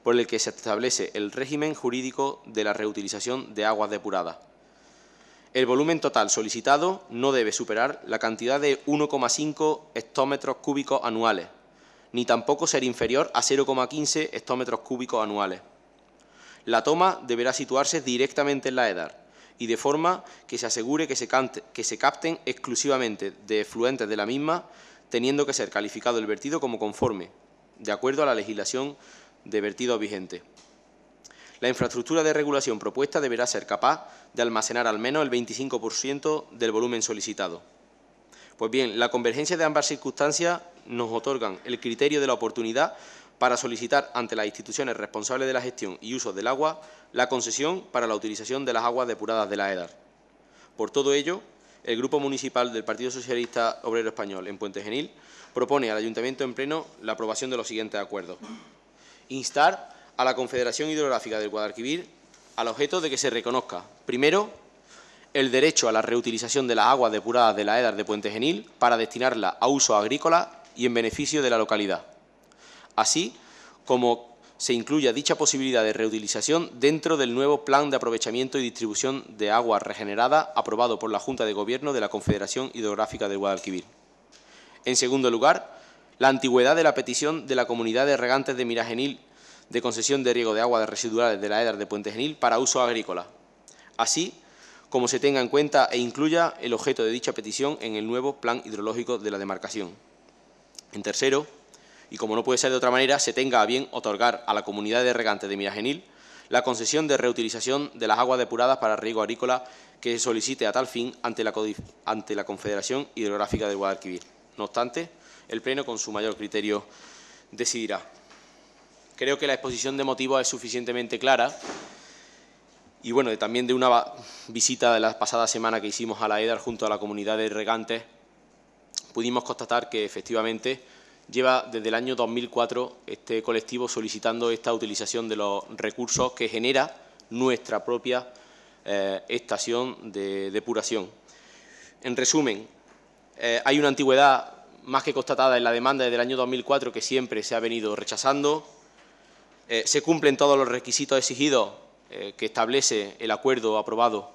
por el que se establece el régimen jurídico de la reutilización de aguas depuradas. El volumen total solicitado no debe superar la cantidad de 1,5 hectómetros cúbicos anuales, ni tampoco ser inferior a 0,15 hectómetros cúbicos anuales. La toma deberá situarse directamente en la edar y de forma que se asegure que se, capten exclusivamente de efluentes de la misma, teniendo que ser calificado el vertido como conforme, de acuerdo a la legislación de vertido vigente. La infraestructura de regulación propuesta deberá ser capaz de almacenar al menos el 25% del volumen solicitado. Pues bien, la convergencia de ambas circunstancias nos otorgan el criterio de la oportunidad para solicitar ante las instituciones responsables de la gestión y uso del agua la concesión para la utilización de las aguas depuradas de la EDAR. Por todo ello, el Grupo Municipal del Partido Socialista Obrero Español en Puente Genil propone al Ayuntamiento en pleno la aprobación de los siguientes acuerdos. Instar a la Confederación Hidrográfica del Guadalquivir al objeto de que se reconozca, primero, el derecho a la reutilización de las aguas depuradas de la EDAR de Puente Genil para destinarla a uso agrícola y en beneficio de la localidad así como se incluya dicha posibilidad de reutilización dentro del nuevo Plan de Aprovechamiento y Distribución de Agua Regenerada aprobado por la Junta de Gobierno de la Confederación Hidrográfica de Guadalquivir. En segundo lugar, la antigüedad de la petición de la Comunidad de Regantes de Miragenil de concesión de riego de agua de residuales de la EDAR de Puente Genil para uso agrícola, así como se tenga en cuenta e incluya el objeto de dicha petición en el nuevo Plan Hidrológico de la demarcación. En tercero, y como no puede ser de otra manera, se tenga a bien otorgar a la comunidad de regantes de Miragenil la concesión de reutilización de las aguas depuradas para riego agrícola que se solicite a tal fin ante la, ante la Confederación Hidrográfica del Guadalquivir. No obstante, el Pleno, con su mayor criterio, decidirá. Creo que la exposición de motivos es suficientemente clara y bueno, también de una visita de la pasada semana que hicimos a la EDAR junto a la comunidad de regantes, pudimos constatar que efectivamente lleva desde el año 2004 este colectivo solicitando esta utilización de los recursos que genera nuestra propia eh, estación de depuración. En resumen, eh, hay una antigüedad más que constatada en la demanda desde el año 2004 que siempre se ha venido rechazando. Eh, se cumplen todos los requisitos exigidos que establece el acuerdo aprobado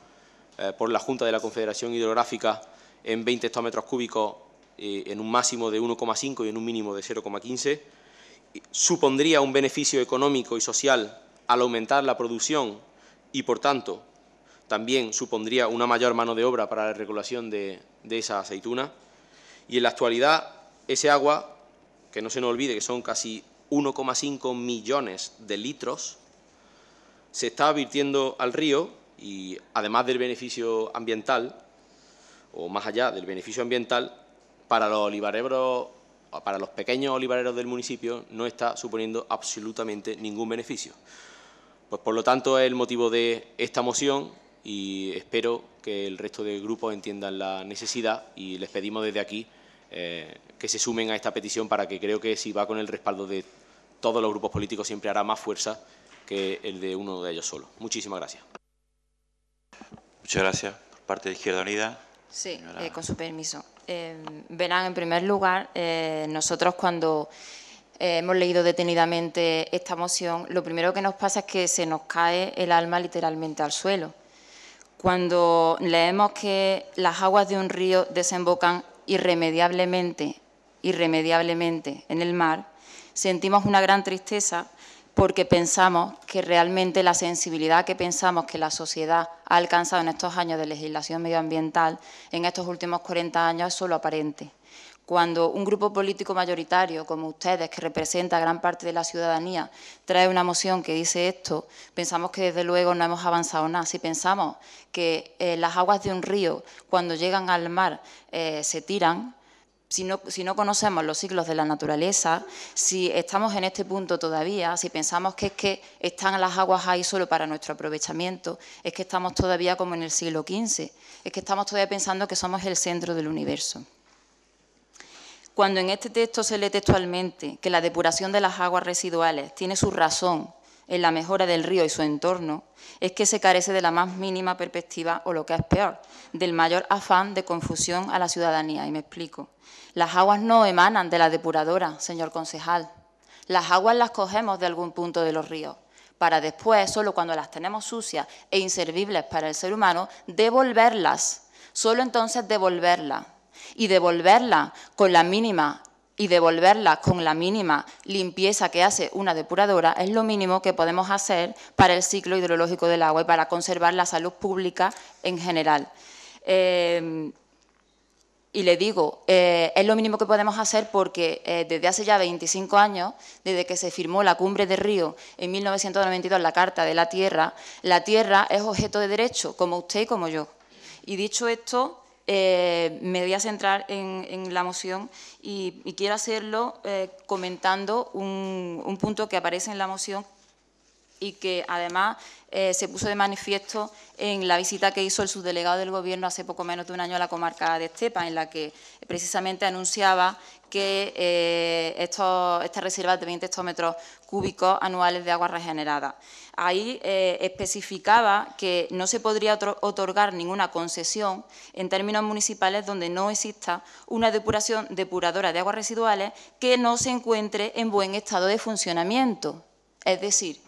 por la Junta de la Confederación Hidrográfica en 20 hectómetros cúbicos eh, en un máximo de 1,5 y en un mínimo de 0,15, supondría un beneficio económico y social al aumentar la producción y, por tanto, también supondría una mayor mano de obra para la regulación de, de esa aceituna. Y en la actualidad, ese agua, que no se nos olvide que son casi 1,5 millones de litros, se está advirtiendo al río y además del beneficio ambiental, o más allá del beneficio ambiental, para los olivareros, para los pequeños olivareros del municipio, no está suponiendo absolutamente ningún beneficio. Pues por lo tanto es el motivo de esta moción y espero que el resto de grupos entiendan la necesidad y les pedimos desde aquí eh, que se sumen a esta petición para que creo que si va con el respaldo de todos los grupos políticos siempre hará más fuerza que el de uno de ellos solo. Muchísimas gracias. Muchas gracias. Por parte de Izquierda Unida. Sí, eh, con su permiso. Em, verán, en primer lugar, eh, nosotros cuando eh, hemos leído detenidamente esta moción, lo primero que nos pasa es que se nos cae el alma literalmente al suelo. Cuando leemos que las aguas de un río desembocan irremediablemente, irremediablemente en el mar, sentimos una gran tristeza porque pensamos que realmente la sensibilidad que pensamos que la sociedad ha alcanzado en estos años de legislación medioambiental, en estos últimos 40 años, es solo aparente. Cuando un grupo político mayoritario como ustedes, que representa gran parte de la ciudadanía, trae una moción que dice esto, pensamos que desde luego no hemos avanzado nada. Si pensamos que eh, las aguas de un río, cuando llegan al mar, eh, se tiran, si no, conocemos los ciclos de la naturaleza, si estamos en este punto todavía, si pensamos que es que están las aguas ahí solo para nuestro aprovechamiento, es que estamos todavía como en el siglo XV, es que estamos todavía pensando que somos el centro del universo. Cuando en este texto se lee textualmente que la depuración de las aguas residuales tiene su razón en la mejora del río y su entorno es que se carece de la más mínima perspectiva o lo que es peor, del mayor afán de confusión a la ciudadanía. Y me explico. Las aguas no emanan de la depuradora, señor concejal. Las aguas las cogemos de algún punto de los ríos para después, solo cuando las tenemos sucias e inservibles para el ser humano, devolverlas. Solo entonces devolverlas. Y devolverlas con la mínima y devolverla con la mínima limpieza que hace una depuradora es lo mínimo que podemos hacer para el ciclo hidrológico del agua y para conservar la salud pública en general. Eh, y le digo, eh, es lo mínimo que podemos hacer porque eh, desde hace ya 25 años, desde que se firmó la Cumbre de Río en 1992, la Carta de la Tierra, la Tierra es objeto de derecho, como usted y como yo. Y dicho esto, eh, me voy a centrar en, la moción y, quiero hacerlo eh, comentando un, un punto que aparece en la moción y que además eh, se puso de manifiesto en la visita que hizo el subdelegado del Gobierno hace poco menos de un año a la comarca de Estepa, en la que precisamente anunciaba que eh, esta reserva reservas de 20 hectómetros cúbicos anuales de agua regenerada. Ahí eh, especificaba que no se podría otorgar ninguna concesión en términos municipales donde no exista una depuración depuradora de aguas residuales que no se encuentre en buen estado de funcionamiento. Es decir,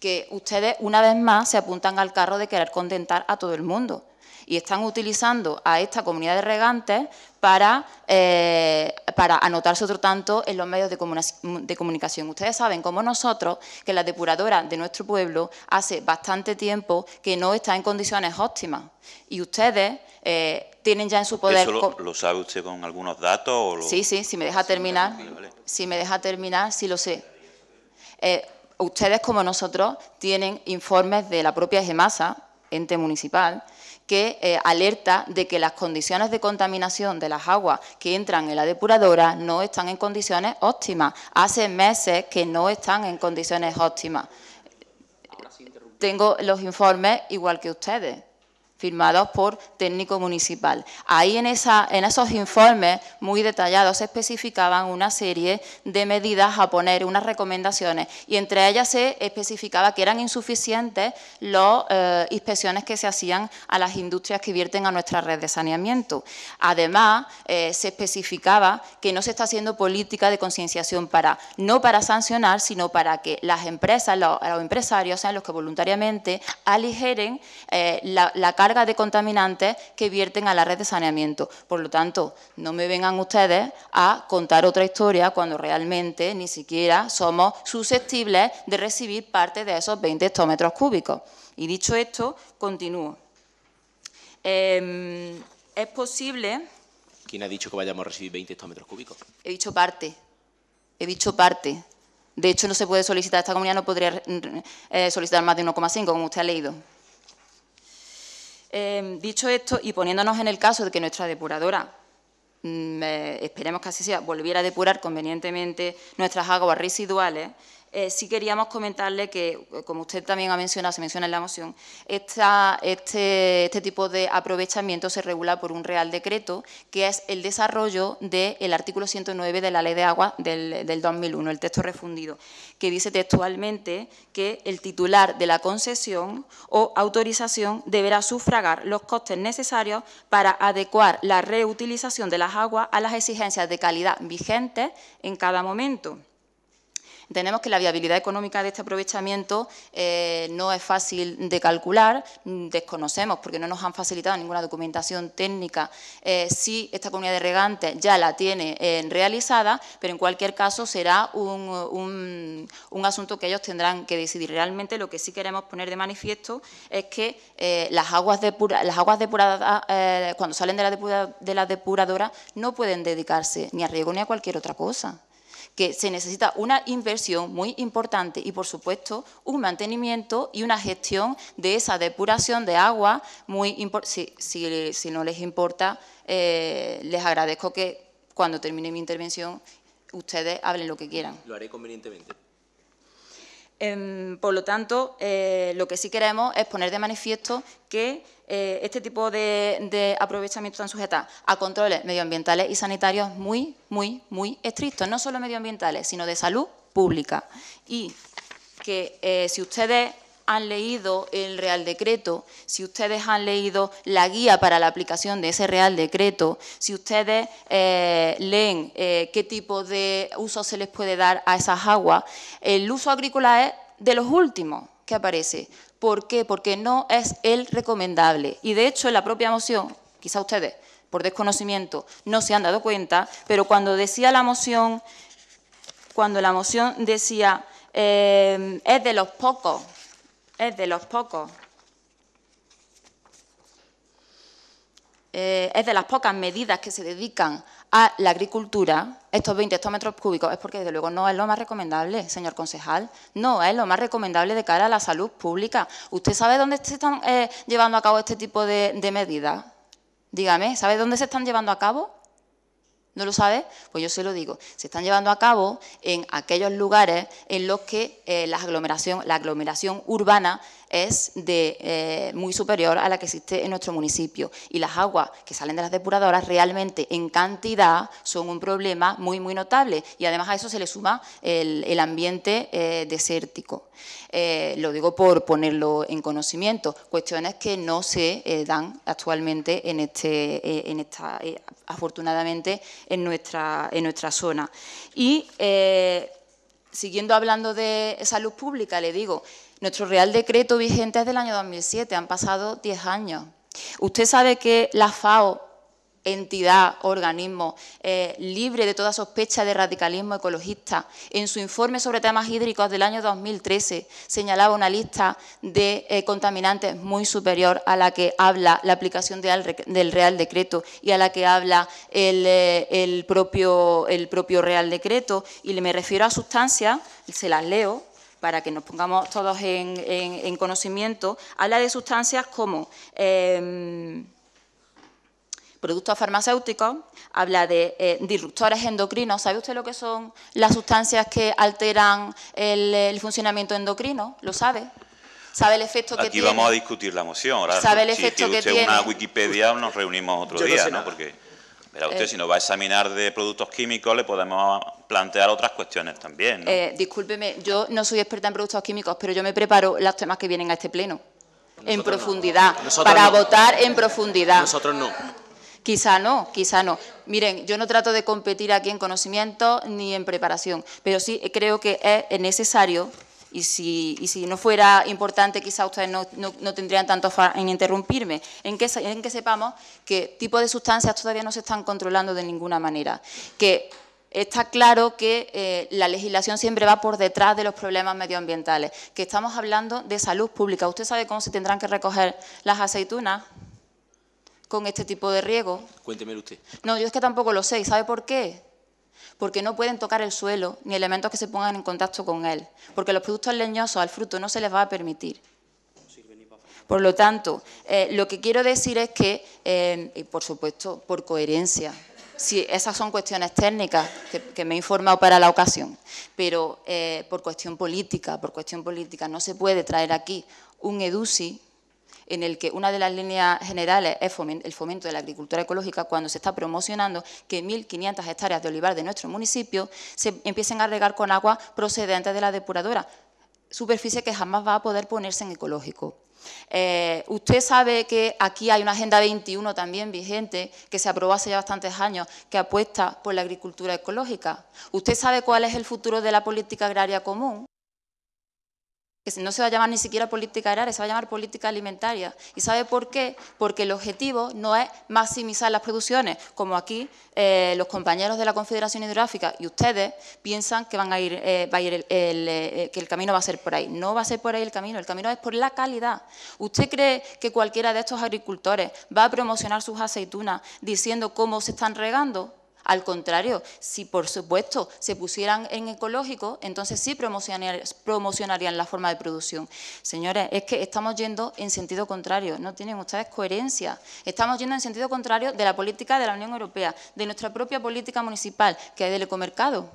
que ustedes una vez más se apuntan al carro de querer contentar a todo el mundo y están utilizando a esta comunidad de regantes para, eh, para anotarse otro tanto en los medios de, comunicación. Ustedes saben, como nosotros, que la depuradora de nuestro pueblo hace bastante tiempo que no está en condiciones óptimas y ustedes eh, tienen ya en su poder... ¿Eso lo, sabe usted con algunos datos? O Sí, sí, si me deja terminar, si me deja terminar, sí lo sé. Eh, ustedes como nosotros tienen informes de la propia GEMASA, ente municipal, que eh, alerta de que las condiciones de contaminación de las aguas que entran en la depuradora no están en condiciones óptimas. Hace meses que no están en condiciones óptimas. Tengo los informes igual que ustedes firmados por técnico municipal. Ahí en, esa, en esos informes muy detallados se especificaban una serie de medidas a poner, unas recomendaciones, y entre ellas se especificaba que eran insuficientes las eh, inspecciones que se hacían a las industrias que vierten a nuestra red de saneamiento. Además, eh, se especificaba que no se está haciendo política de concienciación para, no para sancionar, sino para que las empresas, los, empresarios sean los que voluntariamente aligeren eh, la, la carga de contaminantes que vierten a la red de saneamiento. Por lo tanto, no me vengan ustedes a contar otra historia cuando realmente ni siquiera somos susceptibles de recibir parte de esos 20 hectómetros cúbicos. Y dicho esto, continúo. Em, es posible... ¿Quién ha dicho que vayamos a recibir 20 hectómetros cúbicos? He dicho parte. He dicho parte. De hecho, no se puede solicitar, esta comunidad no podría eh, solicitar más de 1,5, como usted ha leído. Em, dicho esto, y poniéndonos en el caso de que nuestra depuradora, mm, eh, esperemos que así sea, volviera a depurar convenientemente nuestras aguas residuales, eh, sí queríamos comentarle que, eh, como usted también ha mencionado, se menciona en la moción, este, este, tipo de aprovechamiento se regula por un Real Decreto, que es el desarrollo del artículo 109 de la Ley de Agua del, del 2001, el texto refundido, que dice textualmente que el titular de la concesión o autorización deberá sufragar los costes necesarios para adecuar la reutilización de las aguas a las exigencias de calidad vigentes en cada momento. Tenemos que la viabilidad económica de este aprovechamiento eh, no es fácil de calcular, mm, desconocemos porque no nos han facilitado ninguna documentación técnica eh, si esta comunidad de regantes ya la tiene eh, realizada, pero en cualquier caso será un, asunto que ellos tendrán que decidir. Realmente lo que sí queremos poner de manifiesto es que las aguas, las aguas depuradas, cuando salen de la, de la depuradora, no pueden dedicarse ni a riego ni a cualquier otra cosa que se necesita una inversión muy importante y, por supuesto, un mantenimiento y una gestión de esa depuración de agua muy si, si, no les importa, eh, les agradezco que cuando termine mi intervención ustedes hablen lo que quieran. Lo haré convenientemente. Em, por lo tanto, eh, lo que sí queremos es poner de manifiesto que eh, este tipo de, aprovechamiento aprovechamientos están a controles medioambientales y sanitarios muy, muy, muy estrictos, no solo medioambientales, sino de salud pública. Y que eh, si ustedes han leído el Real Decreto, si ustedes han leído la guía para la aplicación de ese Real Decreto, si ustedes eh, leen eh, qué tipo de uso se les puede dar a esas aguas, el uso agrícola es de los últimos que aparece. ¿Por qué? Porque no es el recomendable. Y de hecho, en la propia moción, quizá ustedes por desconocimiento no se han dado cuenta, pero cuando decía la moción, cuando la moción decía eh, es de los pocos es de los pocos. Eh, es de las pocas medidas que se dedican a la agricultura, estos 20 metros cúbicos, es porque desde luego no es lo más recomendable, señor concejal, no es lo más recomendable de cara a la salud pública. ¿Usted sabe dónde se están eh, llevando a cabo este tipo de medidas? Dígame, ¿sabe dónde se están llevando a cabo? ¿No lo sabe? Pues yo se lo digo. Se están llevando a cabo en aquellos lugares en los que eh, la, aglomeración, urbana es eh, muy superior a la que existe en nuestro municipio. Y las aguas que salen de las depuradoras realmente en cantidad son un problema muy, muy notable. Y además a eso se le suma el, ambiente eh, desértico. lo digo por ponerlo en conocimiento. Cuestiones que no se dan actualmente en este, en esta, afortunadamente, en nuestra, en nuestra zona. Y eh, siguiendo hablando de salud pública, le digo, nuestro Real Decreto vigente es del año 2007, han pasado 10 años. Usted sabe que la FAO entidad, organismo, eh, libre de toda sospecha de radicalismo ecologista. En su informe sobre temas hídricos del año 2013 señalaba una lista de eh, contaminantes muy superior a la que habla la aplicación del Real Decreto y a la que habla el, eh, propio, Real Decreto. Y me refiero a sustancias, se las leo, para que nos pongamos todos en, conocimiento, habla de sustancias como... Em, productos farmacéuticos, habla de eh, disruptores endocrinos. ¿Sabe usted lo que son las sustancias que alteran el, funcionamiento endocrino? ¿Lo sabe? ¿Sabe el efecto que tiene? Aquí vamos a discutir la moción. ¿Sabe el efecto que tiene? una Wikipedia nos reunimos otro día, ¿no? Porque, pero usted, eh, si nos va a examinar de productos químicos, le podemos plantear otras cuestiones también. ¿no? Eh, discúlpeme, yo no soy experta en productos químicos, pero yo me preparo los temas que vienen a este pleno. en profundidad, para votar en profundidad. Nosotros no. Quizá no, quizá no. Miren, yo no trato de competir aquí en conocimiento ni en preparación, pero sí creo que es necesario y si, no fuera importante quizá ustedes no, tendrían tanto en interrumpirme, en que, sepamos que tipo de sustancias todavía no se están controlando de ninguna manera, que está claro que eh, la legislación siempre va por detrás de los problemas medioambientales, que estamos hablando de salud pública. ¿Usted sabe cómo se tendrán que recoger las aceitunas? con este tipo de riego. Cuénteme usted. No, yo es que tampoco lo sé. ¿Y sabe por qué? Porque no pueden tocar el suelo ni elementos que se pongan en contacto con él. Porque los productos leñosos al fruto no se les va a permitir. Por lo tanto, eh, lo que quiero decir es que, eh, y por supuesto, por coherencia, si esas son cuestiones técnicas que, me he informado para la ocasión, pero eh, por cuestión política, por cuestión política, no se puede traer aquí un EDUSI en el que una de las líneas generales es el fomento de la agricultura ecológica, cuando se está promocionando que 1.500 hectáreas de olivar de nuestro municipio se empiecen a regar con agua procedente de la depuradora, superficie que jamás va a poder ponerse en ecológico. Eh, usted sabe que aquí hay una Agenda 21 también vigente, que se aprobó hace ya bastantes años, que apuesta por la agricultura ecológica. Usted sabe cuál es el futuro de la política agraria común que no se va a llamar ni siquiera política agraria, se va a llamar política alimentaria. ¿Y sabe por qué? Porque el objetivo no es maximizar las producciones, como aquí eh, los compañeros de la Confederación Hidrográfica y ustedes piensan que, van a ir, eh, va a ir eh, que el camino va a ser por ahí. No va a ser por ahí el camino, el camino es por la calidad. ¿Usted cree que cualquiera de estos agricultores va a promocionar sus aceitunas diciendo cómo se están regando? Al contrario, si por supuesto se pusieran en ecológico, entonces sí promocionarían, la forma de producción. Señores, es que estamos yendo en sentido contrario, no tienen ustedes coherencia. Estamos yendo en sentido contrario de la política de la Unión Europea, de nuestra propia política municipal, que es del ecomercado.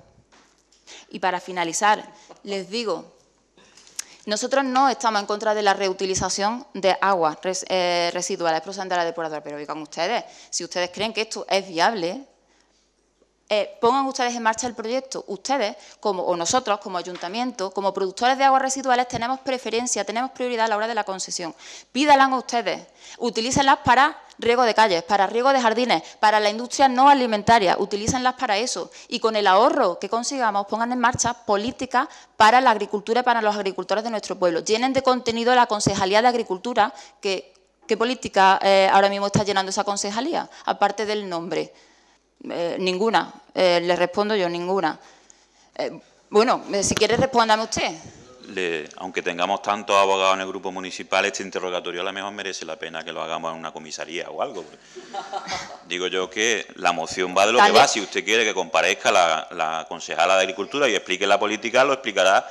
Y para finalizar, les digo, nosotros no estamos en contra de la reutilización de aguas eh, residuales procedentes de la depuradora, pero oigan ustedes, si ustedes creen que esto es viable, eh, pongan ustedes en marcha el proyecto. Ustedes, como, o nosotros como ayuntamiento, como productores de aguas residuales, tenemos preferencia, tenemos prioridad a la hora de la concesión. ...pídalan a ustedes, utilícenlas para riego de calles, para riego de jardines, para la industria no alimentaria, utilícenlas para eso. Y con el ahorro que consigamos, pongan en marcha políticas para la agricultura y para los agricultores de nuestro pueblo. Llenen de contenido la Concejalía de Agricultura, que, ¿qué política eh, ahora mismo está llenando esa concejalía? Aparte del nombre. Eh, ninguna. Eh, le respondo yo, ninguna. Eh, bueno, si quiere, respóndame usted. Le, aunque tengamos tantos abogados en el grupo municipal, este interrogatorio a lo mejor merece la pena que lo hagamos en una comisaría o algo. Digo yo que la moción va de lo que va. Si usted quiere que comparezca la, la, concejala de Agricultura y explique la política, lo explicará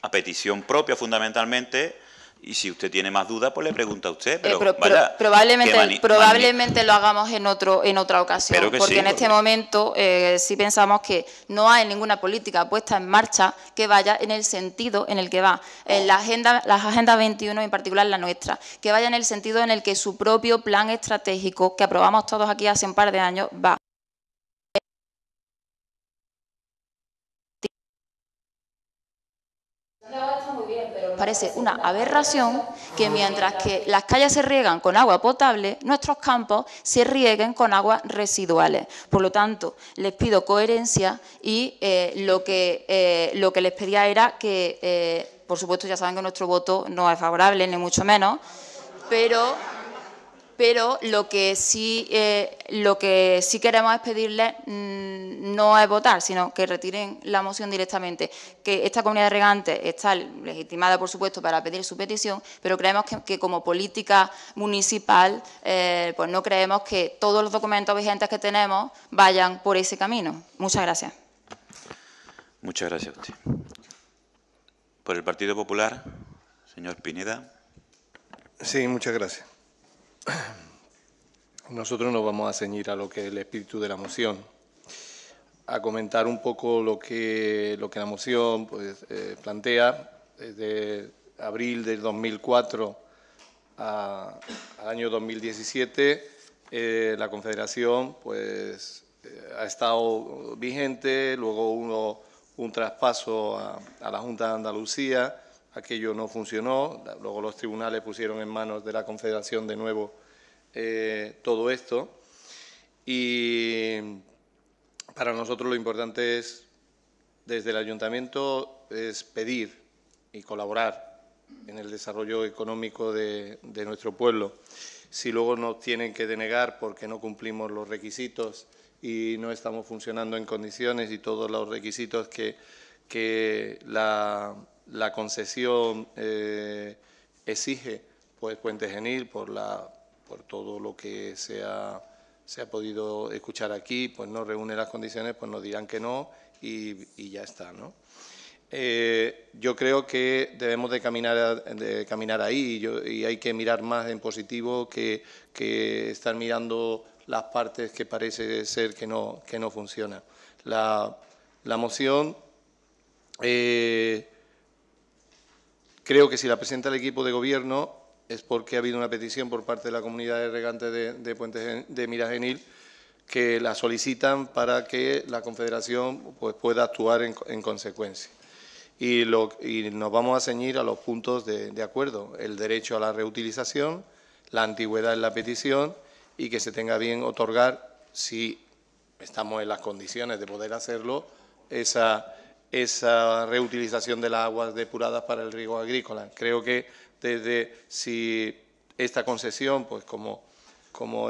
a petición propia fundamentalmente y si usted tiene más dudas, pues le pregunta a usted. Eh, pero, probablemente, probablemente lo hagamos en otro en otra ocasión, porque en este momento eh, sí pensamos que no hay ninguna política puesta en marcha que vaya en el sentido en el que va en la agenda, las agendas 21 en particular la nuestra, que vaya en el sentido en el que su propio plan estratégico que aprobamos todos aquí hace un par de años va. Parece una aberración que mientras que las calles se riegan con agua potable, nuestros campos se rieguen con aguas residuales. Por lo tanto, les pido coherencia y eh, lo, que, eh, lo que les pedía era que, eh, por supuesto, ya saben que nuestro voto no es favorable, ni mucho menos, pero pero lo que sí, eh, lo que sí queremos es pedirle mm, no es votar, sino que retiren la moción directamente. Que esta comunidad de regantes está legitimada, por supuesto, para pedir su petición, pero creemos que, como política municipal, eh, pues no creemos que todos los documentos vigentes que tenemos vayan por ese camino. Muchas gracias. Muchas gracias a usted. Por el Partido Popular, señor Pineda. Sí, muchas gracias. nosotros nos vamos a ceñir a lo que es el espíritu de la moción, a comentar un poco lo que, lo que la moción pues, eh, plantea desde abril del 2004 al año 2017. Eh, la Confederación pues, eh, ha estado vigente, luego uno, un traspaso a la Junta de Andalucía, aquello no funcionó, luego los tribunales pusieron en manos de la Confederación de nuevo eh, todo esto y para nosotros lo importante es, desde el ayuntamiento, es pedir y colaborar en el desarrollo económico de, nuestro pueblo. Si luego nos tienen que denegar porque no cumplimos los requisitos y no estamos funcionando en condiciones y todos los requisitos que, que la la concesión eh, exige pues Puente Genil por la por todo lo que se ha, podido escuchar aquí, pues no reúne las condiciones, pues nos dirán que no y, ya está, ¿no? Eh, yo creo que debemos de caminar, de caminar ahí y, hay que mirar más en positivo que, estar mirando las partes que parece ser que no, que no funciona. La, moción eh, Creo que si la presenta el equipo de gobierno es porque ha habido una petición por parte de la comunidad de regantes de, de Puentes de Miragenil que la solicitan para que la Confederación pues, pueda actuar en, consecuencia. Y, nos vamos a ceñir a los puntos de, de, acuerdo, el derecho a la reutilización, la antigüedad en la petición y que se tenga bien otorgar, si estamos en las condiciones de poder hacerlo, esa, esa reutilización de las aguas depuradas para el riego agrícola. Creo que desde si esta concesión, pues como,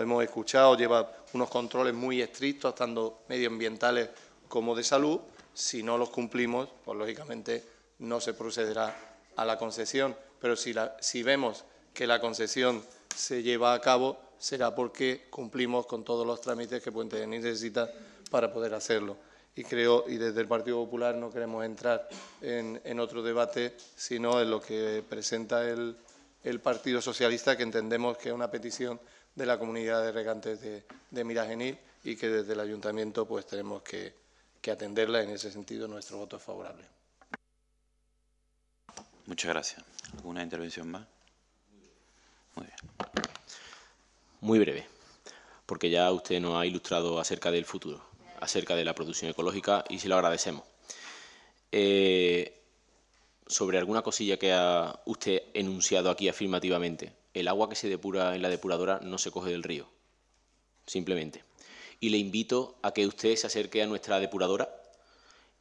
hemos escuchado, lleva unos controles muy estrictos, tanto medioambientales como de salud, si no los cumplimos, pues lógicamente no se procederá a la concesión. Pero si, si vemos que la concesión se lleva a cabo, será porque cumplimos con todos los trámites que Puente necesita para poder hacerlo y creo, y desde el Partido Popular no queremos entrar en, otro debate, sino en lo que presenta el, Partido Socialista, que entendemos que es una petición de la comunidad de regantes de, Miragenil y que desde el Ayuntamiento pues tenemos que, que atenderla. En ese sentido, nuestro voto es favorable. Muchas gracias. ¿Alguna intervención más? Muy bien. Muy breve, porque ya usted nos ha ilustrado acerca del futuro acerca de la producción ecológica y se lo agradecemos. Eh, sobre alguna cosilla que ha usted enunciado aquí afirmativamente, el agua que se depura en la depuradora no se coge del río, simplemente. Y le invito a que usted se acerque a nuestra depuradora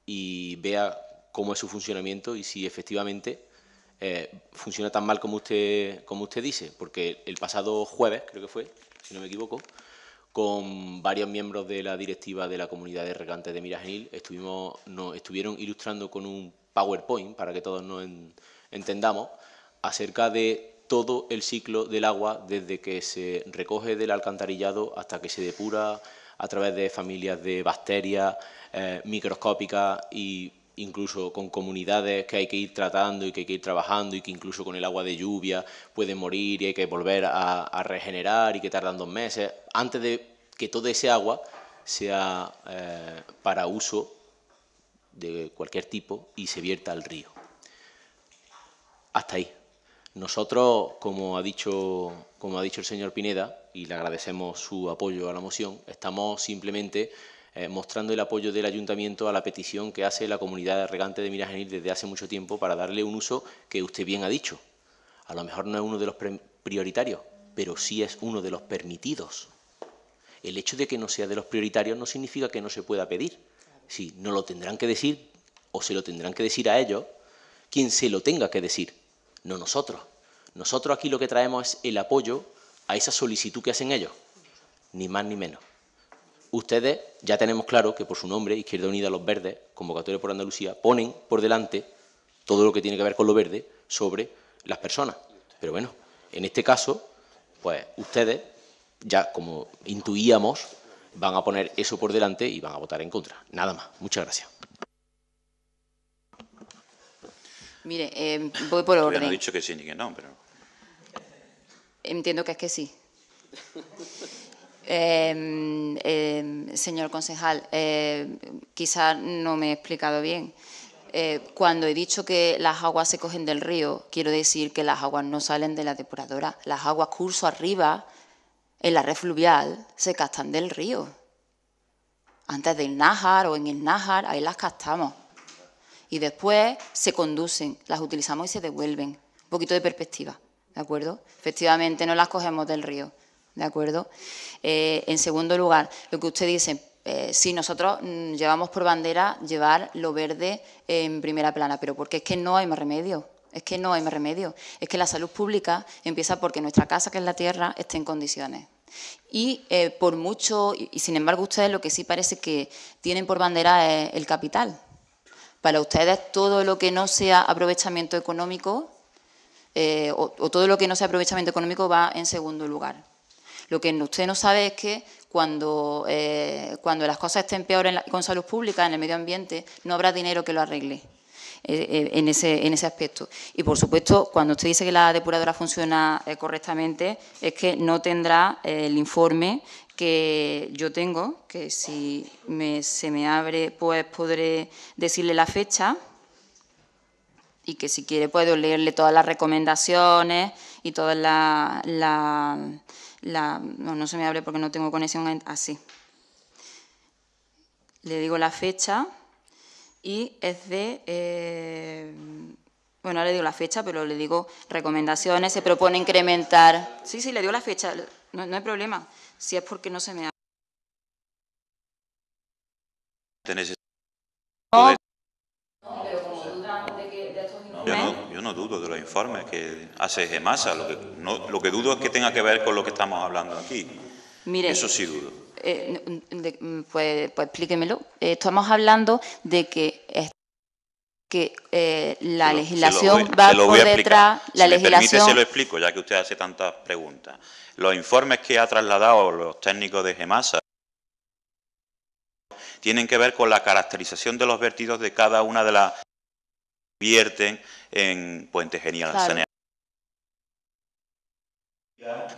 y vea cómo es su funcionamiento y si efectivamente eh, funciona tan mal como usted, como usted dice, porque el pasado jueves, creo que fue, si no me equivoco, con varios miembros de la directiva de la comunidad de Recantes de Miragenil. Estuvimos, nos estuvieron ilustrando con un PowerPoint para que todos nos entendamos acerca de todo el ciclo del agua desde que se recoge del alcantarillado hasta que se depura a través de familias de bacterias eh, microscópicas y incluso con comunidades que hay que ir tratando y que hay que ir trabajando y que incluso con el agua de lluvia pueden morir y hay que volver a, regenerar y que tardan dos meses, antes de que todo ese agua sea eh, para uso de cualquier tipo y se vierta al río. Hasta ahí. Nosotros, como ha dicho, como ha dicho el señor Pineda, y le agradecemos su apoyo a la moción, estamos simplemente eh, mostrando el apoyo del ayuntamiento a la petición que hace la comunidad de regante de Miragenil desde hace mucho tiempo para darle un uso que usted bien ha dicho. A lo mejor no es uno de los prioritarios, pero sí es uno de los permitidos. El hecho de que no sea de los prioritarios no significa que no se pueda pedir. Si no lo tendrán que decir o se lo tendrán que decir a ellos, quien se lo tenga que decir, no nosotros. Nosotros aquí lo que traemos es el apoyo a esa solicitud que hacen ellos, ni más ni menos ustedes ya tenemos claro que por su nombre, Izquierda Unida, Los Verdes, Convocatoria por Andalucía, ponen por delante todo lo que tiene que ver con lo verde sobre las personas. Pero bueno, en este caso, pues ustedes, ya como intuíamos, van a poner eso por delante y van a votar en contra. Nada más. Muchas gracias. Mire, eh, voy por orden. No he dicho que sí ni que no, pero... Entiendo que es que sí. Em, em, señor concejal, em, quizás no me he explicado bien. Eh, cuando he dicho que las aguas se cogen del río, quiero decir que las aguas no salen de la depuradora. Las aguas curso arriba, en la red fluvial, se castan del río. Antes del Nájar o en el Nájar, ahí las castamos Y después se conducen, las utilizamos y se devuelven. Un poquito de perspectiva, ¿de acuerdo? Efectivamente, no las cogemos del río. ¿de acuerdo? Eh, en segundo lugar, lo que usted dice, eh, sí, nosotros mm, llevamos por bandera llevar lo verde en primera plana, pero porque es que no hay más remedio. Es que no hay más remedio. Es que la salud pública empieza porque nuestra casa, que es la tierra, esté en condiciones. Y eh, por mucho, y, sin embargo, ustedes lo que sí parece que tienen por bandera es el capital. Para ustedes, todo lo que no sea aprovechamiento económico eh, o todo lo que no sea aprovechamiento económico va en segundo lugar. Lo que usted no sabe es que cuando, eh, cuando las cosas estén peor con salud pública, en el medio ambiente, no habrá dinero que lo arregle. Eh, eh, en, ese, en ese aspecto. Y por supuesto, cuando usted dice que la depuradora funciona correctamente, es que no tendrá el informe que yo tengo, que si se me abre, pues podré decirle la fecha y que si quiere puedo leerle todas las recomendaciones y todas las... La, no, no se me abre porque no tengo conexión así. Le digo la fecha y es de... Eh, bueno, le digo la fecha, pero le digo recomendaciones, se propone incrementar. Sí, sí, le digo la fecha, no, hay problema, si es porque no se me abre. dudo de los informes que hace GEMASA, lo que, lo que dudo es que tenga que ver con lo que estamos hablando aquí. Eso sí dudo. Eh, pues, pues, explíquemelo. Eh, estamos hablando de que que la legislación va por detrás. La legislación... permite, se lo explico, ya que usted hace tantas preguntas. Los informes que ha trasladado los técnicos de GEMASA tienen que ver con la caracterización de los vertidos de cada una de las vierten en Puente Genial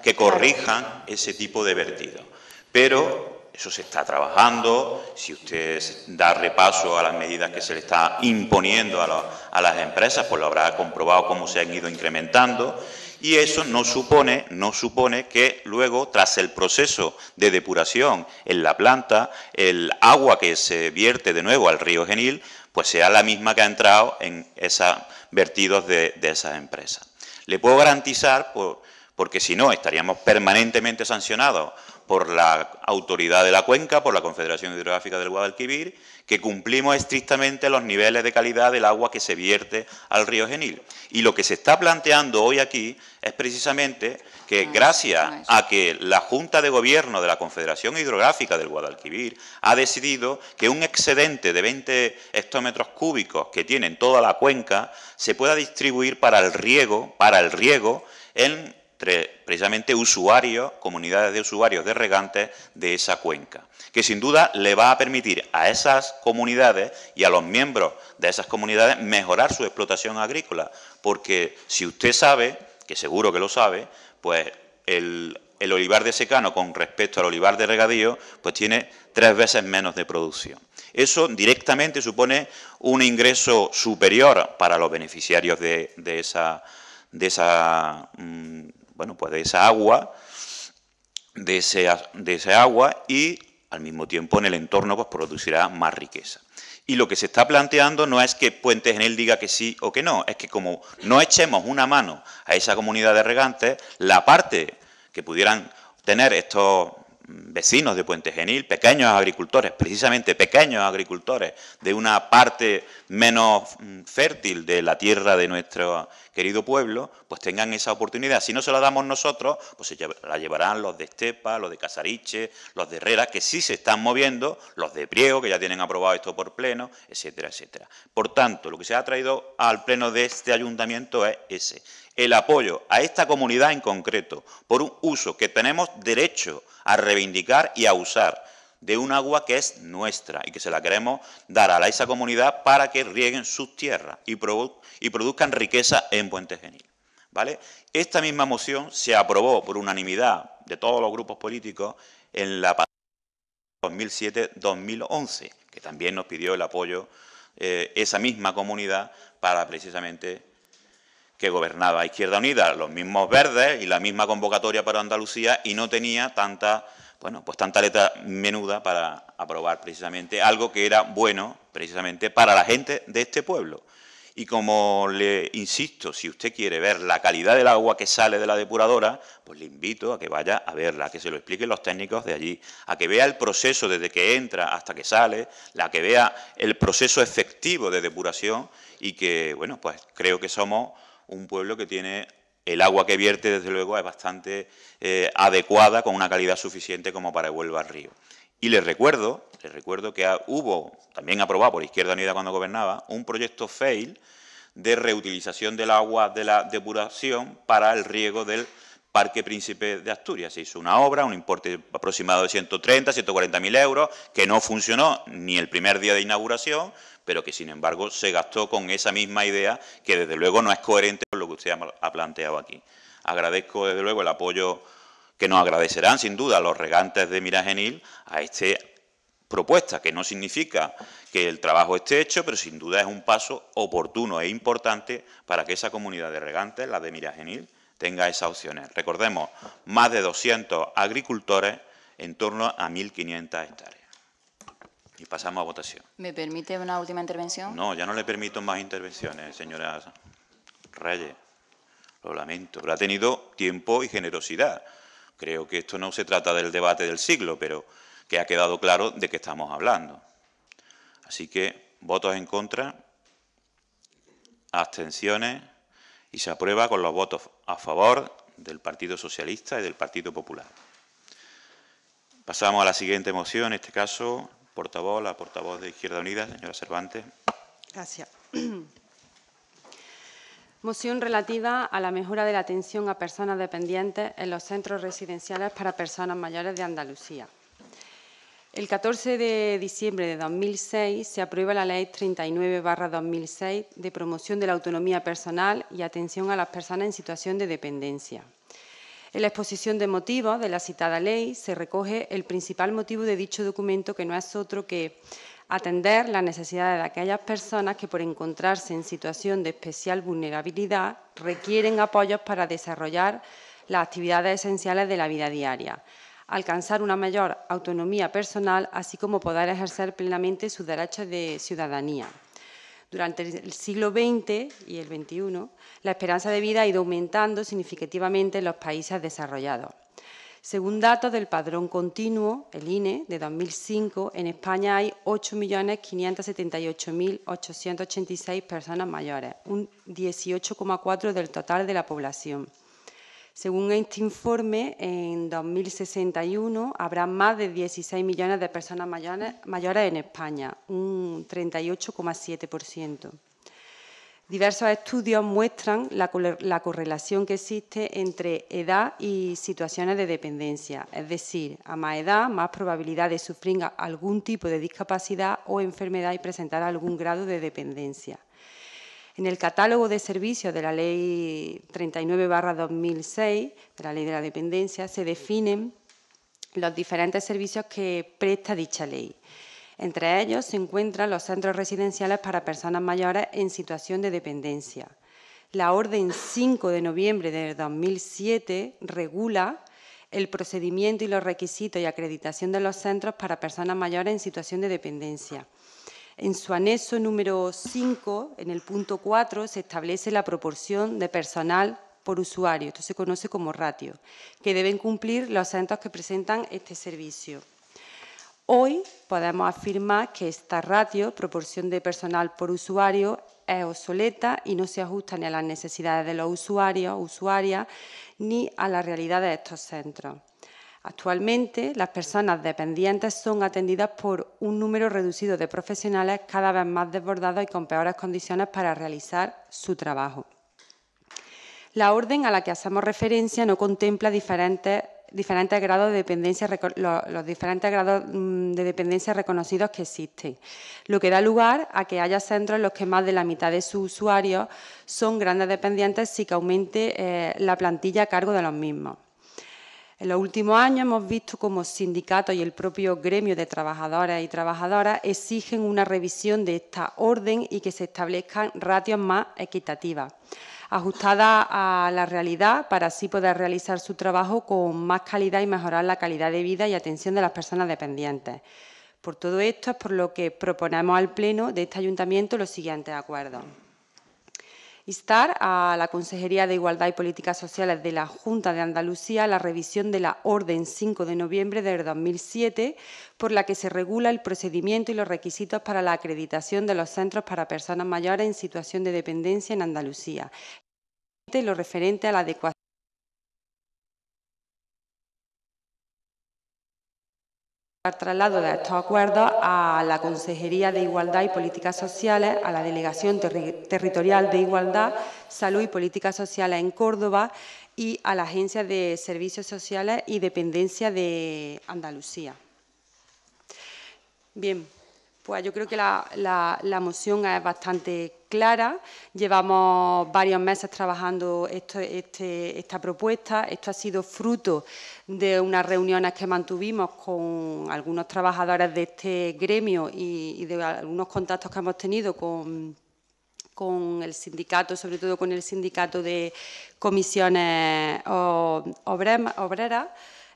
que corrijan ese tipo de vertido. Pero eso se está trabajando, si usted da repaso a las medidas que se le está imponiendo a, las empresas, pues lo habrá comprobado cómo se han ido incrementando y eso no supone, no supone que luego, tras el proceso de depuración en la planta, el agua que se vierte de nuevo al río Genil, pues sea la misma que ha entrado en esa vertidos de, esas empresas. Le puedo garantizar, porque si no, estaríamos permanentemente sancionados por la autoridad de la cuenca, por la Confederación Hidrográfica del Guadalquivir, que cumplimos estrictamente los niveles de calidad del agua que se vierte al río Genil. Y lo que se está planteando hoy aquí es precisamente que ah, gracias a que la Junta de Gobierno de la Confederación Hidrográfica del Guadalquivir ha decidido que un excedente de 20 hectómetros cúbicos que tiene en toda la cuenca se pueda distribuir para el riego, para el riego en precisamente usuarios, comunidades de usuarios de regantes de esa cuenca, que sin duda le va a permitir a esas comunidades y a los miembros de esas comunidades mejorar su explotación agrícola, porque si usted sabe, que seguro que lo sabe, pues el, olivar de secano con respecto al olivar de regadío, pues tiene tres veces menos de producción. Eso directamente supone un ingreso superior para los beneficiarios de, de esa de esa, mm, bueno, pues de esa agua, de, agua y al mismo tiempo en el entorno pues, producirá más riqueza. Y lo que se está planteando no es que Puente Genil diga que sí o que no, es que como no echemos una mano a esa comunidad de regantes, la parte que pudieran tener estos vecinos de Puente Genil, pequeños agricultores, precisamente pequeños agricultores de una parte menos mm, fértil de la tierra de nuestro querido pueblo, pues tengan esa oportunidad. Si no se la damos nosotros, pues se la llevarán los de Estepa, los de Casariche, los de Herrera, que sí se están moviendo, los de Priego, que ya tienen aprobado esto por pleno, etcétera, etcétera. Por tanto, lo que se ha traído al pleno de este ayuntamiento es ese, el apoyo a esta comunidad en concreto, por un uso que tenemos derecho a reivindicar y a usar de un agua que es nuestra y que se la queremos dar a esa comunidad para que rieguen sus tierras y, produzcan riqueza en Puente Genil. ¿Vale? Esta misma moción se aprobó por unanimidad de todos los grupos políticos en la 2007-2011, que también nos pidió el apoyo eh, esa misma comunidad para precisamente que gobernaba Izquierda Unida, los mismos verdes y la misma convocatoria para Andalucía y no tenía tanta bueno, pues tanta letra menuda para aprobar precisamente algo que era bueno precisamente para la gente de este pueblo. Y como le insisto, si usted quiere ver la calidad del agua que sale de la depuradora, pues le invito a que vaya a verla, a que se lo expliquen los técnicos de allí, a que vea el proceso desde que entra hasta que sale, a que vea el proceso efectivo de depuración y que, bueno, pues creo que somos un pueblo que tiene el agua que vierte, desde luego, es bastante eh, adecuada, con una calidad suficiente como para que al río. Y les recuerdo, les recuerdo que hubo, también aprobado por Izquierda Unida cuando gobernaba, un proyecto FAIL de reutilización del agua de la depuración para el riego del Parque Príncipe de Asturias. Se hizo una obra, un importe aproximado de 130, 140 mil euros, que no funcionó ni el primer día de inauguración, pero que sin embargo se gastó con esa misma idea que desde luego no es coherente con lo que usted ha planteado aquí. Agradezco desde luego el apoyo que nos agradecerán sin duda los regantes de Miragenil a esta propuesta, que no significa que el trabajo esté hecho, pero sin duda es un paso oportuno e importante para que esa comunidad de regantes, la de Miragenil, tenga esas opciones. Recordemos, más de 200 agricultores en torno a 1.500 hectáreas. Y pasamos a votación. ¿Me permite una última intervención? No, ya no le permito más intervenciones, señora Reyes. Lo lamento, pero ha tenido tiempo y generosidad. Creo que esto no se trata del debate del siglo, pero que ha quedado claro de qué estamos hablando. Así que votos en contra, abstenciones y se aprueba con los votos a favor del Partido Socialista y del Partido Popular. Pasamos a la siguiente moción, en este caso portavoz, la portavoz de Izquierda Unida, señora Cervantes. Gracias. Moción relativa a la mejora de la atención a personas dependientes en los centros residenciales para personas mayores de Andalucía. El 14 de diciembre de 2006 se aprueba la Ley 39-2006 de promoción de la autonomía personal y atención a las personas en situación de dependencia. En la exposición de motivos de la citada ley se recoge el principal motivo de dicho documento, que no es otro que atender las necesidades de aquellas personas que por encontrarse en situación de especial vulnerabilidad requieren apoyos para desarrollar las actividades esenciales de la vida diaria, alcanzar una mayor autonomía personal, así como poder ejercer plenamente sus derechos de ciudadanía. Durante el siglo XX y el XXI, la esperanza de vida ha ido aumentando significativamente en los países desarrollados. Según datos del Padrón Continuo, el INE, de 2005, en España hay 8.578.886 personas mayores, un 18,4 del total de la población. Según este informe, en 2061 habrá más de 16 millones de personas mayores, en España, un 38,7%. Diversos estudios muestran la, la, correlación que existe entre edad y situaciones de dependencia, es decir, a más edad, más probabilidad de sufrir algún tipo de discapacidad o enfermedad y presentar algún grado de dependencia. En el catálogo de servicios de la Ley 39-2006, de la Ley de la Dependencia, se definen los diferentes servicios que presta dicha ley. Entre ellos se encuentran los centros residenciales para personas mayores en situación de dependencia. La Orden 5 de noviembre de 2007 regula el procedimiento y los requisitos y acreditación de los centros para personas mayores en situación de dependencia. En su anexo número 5, en el punto 4, se establece la proporción de personal por usuario, esto se conoce como ratio, que deben cumplir los centros que presentan este servicio. Hoy podemos afirmar que esta ratio, proporción de personal por usuario, es obsoleta y no se ajusta ni a las necesidades de los usuarios, usuarias, ni a la realidad de estos centros. Actualmente, las personas dependientes son atendidas por un número reducido de profesionales cada vez más desbordados y con peores condiciones para realizar su trabajo. La orden a la que hacemos referencia no contempla diferentes, grados de dependencia, los, diferentes grados mm, de dependencia reconocidos que existen, lo que da lugar a que haya centros en los que más de la mitad de sus usuarios son grandes dependientes y que aumente eh, la plantilla a cargo de los mismos. En los últimos años hemos visto cómo sindicatos y el propio gremio de trabajadoras y trabajadoras exigen una revisión de esta orden y que se establezcan ratios más equitativas, ajustadas a la realidad para así poder realizar su trabajo con más calidad y mejorar la calidad de vida y atención de las personas dependientes. Por todo esto es por lo que proponemos al Pleno de este Ayuntamiento los siguientes acuerdos instar a la Consejería de Igualdad y Políticas Sociales de la Junta de Andalucía la revisión de la Orden 5 de noviembre de 2007 por la que se regula el procedimiento y los requisitos para la acreditación de los centros para personas mayores en situación de dependencia en Andalucía. Lo referente a la adecuación traslado de estos acuerdos a la Consejería de Igualdad y Políticas Sociales, a la Delegación Territorial de Igualdad, Salud y Políticas Sociales en Córdoba y a la Agencia de Servicios Sociales y Dependencia de Andalucía. Bien. Pues yo creo que la, moción es bastante clara. Llevamos varios meses trabajando esto, este, esta propuesta. Esto ha sido fruto de unas reuniones que mantuvimos con algunos trabajadores de este gremio y, de algunos contactos que hemos tenido con con el sindicato, sobre todo con el sindicato de comisiones obreras.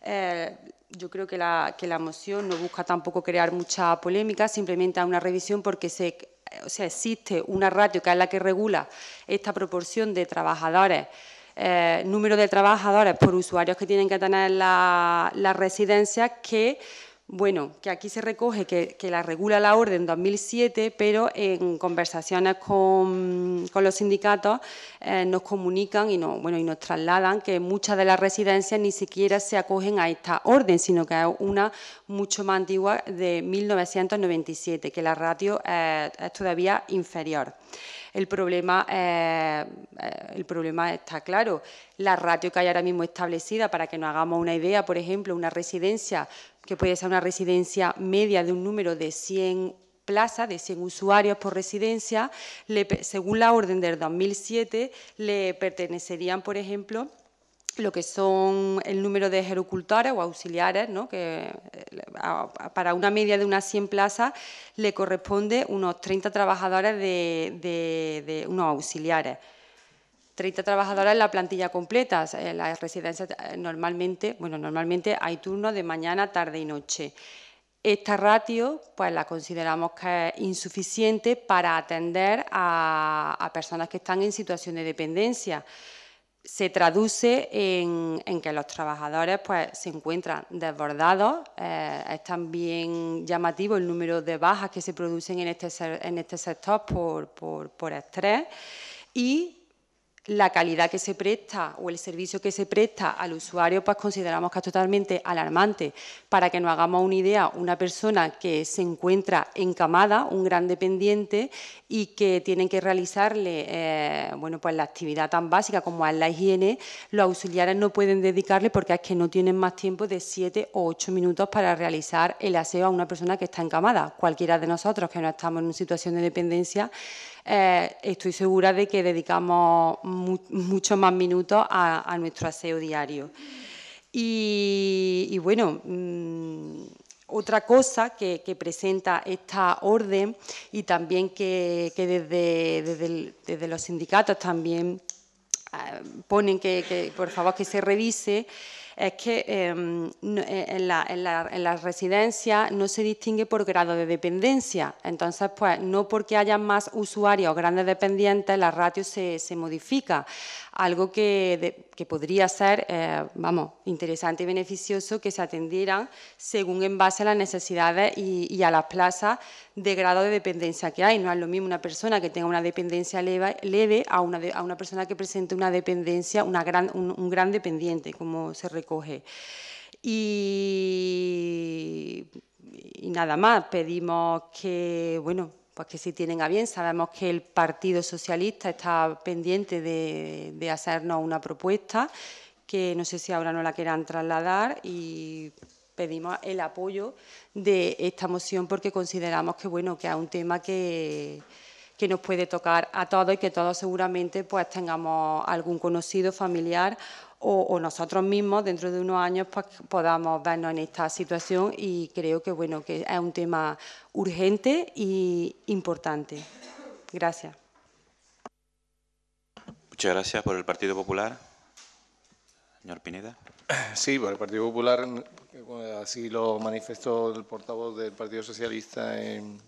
Eh, yo creo que la, que la moción no busca tampoco crear mucha polémica, simplemente una revisión porque se, o sea, existe una ratio que es la que regula esta proporción de trabajadores, eh, número de trabajadores por usuarios que tienen que tener la, residencia, que bueno, que aquí se recoge que, la regula la orden 2007, pero en conversaciones con, los sindicatos eh, nos comunican y, no, bueno, y nos trasladan que muchas de las residencias ni siquiera se acogen a esta orden, sino que hay una mucho más antigua de 1997, que la ratio eh, es todavía inferior. El problema, eh, eh, el problema está claro. La ratio que hay ahora mismo establecida, para que nos hagamos una idea, por ejemplo, una residencia, que puede ser una residencia media de un número de 100 plazas, de 100 usuarios por residencia, según la orden del 2007, le pertenecerían, por ejemplo, lo que son el número de gerocultores o auxiliares, ¿no? que eh, para una media de unas 100 plazas le corresponde unos 30 trabajadores de, unos auxiliares. 30 trabajadoras en la plantilla completa. En las residencias eh, normalmente, bueno, normalmente hay turnos de mañana, tarde y noche. Esta ratio pues la consideramos que es insuficiente para atender a personas que están en situación de dependencia se traduce en, que los trabajadores pues, se encuentran desbordados. Eh, es también llamativo el número de bajas que se producen en este, en este sector por, por, por estrés y la calidad que se presta o el servicio que se presta al usuario, pues consideramos que es totalmente alarmante. Para que nos hagamos una idea, una persona que se encuentra encamada, un gran dependiente, y que tienen que realizarle eh, bueno, pues la actividad tan básica como es la higiene, los auxiliares no pueden dedicarle porque es que no tienen más tiempo de siete o ocho minutos para realizar el aseo a una persona que está encamada. Cualquiera de nosotros que no estamos en una situación de dependencia eh, estoy segura de que dedicamos muchos más minutos a, nuestro aseo diario. Y, bueno, mm, otra cosa que, presenta esta orden y también que, desde, los sindicatos también eh, ponen que, por favor que se revise es que em, eh, en, la, en, las residencias no se distingue por grado de dependencia. Entonces, pues no porque haya más usuarios grandes dependientes, la ratio se, se modifica algo que, podría ser, eh, vamos, interesante y beneficioso que se atendieran según en base a las necesidades y, a las plazas de grado de dependencia que hay. No es lo mismo una persona que tenga una dependencia leve, a, una a, una persona que presente una dependencia, una gran, un, gran dependiente, como se recoge. Y y nada más. Pedimos que, bueno, pues que si tienen a bien, sabemos que el Partido Socialista está pendiente de, hacernos una propuesta que no sé si ahora no la quieran trasladar y pedimos el apoyo de esta moción porque consideramos que bueno que es un tema que, que nos puede tocar a todos y que todos seguramente pues tengamos algún conocido familiar o, nosotros mismos dentro de unos años pues, podamos vernos en esta situación y creo que bueno que es un tema urgente y importante. Gracias. Muchas gracias por el Partido Popular. Señor Pineda. Sí, por el Partido Popular, así lo manifestó el portavoz del Partido Socialista en,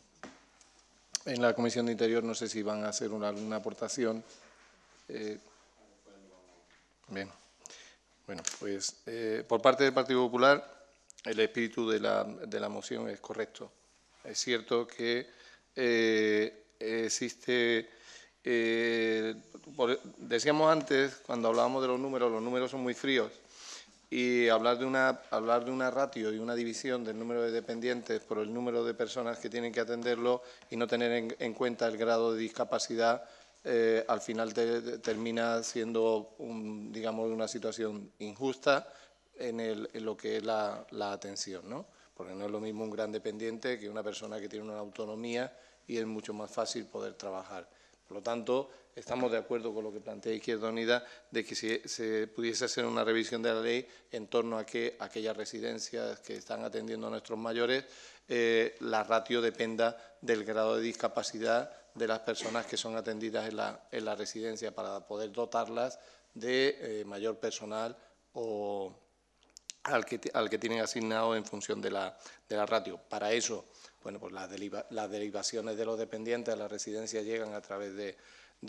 en la Comisión de Interior. No sé si van a hacer una, alguna aportación. Eh, bien. Bueno, pues eh, por parte del Partido Popular el espíritu de la, de moción es correcto. Es cierto que eh, existe, eh, decíamos antes, cuando hablábamos de los números, los números son muy fríos y hablar de una hablar de una ratio y una división del número de dependientes por el número de personas que tienen que atenderlo y no tener en cuenta el grado de discapacidad eh, al final te, termina siendo, digamos, una situación injusta en, lo que es la, atención, ¿no? Porque no es lo mismo un gran dependiente que una persona que tiene una autonomía y es mucho más fácil poder trabajar. Por lo tanto, estamos de acuerdo con lo que plantea Izquierda Unida de que se, se pudiese hacer una revisión de la ley en torno a que aquellas residencias que están atendiendo a nuestros mayores, eh, la ratio dependa del grado de discapacidad de las personas que son atendidas en la, residencia para poder dotarlas de eh, mayor personal o al que, al que tienen asignado en función de la, de la ratio. Para eso bueno, pues las, derivaciones de los dependientes a la residencia llegan a través de,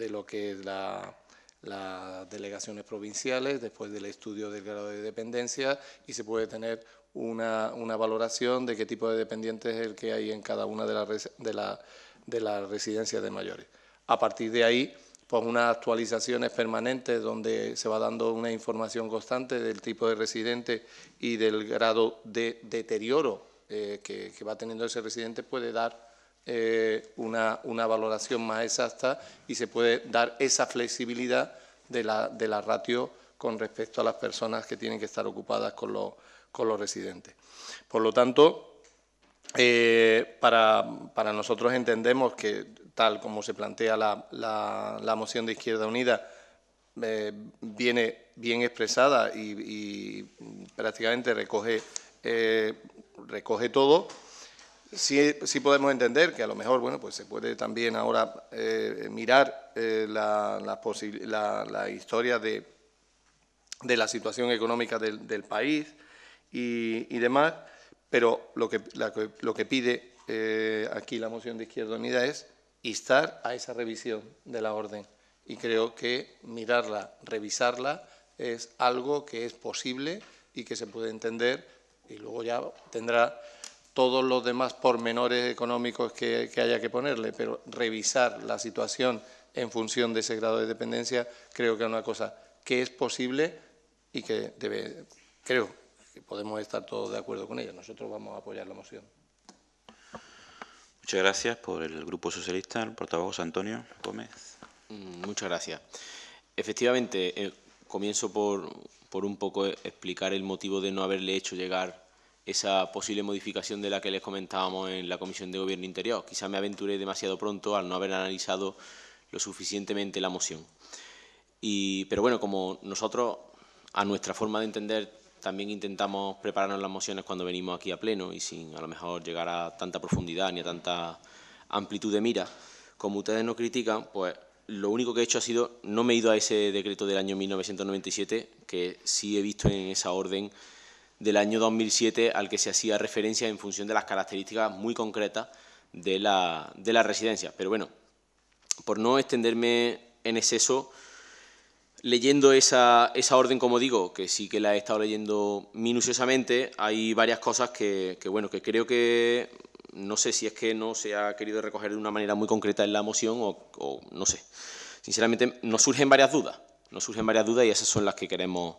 lo que es la, las delegaciones provinciales, después del estudio del grado de dependencia y se puede tener una, valoración de qué tipo de dependiente es el que hay en cada una de las de la, de residencias de mayores. A partir de ahí, pues unas actualizaciones permanentes donde se va dando una información constante del tipo de residente y del grado de deterioro eh, que, va teniendo ese residente puede dar eh, una, una, valoración más exacta y se puede dar esa flexibilidad de la, ratio con respecto a las personas que tienen que estar ocupadas con los, con los residentes. Por lo tanto, eh, para, nosotros entendemos que, tal como se plantea la, moción de Izquierda Unida, viene bien expresada y, prácticamente recoge recoge todo. Sí, podemos entender que a lo mejor, bueno, pues se puede también ahora eh, mirar eh, la, historia de, la situación económica del, país y, demás, pero lo que, lo que pide eh, aquí la moción de Izquierda Unida es instar a esa revisión de la orden. Y creo que mirarla, revisarla, es algo que es posible y que se puede entender y luego ya tendrá todos los demás pormenores económicos que, haya que ponerle, pero revisar la situación en función de ese grado de dependencia creo que es una cosa que es posible y que debe, creo que podemos estar todos de acuerdo con ella. Nosotros vamos a apoyar la moción. Muchas gracias por el Grupo Socialista, el portavoz Antonio Gómez. Mm, muchas gracias. Efectivamente, eh, comienzo por, por un poco explicar el motivo de no haberle hecho llegar esa posible modificación de la que les comentábamos en la Comisión de Gobierno Interior. Quizá me aventuré demasiado pronto al no haber analizado lo suficientemente la moción. Y, pero bueno, como nosotros, a nuestra forma de entender, también intentamos prepararnos las mociones cuando venimos aquí a pleno y sin a lo mejor llegar a tanta profundidad ni a tanta amplitud de mira, como ustedes nos critican, pues lo único que he hecho ha sido, no me he ido a ese decreto del año 1997, que sí he visto en esa orden del año 2007 al que se hacía referencia en función de las características muy concretas de la, residencia. Pero bueno, por no extenderme en exceso, leyendo esa, orden, como digo, que sí que la he estado leyendo minuciosamente, hay varias cosas que, bueno, que creo que no sé si es que no se ha querido recoger de una manera muy concreta en la moción o, o no sé. Sinceramente, nos surgen varias dudas, nos surgen varias dudas y esas son las que queremos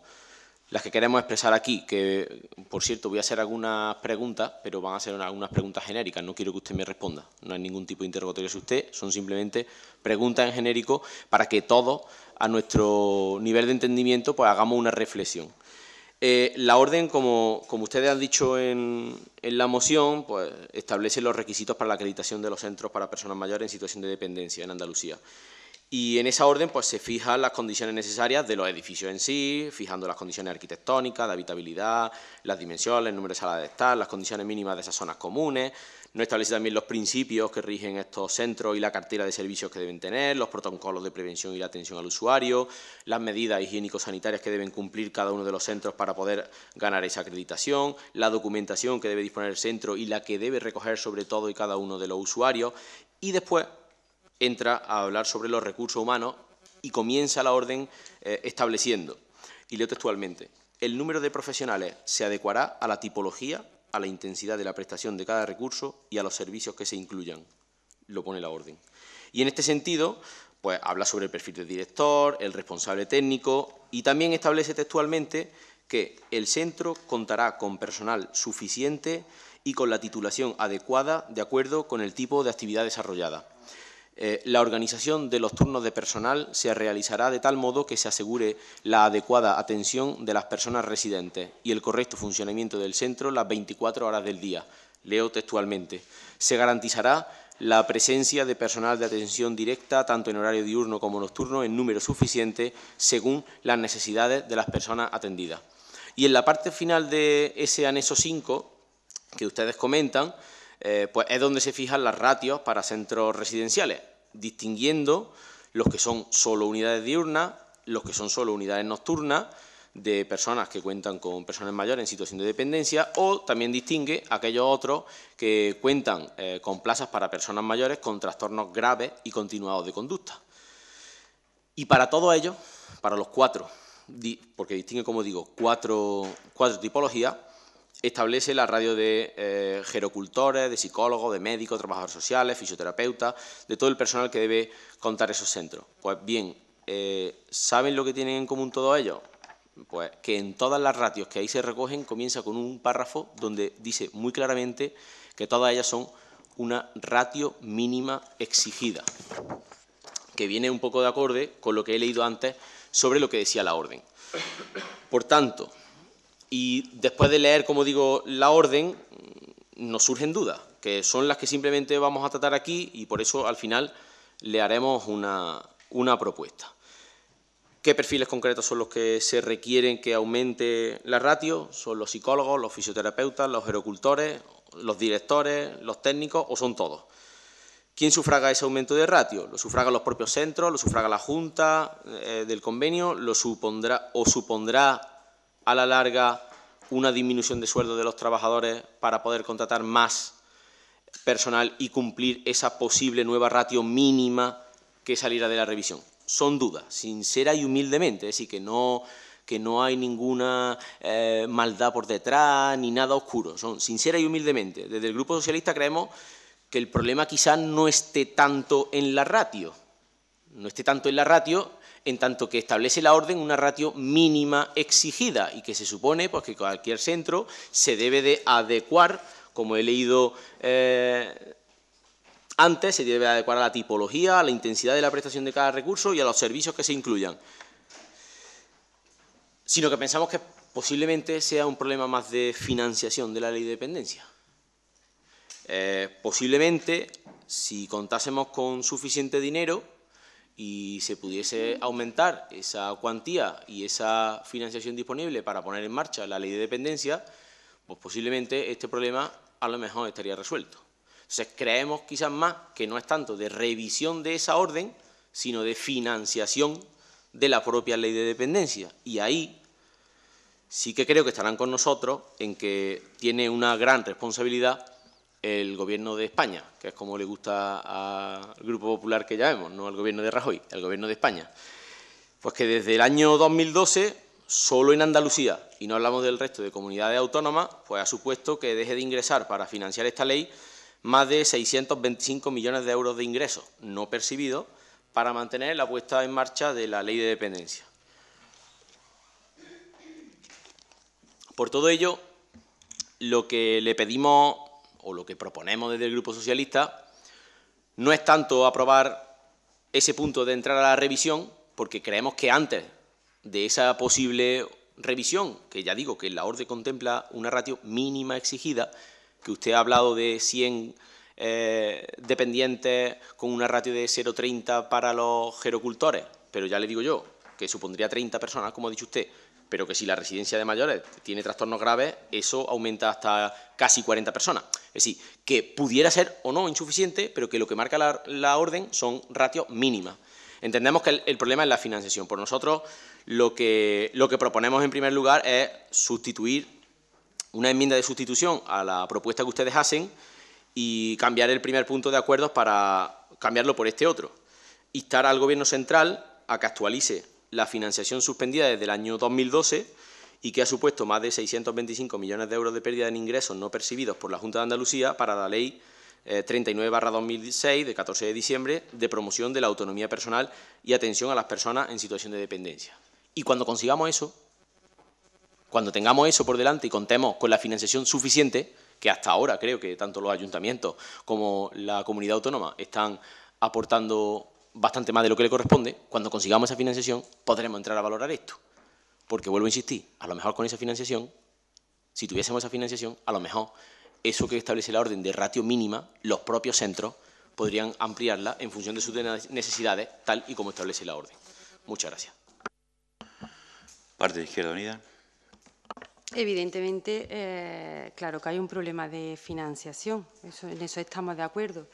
las que queremos expresar aquí, que por cierto voy a hacer algunas preguntas, pero van a ser algunas preguntas genéricas, no quiero que usted me responda, no hay ningún tipo de interrogatorio si usted, son simplemente preguntas en genérico para que todos, a nuestro nivel de entendimiento, pues hagamos una reflexión. Eh, la orden, como, ustedes han dicho en, en la moción, pues establece los requisitos para la acreditación de los centros para personas mayores en situación de dependencia en Andalucía. Y en esa orden pues, se fijan las condiciones necesarias de los edificios en sí, fijando las condiciones arquitectónicas, de habitabilidad, las dimensiones, el número de salas de estar, las condiciones mínimas de esas zonas comunes. no establece también los principios que rigen estos centros y la cartera de servicios que deben tener, los protocolos de prevención y la atención al usuario, las medidas higiénico-sanitarias que deben cumplir cada uno de los centros para poder ganar esa acreditación, la documentación que debe disponer el centro y la que debe recoger sobre todo y cada uno de los usuarios. Y después entra a hablar sobre los recursos humanos y comienza la orden eh, estableciendo, y leo textualmente, el número de profesionales se adecuará a la tipología, a la intensidad de la prestación de cada recurso y a los servicios que se incluyan. Lo pone la orden. Y en este sentido, pues habla sobre el perfil del director, el responsable técnico y también establece textualmente que el centro contará con personal suficiente y con la titulación adecuada de acuerdo con el tipo de actividad desarrollada. Eh, la organización de los turnos de personal se realizará de tal modo que se asegure la adecuada atención de las personas residentes y el correcto funcionamiento del centro las 24 horas del día. Leo textualmente. Se garantizará la presencia de personal de atención directa, tanto en horario diurno como nocturno, en número suficiente según las necesidades de las personas atendidas. Y en la parte final de ese anexo 5, que ustedes comentan, eh, pues es donde se fijan las ratios para centros residenciales, distinguiendo los que son solo unidades diurnas, los que son solo unidades nocturnas de personas que cuentan con personas mayores en situación de dependencia o también distingue aquellos otros que cuentan eh, con plazas para personas mayores con trastornos graves y continuados de conducta. Y para todo ello, para los cuatro, porque distingue, como digo, cuatro, cuatro tipologías, establece la radio de eh, gerocultores, de psicólogos, de médicos, trabajadores sociales, fisioterapeutas, de todo el personal que debe contar esos centros. Pues bien, eh, ¿saben lo que tienen en común todos ellos? Pues que en todas las ratios que ahí se recogen comienza con un párrafo donde dice muy claramente que todas ellas son una ratio mínima exigida, que viene un poco de acorde con lo que he leído antes sobre lo que decía la orden. Por tanto, y después de leer, como digo, la orden, nos surgen dudas, que son las que simplemente vamos a tratar aquí y por eso al final le haremos una, propuesta. ¿Qué perfiles concretos son los que se requieren que aumente la ratio? ¿Son los psicólogos, los fisioterapeutas, los gerocultores, los directores, los técnicos o son todos? ¿Quién sufraga ese aumento de ratio? ¿Lo sufraga los propios centros? ¿Lo sufraga la Junta eh, del convenio? ¿Lo supondrá o supondrá a la larga una disminución de sueldo de los trabajadores para poder contratar más personal y cumplir esa posible nueva ratio mínima que saliera de la revisión. Son dudas, sincera y humildemente, es decir, que no, que no hay ninguna eh, maldad por detrás ni nada oscuro, son sincera y humildemente. Desde el Grupo Socialista creemos que el problema quizás no esté tanto en la ratio, no esté tanto en la ratio en tanto que establece la orden una ratio mínima exigida y que se supone pues, que cualquier centro se debe de adecuar, como he leído eh, antes, se debe adecuar a la tipología, a la intensidad de la prestación de cada recurso y a los servicios que se incluyan. Sino que pensamos que posiblemente sea un problema más de financiación de la ley de dependencia. Eh, posiblemente, si contásemos con suficiente dinero, y se pudiese aumentar esa cuantía y esa financiación disponible para poner en marcha la ley de dependencia, pues posiblemente este problema a lo mejor estaría resuelto. Entonces creemos quizás más que no es tanto de revisión de esa orden, sino de financiación de la propia ley de dependencia. Y ahí sí que creo que estarán con nosotros en que tiene una gran responsabilidad el gobierno de España, que es como le gusta al Grupo Popular que llamemos, no al gobierno de Rajoy, el gobierno de España. Pues que desde el año 2012, solo en Andalucía, y no hablamos del resto de comunidades autónomas, pues ha supuesto que deje de ingresar para financiar esta ley más de 625 millones de euros de ingresos no percibidos para mantener la puesta en marcha de la ley de dependencia. Por todo ello, lo que le pedimos o lo que proponemos desde el Grupo Socialista, no es tanto aprobar ese punto de entrar a la revisión, porque creemos que antes de esa posible revisión, que ya digo que la orden contempla una ratio mínima exigida, que usted ha hablado de 100 eh, dependientes con una ratio de 0,30 para los gerocultores, pero ya le digo yo que supondría 30 personas, como ha dicho usted, pero que si la residencia de mayores tiene trastornos graves, eso aumenta hasta casi 40 personas. Es decir, que pudiera ser o no insuficiente, pero que lo que marca la, orden son ratios mínimas. Entendemos que el, problema es la financiación. Por nosotros, lo que, lo que proponemos en primer lugar es sustituir una enmienda de sustitución a la propuesta que ustedes hacen y cambiar el primer punto de acuerdos para cambiarlo por este otro. Instar al Gobierno central a que actualice la financiación suspendida desde el año 2012 y que ha supuesto más de 625 millones de euros de pérdida en ingresos no percibidos por la Junta de Andalucía para la Ley 39-2006 eh, de 14 de diciembre de promoción de la autonomía personal y atención a las personas en situación de dependencia. Y cuando consigamos eso, cuando tengamos eso por delante y contemos con la financiación suficiente, que hasta ahora creo que tanto los ayuntamientos como la comunidad autónoma están aportando bastante más de lo que le corresponde, cuando consigamos esa financiación podremos entrar a valorar esto. Porque vuelvo a insistir, a lo mejor con esa financiación, si tuviésemos esa financiación, a lo mejor eso que establece la orden de ratio mínima, los propios centros podrían ampliarla en función de sus necesidades, tal y como establece la orden. Muchas gracias. Parte de Izquierda Unida. Evidentemente, eh, claro que hay un problema de financiación, en eso estamos de acuerdo,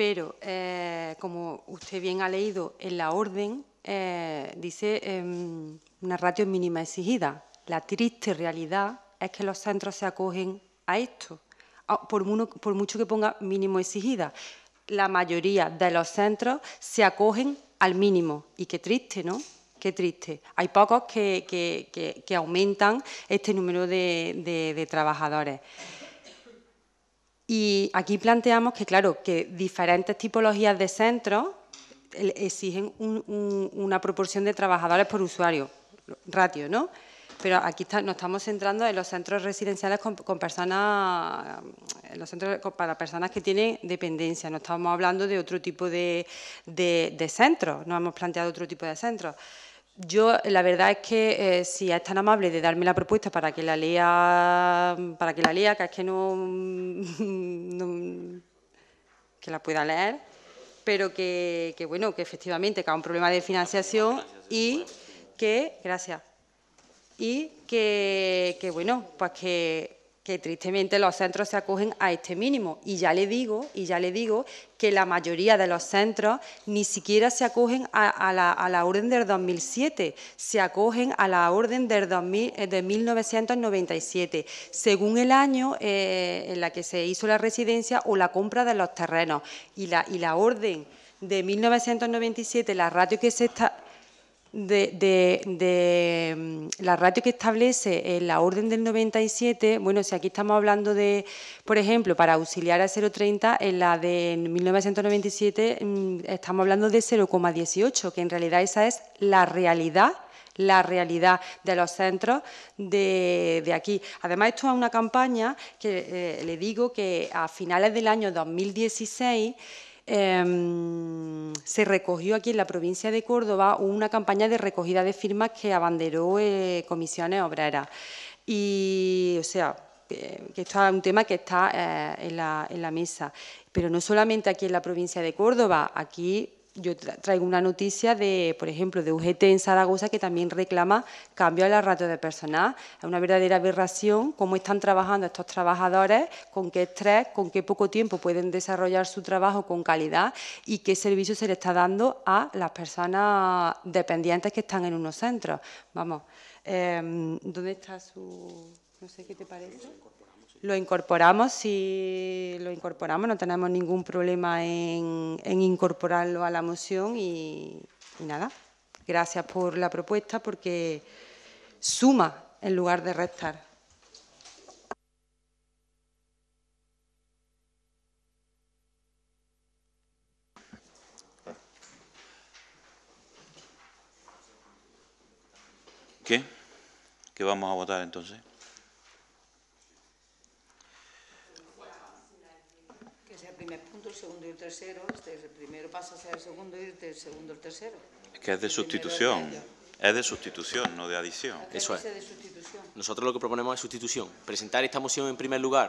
pero eh, como usted bien ha leído en la orden, eh, dice em, una ratio mínima exigida. La triste realidad es que los centros se acogen a esto, por, mucho que ponga mínimo exigida. La mayoría de los centros se acogen al mínimo. Y qué triste, ¿no? Qué triste. Hay pocos que, aumentan este número de trabajadores. Y aquí planteamos que, claro, que diferentes tipologías de centros exigen una proporción de trabajadores por usuario, ratio, ¿no? Pero aquí está, nos estamos centrando en los centros residenciales con, personas, los centros para personas que tienen dependencia. No estamos hablando de otro tipo de, de centros, no hemos planteado otro tipo de centros. Yo, la verdad es que eh, si es tan amable de darme la propuesta para que la lea, para que la lea, que es que no, que la pueda leer, pero que, bueno, que efectivamente que hay un problema de financiación y que, gracias, y que bueno, pues que que tristemente los centros se acogen a este mínimo. Y ya le digo, y ya le digo que la mayoría de los centros ni siquiera se acogen a, la, orden del 2007, se acogen a la orden del 2000, eh, de 1997, según el año eh, en la que se hizo la residencia o la compra de los terrenos. Y la, y la orden de 1997, la ratio que se está de, mm, la ratio que establece en eh, la orden del 97, bueno, si aquí estamos hablando de, por ejemplo, para auxiliar a 0,30, en la de 1997 mm, estamos hablando de 0,18, que en realidad esa es la realidad la realidad de los centros de, aquí. Además, esto es una campaña que eh, le digo que a finales del año 2016 Em, se recogió aquí en la provincia de Córdoba una campaña de recogida de firmas que abanderó eh, comisiones obreras. Y, o sea, que esto es un tema que está eh, en la mesa. Pero no solamente aquí en la provincia de Córdoba, aquí yo traigo una noticia de, por ejemplo, de UGT en Zaragoza que también reclama cambio a la ratio de personal. Es una verdadera aberración cómo están trabajando estos trabajadores, con qué estrés, con qué poco tiempo pueden desarrollar su trabajo con calidad y qué servicio se le está dando a las personas dependientes que están en unos centros. Vamos, em, ¿dónde está su...? No sé qué te parece lo incorporamos, si lo incorporamos, no tenemos ningún problema en, incorporarlo a la moción y, y, nada. Gracias por la propuesta porque suma en lugar de restar. ¿Qué? ¿Qué vamos a votar entonces? el segundo y el tercero, el primero pasa a ser el segundo y el segundo el tercero. Es que es de sustitución, es de sustitución, no de adición. Eso es. De sustitución? Nosotros lo que proponemos es sustitución. Presentar esta moción en primer lugar.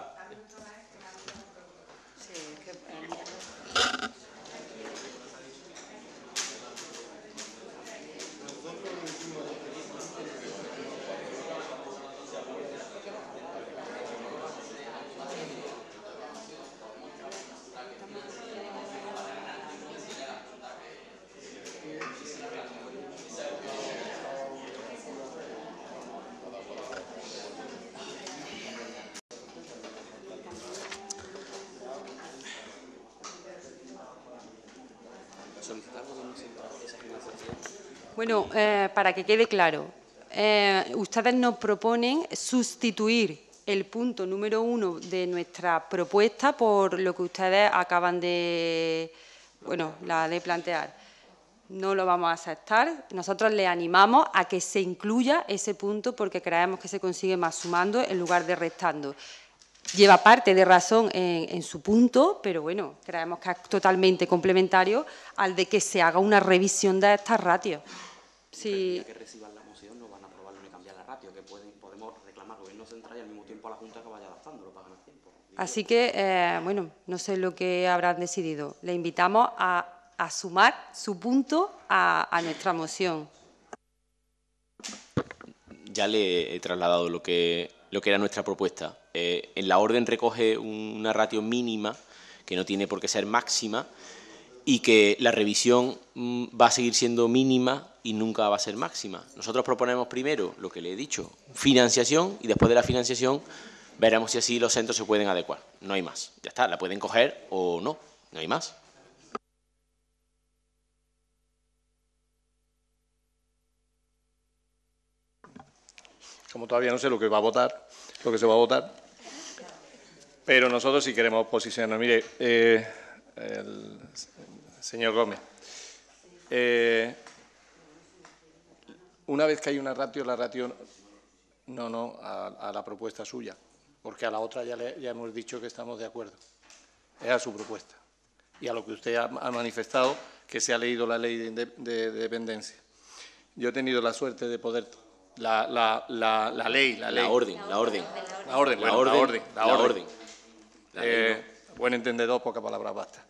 Bueno, eh, para que quede claro, eh, ustedes nos proponen sustituir el punto número uno de nuestra propuesta por lo que ustedes acaban de, bueno, la de plantear. No lo vamos a aceptar. Nosotros le animamos a que se incluya ese punto porque creemos que se consigue más sumando en lugar de restando. Lleva parte de razón en, en su punto, pero bueno, creemos que es totalmente complementario al de que se haga una revisión de estas ratios. Sí. reciban la moción no van a ni cambiar la ratio, que podemos reclamar mismo tiempo a la Junta que vaya tiempo. Así que, eh, bueno, no sé lo que habrán decidido. Le invitamos a, sumar su punto a, nuestra moción. Ya le he trasladado lo que, era nuestra propuesta. Eh, en la orden recoge una ratio mínima, que no tiene por qué ser máxima, y que la revisión mm, va a seguir siendo mínima y nunca va a ser máxima. Nosotros proponemos primero lo que le he dicho, financiación, y después de la financiación veremos si así los centros se pueden adecuar. No hay más. Ya está, la pueden coger o no. No hay más. Como todavía no sé lo que va a votar, lo que se va a votar, pero nosotros sí queremos posicionarnos. Mire, eh, el señor Gómez, eh, una vez que hay una ratio, la ratio no, no, a, la propuesta suya, porque a la otra ya, ya hemos dicho que estamos de acuerdo. Es a su propuesta y a lo que usted ha, manifestado, que se ha leído la ley de, dependencia. Yo he tenido la suerte de poder la, ley, la ley. La orden, la orden. La orden, la orden. La orden. Eh, buen entendedor, poca palabras, basta.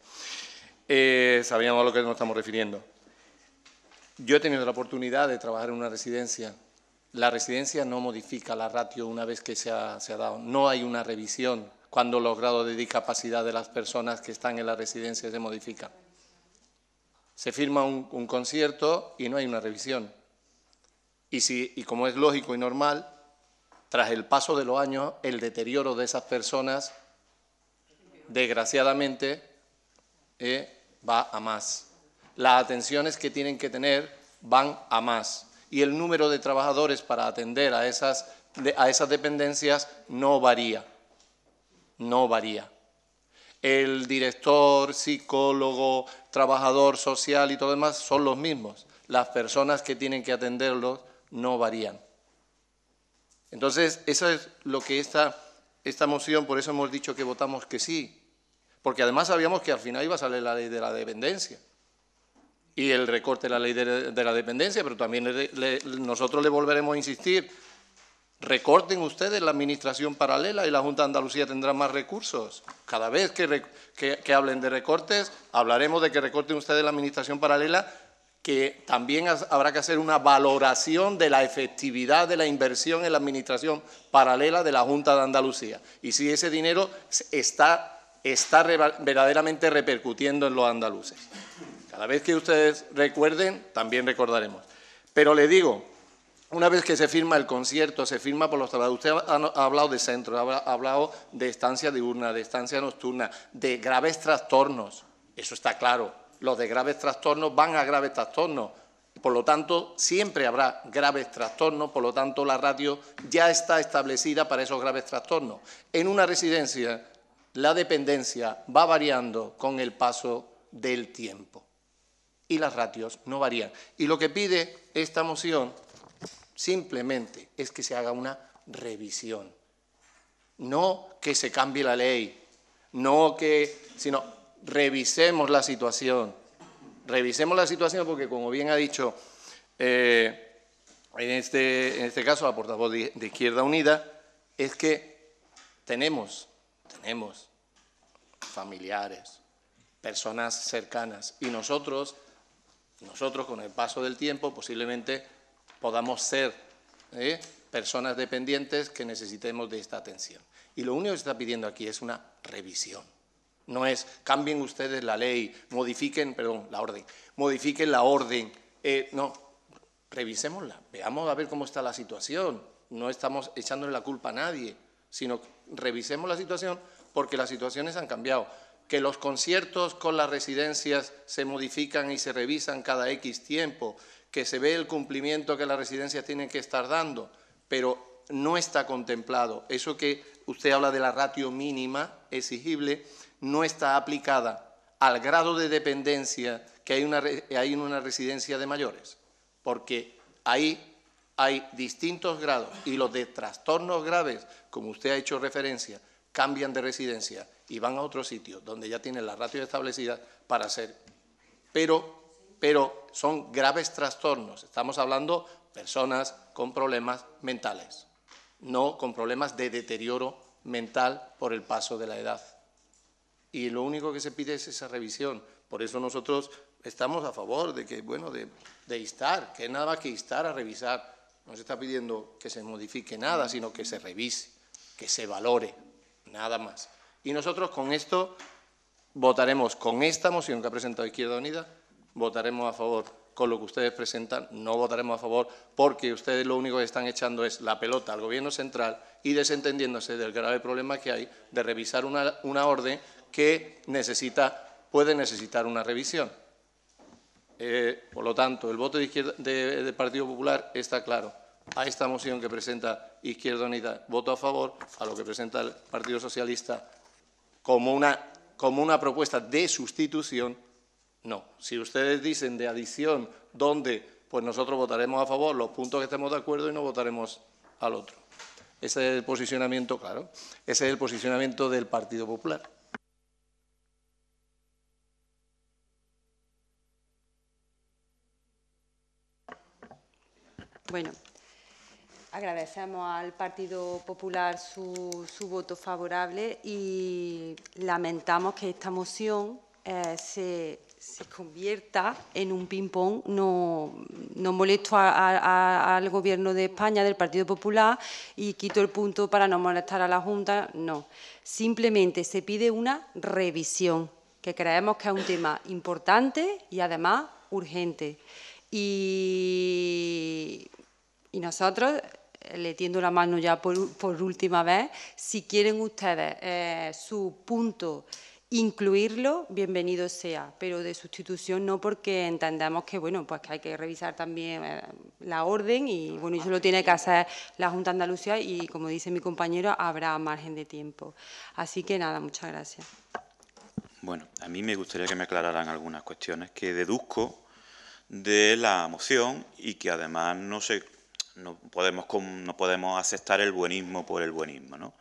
Eh, sabíamos a lo que nos estamos refiriendo. Yo he tenido la oportunidad de trabajar en una residencia. La residencia no modifica la ratio una vez que se ha, dado. No hay una revisión cuando los grados de discapacidad de las personas que están en la residencia se modifican. Se firma un, concierto y no hay una revisión. Y, si, como es lógico y normal, tras el paso de los años, el deterioro de esas personas, desgraciadamente, eh, va a más las atenciones que tienen que tener van a más y el número de trabajadores para atender a esas, a esas dependencias no varía, no varía. El director, psicólogo, trabajador social y todo demás son los mismos. Las personas que tienen que atenderlos no varían. Entonces, eso es lo que esta, esta moción, por eso hemos dicho que votamos que sí, porque además sabíamos que al final iba a salir la ley de la dependencia y el recorte de la ley de, la dependencia, pero también nosotros le volveremos a insistir, recorten ustedes la administración paralela y la Junta de Andalucía tendrá más recursos. Cada vez que, hablen de recortes, hablaremos de que recorten ustedes la administración paralela, que también habrá que hacer una valoración de la efectividad de la inversión en la administración paralela de la Junta de Andalucía y si ese dinero está, está verdaderamente repercutiendo en los andaluces. Cada vez que ustedes recuerden, también recordaremos. Pero le digo, una vez que se firma el concierto, se firma por los trabajadores. Usted ha, hablado de centro, ha, hablado de estancia diurna, de estancia nocturna, de graves trastornos. Eso está claro. Los de graves trastornos van a graves trastornos. Por lo tanto, siempre habrá graves trastornos, por lo tanto, la radio ya está establecida para esos graves trastornos. En una residencia, la dependencia va variando con el paso del tiempo y las ratios no varían. Y lo que pide esta moción simplemente es que se haga una revisión, no que se cambie la ley, no que, sino revisemos la situación, revisemos la situación porque como bien ha dicho eh, en, este, en este caso la portavoz de Izquierda Unida, es que tenemos, tenemos familiares, personas cercanas y nosotros nosotros, con el paso del tiempo, posiblemente podamos ser ¿eh? personas dependientes que necesitemos de esta atención. Y lo único que se está pidiendo aquí es una revisión. No es cambien ustedes la ley, modifiquen, perdón, la orden, modifiquen la orden. Eh, no, revisémosla, veamos a ver cómo está la situación. No estamos echándole la culpa a nadie, sino revisemos la situación porque las situaciones han cambiado que los conciertos con las residencias se modifican y se revisan cada X tiempo, que se ve el cumplimiento que las residencias tienen que estar dando, pero no está contemplado. Eso que usted habla de la ratio mínima exigible no está aplicada al grado de dependencia que hay, hay en una residencia de mayores, porque ahí hay distintos grados y los de trastornos graves, como usted ha hecho referencia, cambian de residencia y van a otro sitio donde ya tienen la ratio establecida para hacer. Pero, pero son graves trastornos. Estamos hablando personas con problemas mentales, no con problemas de deterioro mental por el paso de la edad. Y lo único que se pide es esa revisión. Por eso nosotros estamos a favor de que, bueno, de, de instar, que nada más que instar a revisar. No se está pidiendo que se modifique nada, sino que se revise, que se valore, nada más. Y nosotros con esto votaremos, con esta moción que ha presentado Izquierda Unida, votaremos a favor. Con lo que ustedes presentan, no votaremos a favor porque ustedes lo único que están echando es la pelota al Gobierno central y desentendiéndose del grave problema que hay de revisar una, orden que necesita, puede necesitar una revisión. Eh, por lo tanto, el voto del de, Partido Popular está claro. A esta moción que presenta Izquierda Unida, voto a favor. A lo que presenta el Partido Socialista, como una, como una propuesta de sustitución, no. Si ustedes dicen de adición, donde, pues nosotros votaremos a favor los puntos que estemos de acuerdo y no votaremos al otro. Ese es el posicionamiento, claro, ese es el posicionamiento del Partido Popular. Bueno, Agradecemos al Partido Popular su, voto favorable y lamentamos que esta moción eh, se, convierta en un ping-pong. No, molesto al Gobierno de España, del Partido Popular, y quito el punto para no molestar a la Junta. No, simplemente se pide una revisión, que creemos que es un tema importante y además urgente. y nosotros le tiendo la mano ya por, última vez. Si quieren ustedes eh, su punto incluirlo, bienvenido sea, pero de sustitución no porque entendemos que bueno, pues que hay que revisar también eh, la orden y bueno, eso lo tiene que hacer la Junta Andalucía y como dice mi compañero, habrá margen de tiempo. Así que nada, muchas gracias. Bueno, a mí me gustaría que me aclararan algunas cuestiones que deduzco de la moción y que además no sé no podemos, no podemos aceptar el buenismo por el buenismo. ¿no?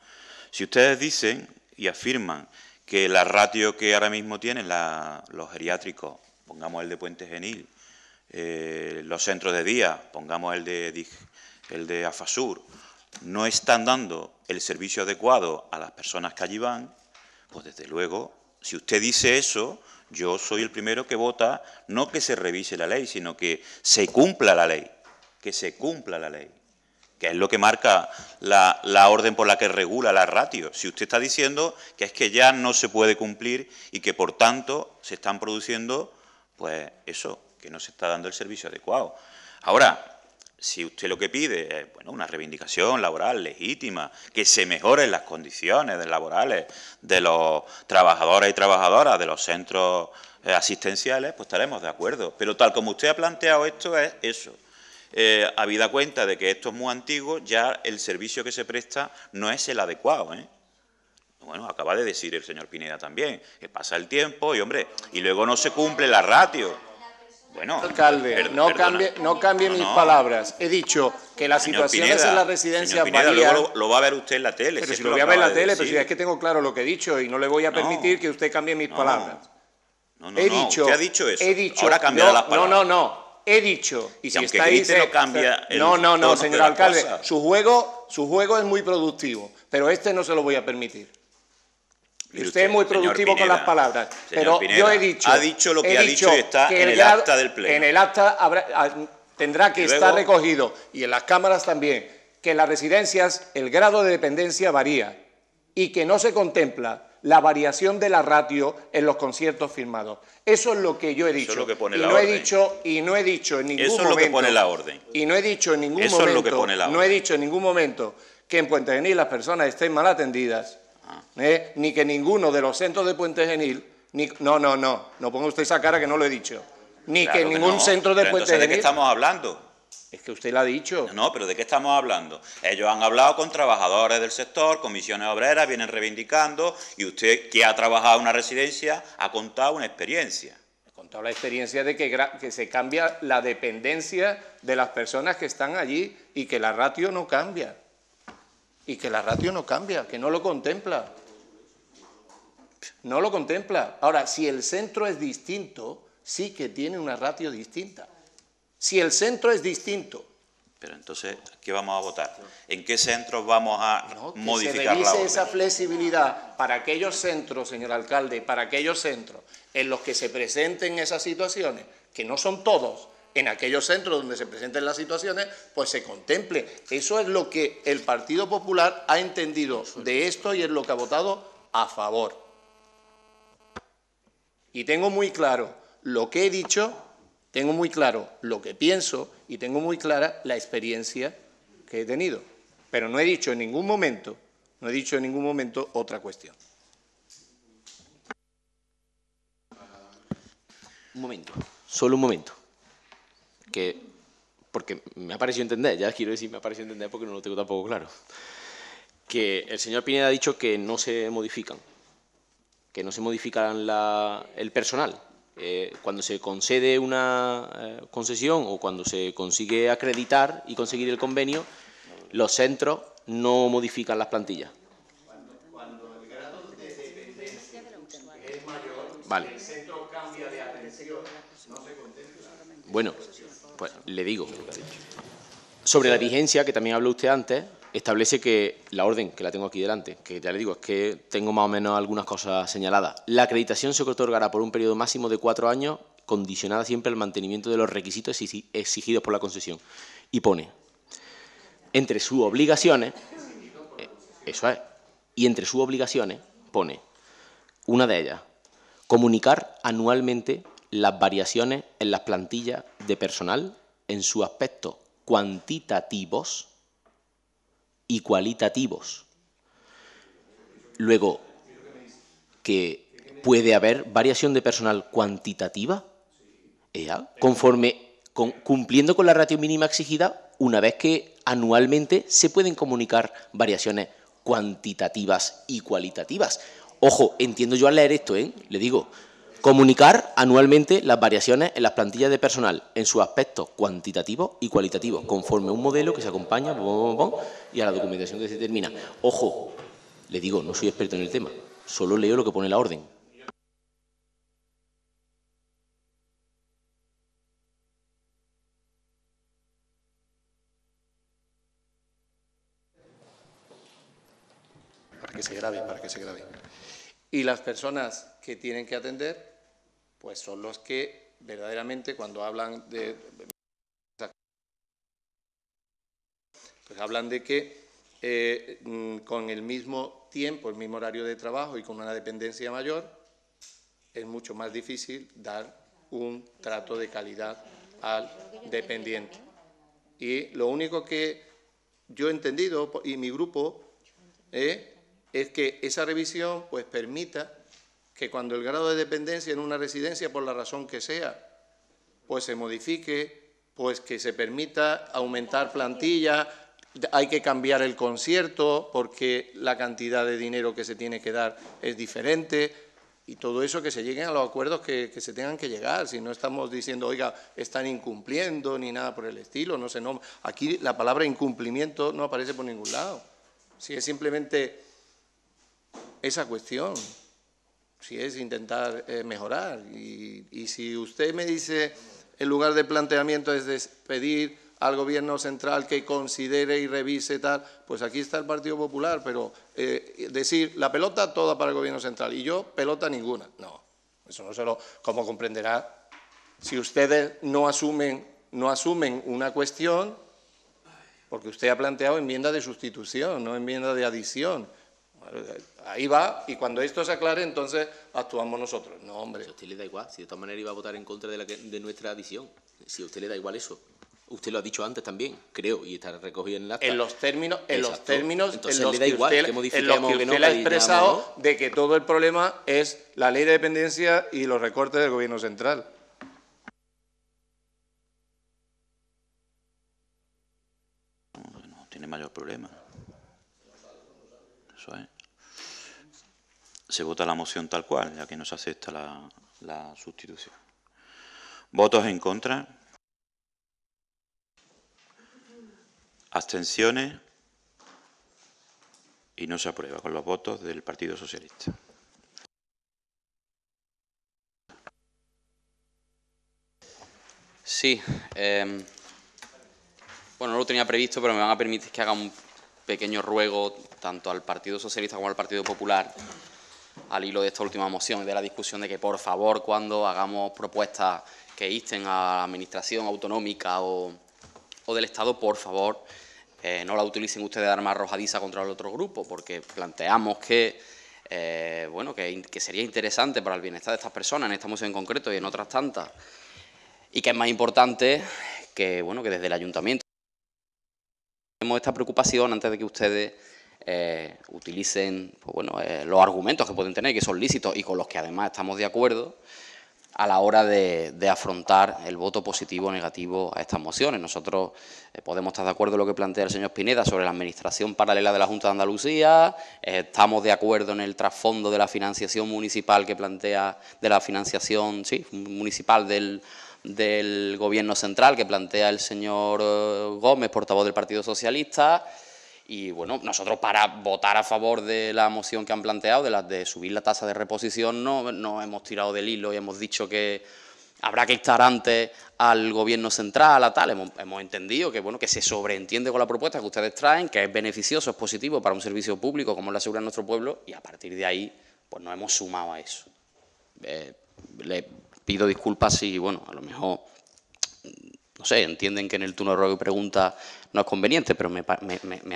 Si ustedes dicen y afirman que la ratio que ahora mismo tienen los geriátricos, pongamos el de Puente Genil, eh, los centros de día, pongamos el de, el de AFASUR, no están dando el servicio adecuado a las personas que allí van, pues desde luego, si usted dice eso, yo soy el primero que vota no que se revise la ley, sino que se cumpla la ley que se cumpla la ley, que es lo que marca la, orden por la que regula la ratio. Si usted está diciendo que es que ya no se puede cumplir y que por tanto se están produciendo, pues eso, que no se está dando el servicio adecuado. Ahora, si usted lo que pide es bueno, una reivindicación laboral legítima, que se mejoren las condiciones laborales de los trabajadores y trabajadoras de los centros asistenciales, pues estaremos de acuerdo. Pero tal como usted ha planteado esto, es eso. Eh, habida cuenta de que esto es muy antiguo, ya el servicio que se presta no es el adecuado. ¿eh? Bueno, acaba de decir el señor Pineda también, que pasa el tiempo y, hombre, y luego no se cumple la ratio. Bueno, alcalde, no, cambie, mis palabras. He dicho que la situación es en la residencia Pineda, lo, va a ver usted en la tele. Pero si lo voy a ver en la tele, pero pues si es que tengo claro lo que he dicho y no le voy a permitir que usted cambie mis palabras. No, no, he dicho, usted ha dicho eso. He dicho, ahora cambiará las palabras. No, no, no he dicho, y si está ahí, no cambia. no, no, no, señor alcalde, su juego, su juego es muy productivo, pero este no se lo voy a permitir. usted, es muy productivo con las palabras, pero yo he dicho, ha dicho lo que ha dicho, está en el, acta del pleno. En el acta ah, tendrá que estar recogido y en las cámaras también que en las residencias el grado de dependencia varía y que no se contempla la variación de la ratio en los conciertos firmados. Eso es lo que yo he dicho. Eso es lo que pone la no orden. he dicho y no he dicho en ningún momento Eso es lo que pone la orden. Y no he dicho en ningún Eso Es lo que pone la orden. No he dicho en ningún momento que en Puente Genil las personas estén mal atendidas, ah. ¿eh? ni que ninguno de los centros de Puente Genil, ni, no, no, no, no ponga usted esa cara que no lo he dicho, ni que, ningún centro de Puente Genil. ¿De qué estamos hablando? Es que usted lo ha dicho. No, pero ¿de qué estamos hablando? Ellos han hablado con trabajadores del sector, comisiones obreras, vienen reivindicando y usted que ha trabajado en una residencia ha contado una experiencia. Ha contado la experiencia de que se cambia la dependencia de las personas que están allí y que la ratio no cambia. Y que la ratio no cambia, que no lo contempla. No lo contempla. Ahora, si el centro es distinto, sí que tiene una ratio distinta si el centro es distinto. Pero entonces, ¿qué vamos a votar? ¿En qué centros vamos a no, que modificar se la esa flexibilidad para aquellos centros, señor alcalde, para aquellos centros en los que se presenten esas situaciones, que no son todos, en aquellos centros donde se presenten las situaciones, pues se contemple. Eso es lo que el Partido Popular ha entendido de esto y es lo que ha votado a favor. Y tengo muy claro lo que he dicho tengo muy claro lo que pienso y tengo muy clara la experiencia que he tenido. Pero no he dicho en ningún momento, no he dicho en ningún momento otra cuestión. Un momento, solo un momento. Que, porque me ha parecido entender, ya quiero decir me ha parecido entender porque no lo tengo tampoco claro. Que el señor Pineda ha dicho que no se modifican, que no se modificarán el personal. Eh, cuando se concede una eh, concesión o cuando se consigue acreditar y conseguir el convenio, los centros no modifican las plantillas. Cuando, el grado de dependencia es mayor, el centro cambia de atención, no se contempla. Bueno, pues le digo. Sobre la vigencia, que también habló usted antes, establece que la orden, que la tengo aquí delante, que ya le digo, es que tengo más o menos algunas cosas señaladas. La acreditación se otorgará por un periodo máximo de cuatro años, condicionada siempre al mantenimiento de los requisitos exigidos por la concesión. Y pone, entre sus obligaciones, eh, eso es, y entre sus obligaciones pone, una de ellas, comunicar anualmente las variaciones en las plantillas de personal en su aspecto cuantitativos, y cualitativos. Luego, que puede haber variación de personal cuantitativa, ¿Ya? conforme cumpliendo con la ratio mínima exigida, una vez que anualmente se pueden comunicar variaciones cuantitativas y cualitativas. Ojo, entiendo yo al leer esto, ¿eh? le digo, Comunicar anualmente las variaciones en las plantillas de personal en sus aspectos cuantitativos y cualitativos, conforme a un modelo que se acompaña y a la documentación que se determina. Ojo, le digo, no soy experto en el tema, solo leo lo que pone la orden. Para que se grabe, para que se grabe. Y las personas que tienen que atender, pues son los que verdaderamente cuando hablan de... Pues hablan de que eh, mm, con el mismo tiempo, el mismo horario de trabajo y con una dependencia mayor, es mucho más difícil dar un trato de calidad al dependiente. Y lo único que yo he entendido, y mi grupo, eh, es que esa revisión pues, permita que cuando el grado de dependencia en una residencia, por la razón que sea, pues se modifique, pues que se permita aumentar plantilla, hay que cambiar el concierto porque la cantidad de dinero que se tiene que dar es diferente y todo eso que se lleguen a los acuerdos que, que se tengan que llegar, si no estamos diciendo, oiga, están incumpliendo ni nada por el estilo, no sé, no, aquí la palabra incumplimiento no aparece por ningún lado, si es simplemente esa cuestión, si es intentar eh, mejorar. Y, y si usted me dice, en lugar de planteamiento es pedir al gobierno central que considere y revise tal, pues aquí está el Partido Popular, pero eh, decir la pelota toda para el gobierno central y yo pelota ninguna, no, eso no se lo, como comprenderá, si ustedes no asumen, no asumen una cuestión, porque usted ha planteado enmienda de sustitución, no enmienda de adición, Ahí va, y cuando esto se aclare, entonces actuamos nosotros. No, hombre. Si usted le da igual, si de todas maneras iba a votar en contra de, nuestra adición, si a usted le da igual eso. Usted lo ha dicho antes también, creo, y está recogido en la. En los términos, en los términos, los que usted, ha expresado de que todo el problema es la ley de dependencia y los recortes del gobierno central. No, no tiene mayor problema. ¿eh? Se vota la moción tal cual, ya que no se acepta la, sustitución. ¿Votos en contra? ¿Abstenciones? Y no se aprueba con los votos del Partido Socialista. Sí. Em, bueno, no lo tenía previsto, pero me van a permitir que haga un pequeño ruego tanto al Partido Socialista como al Partido Popular al hilo de esta última moción y de la discusión de que, por favor, cuando hagamos propuestas que insten a la Administración autonómica o, del Estado, por favor, eh, no la utilicen ustedes de arma arrojadiza contra el otro grupo, porque planteamos que, eh, bueno, que sería interesante para el bienestar de estas personas, en esta moción en concreto y en otras tantas, y que es más importante que, bueno, que desde el Ayuntamiento tenemos esta preocupación antes de que ustedes eh, utilicen pues bueno, eh, los argumentos que pueden tener, que son lícitos y con los que además estamos de acuerdo, a la hora de, afrontar el voto positivo o negativo a estas mociones. Nosotros eh, podemos estar de acuerdo en lo que plantea el señor Pineda sobre la administración paralela de la Junta de Andalucía, estamos de acuerdo en el trasfondo de la financiación municipal que plantea, de la financiación municipal del del Gobierno Central que plantea el señor eh, Gómez, portavoz del Partido Socialista. Y bueno, nosotros para votar a favor de la moción que han planteado, de las de subir la tasa de reposición, no, hemos tirado del hilo y hemos dicho que habrá que estar antes al gobierno central, a tal. Hemos, entendido que, bueno, que se sobreentiende con la propuesta que ustedes traen, que es beneficioso, es positivo para un servicio público como la seguridad de nuestro pueblo, y a partir de ahí, pues nos hemos sumado a eso. Eh, le, pido disculpas si, bueno, a lo mejor, no sé, entienden que en el turno de ruego y pregunta no es conveniente, pero me,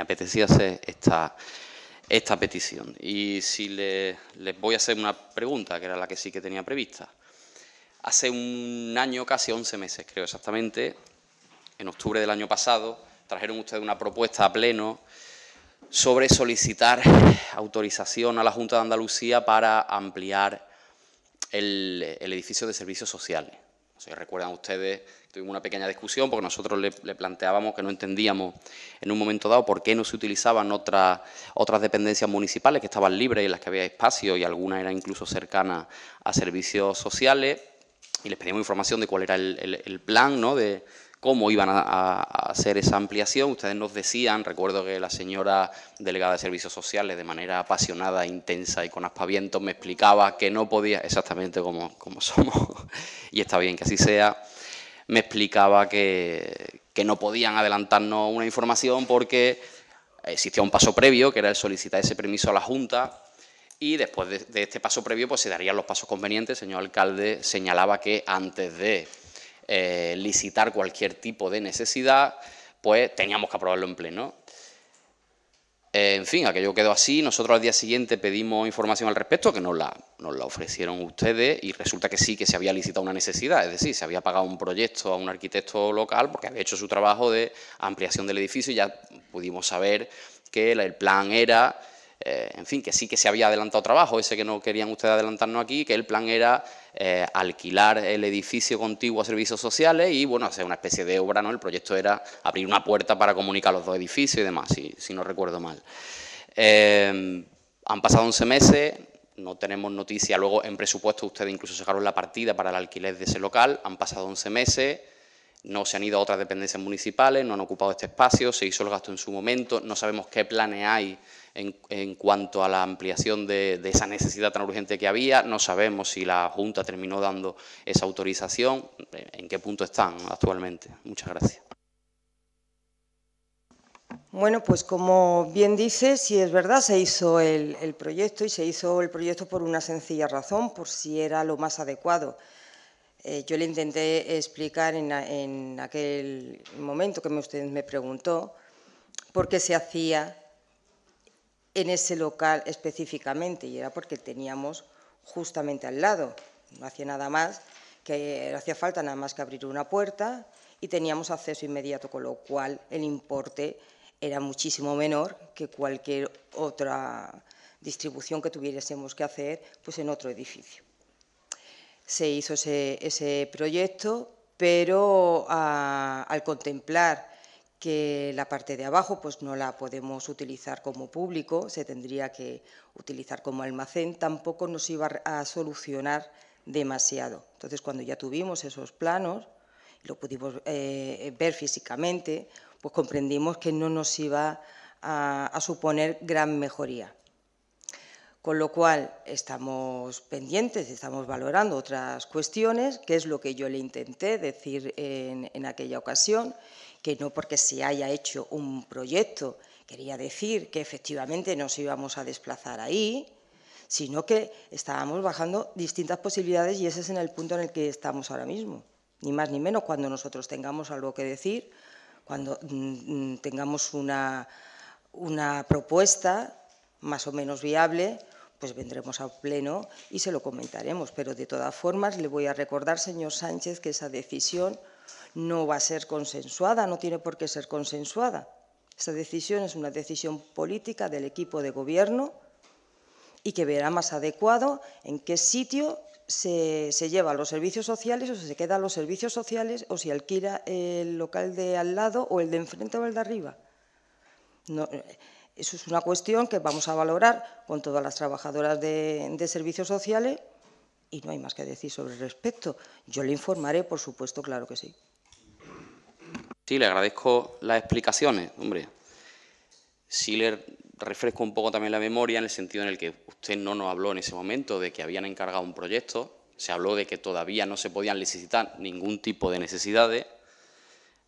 apetecía hacer esta, petición. Y si les voy a hacer una pregunta, que era la que sí que tenía prevista. Hace un año, casi 11 meses, creo exactamente, en octubre del año pasado, trajeron ustedes una propuesta a pleno sobre solicitar autorización a la Junta de Andalucía para ampliar el, edificio de servicios sociales. recuerdan ustedes, tuvimos una pequeña discusión porque nosotros le, planteábamos que no entendíamos en un momento dado por qué no se utilizaban otras, otras dependencias municipales que estaban libres y en las que había espacio y alguna era incluso cercana a servicios sociales y les pedimos información de cuál era el, el plan ¿no? de, cómo iban a, hacer esa ampliación. Ustedes nos decían, recuerdo que la señora delegada de Servicios Sociales, de manera apasionada, intensa y con aspavientos, me explicaba que no podía, exactamente como, como somos, y está bien que así sea, me explicaba que, que no podían adelantarnos una información porque existía un paso previo, que era el solicitar ese permiso a la Junta, y después de, este paso previo, pues se darían los pasos convenientes. El señor alcalde señalaba que antes de eh, licitar cualquier tipo de necesidad, pues teníamos que aprobarlo en pleno. en fin, aquello quedó así. Nosotros al día siguiente pedimos información al respecto, que nos la, nos la ofrecieron ustedes, y resulta que sí, que se había licitado una necesidad, es decir, se había pagado un proyecto a un arquitecto local porque había hecho su trabajo de ampliación del edificio y ya pudimos saber que el plan era eh, en fin, que sí que se había adelantado trabajo, ese que no querían ustedes adelantarnos aquí, que el plan era eh, alquilar el edificio contiguo a servicios sociales y, bueno, hacer una especie de obra, ¿no? El proyecto era abrir una puerta para comunicar los dos edificios y demás, si, si no recuerdo mal. Em, han pasado 11 meses, no tenemos noticia. Luego, en presupuesto, ustedes incluso sacaron la partida para el alquiler de ese local. Han pasado 11 meses, no se han ido a otras dependencias municipales, no han ocupado este espacio, se hizo el gasto en su momento, no sabemos qué planes hay en, cuanto a la ampliación de, esa necesidad tan urgente que había. No sabemos si la Junta terminó dando esa autorización, eh, en qué punto están actualmente. Muchas gracias. Bueno, pues como bien dice, si es verdad, se hizo el, proyecto y se hizo el proyecto por una sencilla razón, por si era lo más adecuado. Eh, yo le intenté explicar en, en, aquel momento que usted me preguntó por qué se hacía en ese local específicamente y era porque teníamos justamente al lado. No hacía nada más, que hacía falta nada más que abrir una puerta y teníamos acceso inmediato, con lo cual el importe era muchísimo menor que cualquier otra distribución que tuviésemos que hacer pues, en otro edificio. Se hizo ese, proyecto, pero ah, al contemplar que la parte de abajo pues no la podemos utilizar como público, se tendría que utilizar como almacén, tampoco nos iba a solucionar demasiado. Entonces, cuando ya tuvimos esos planos, y lo pudimos eh, ver físicamente, pues comprendimos que no nos iba a, suponer gran mejoría. Con lo cual, estamos pendientes, estamos valorando otras cuestiones, que es lo que yo le intenté decir en, en aquella ocasión, que no porque se haya hecho un proyecto quería decir que efectivamente nos íbamos a desplazar ahí, sino que estábamos bajando distintas posibilidades y ese es el punto en el que estamos ahora mismo. Ni más ni menos cuando nosotros tengamos algo que decir, cuando mm, mm, tengamos una, una propuesta más o menos viable, pues vendremos a pleno y se lo comentaremos. Pero de todas formas le voy a recordar, señor Sánchez, que esa decisión no va a ser consensuada, no tiene por qué ser consensuada. Esta decisión es una decisión política del equipo de gobierno y que verá más adecuado en qué sitio se, se lleva los servicios sociales o si se quedan los servicios sociales o si alquila el local de al lado o el de enfrente o el de arriba. eso es una cuestión que vamos a valorar con todas las trabajadoras de, de servicios sociales y no hay más que decir sobre el respecto. Yo le informaré, por supuesto, claro que sí. Sí, le agradezco las explicaciones, hombre. Sí le refresco un poco también la memoria en el sentido en el que usted no nos habló en ese momento de que habían encargado un proyecto, se habló de que todavía no se podían licitar ningún tipo de necesidades.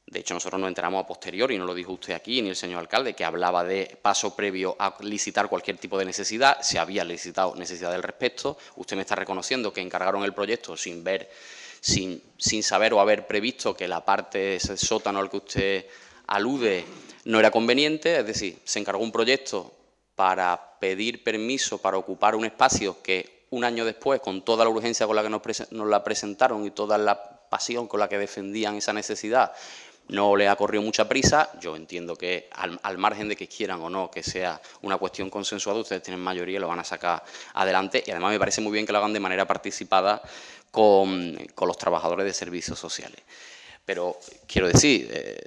De hecho, nosotros nos enteramos a posteriori, no lo dijo usted aquí, ni el señor alcalde, que hablaba de paso previo a licitar cualquier tipo de necesidad, se había licitado necesidad del respecto. Usted me está reconociendo que encargaron el proyecto sin ver sin, saber o haber previsto que la parte, ese sótano al que usted alude, no era conveniente, es decir, se encargó un proyecto para pedir permiso para ocupar un espacio que un año después, con toda la urgencia con la que nos, la presentaron y toda la pasión con la que defendían esa necesidad, no le ha corrido mucha prisa. Yo entiendo que al margen de que quieran o no que sea una cuestión consensuada, ustedes tienen mayoría y lo van a sacar adelante. Y además me parece muy bien que lo hagan de manera participada con, los trabajadores de servicios sociales. Pero quiero decir, eh,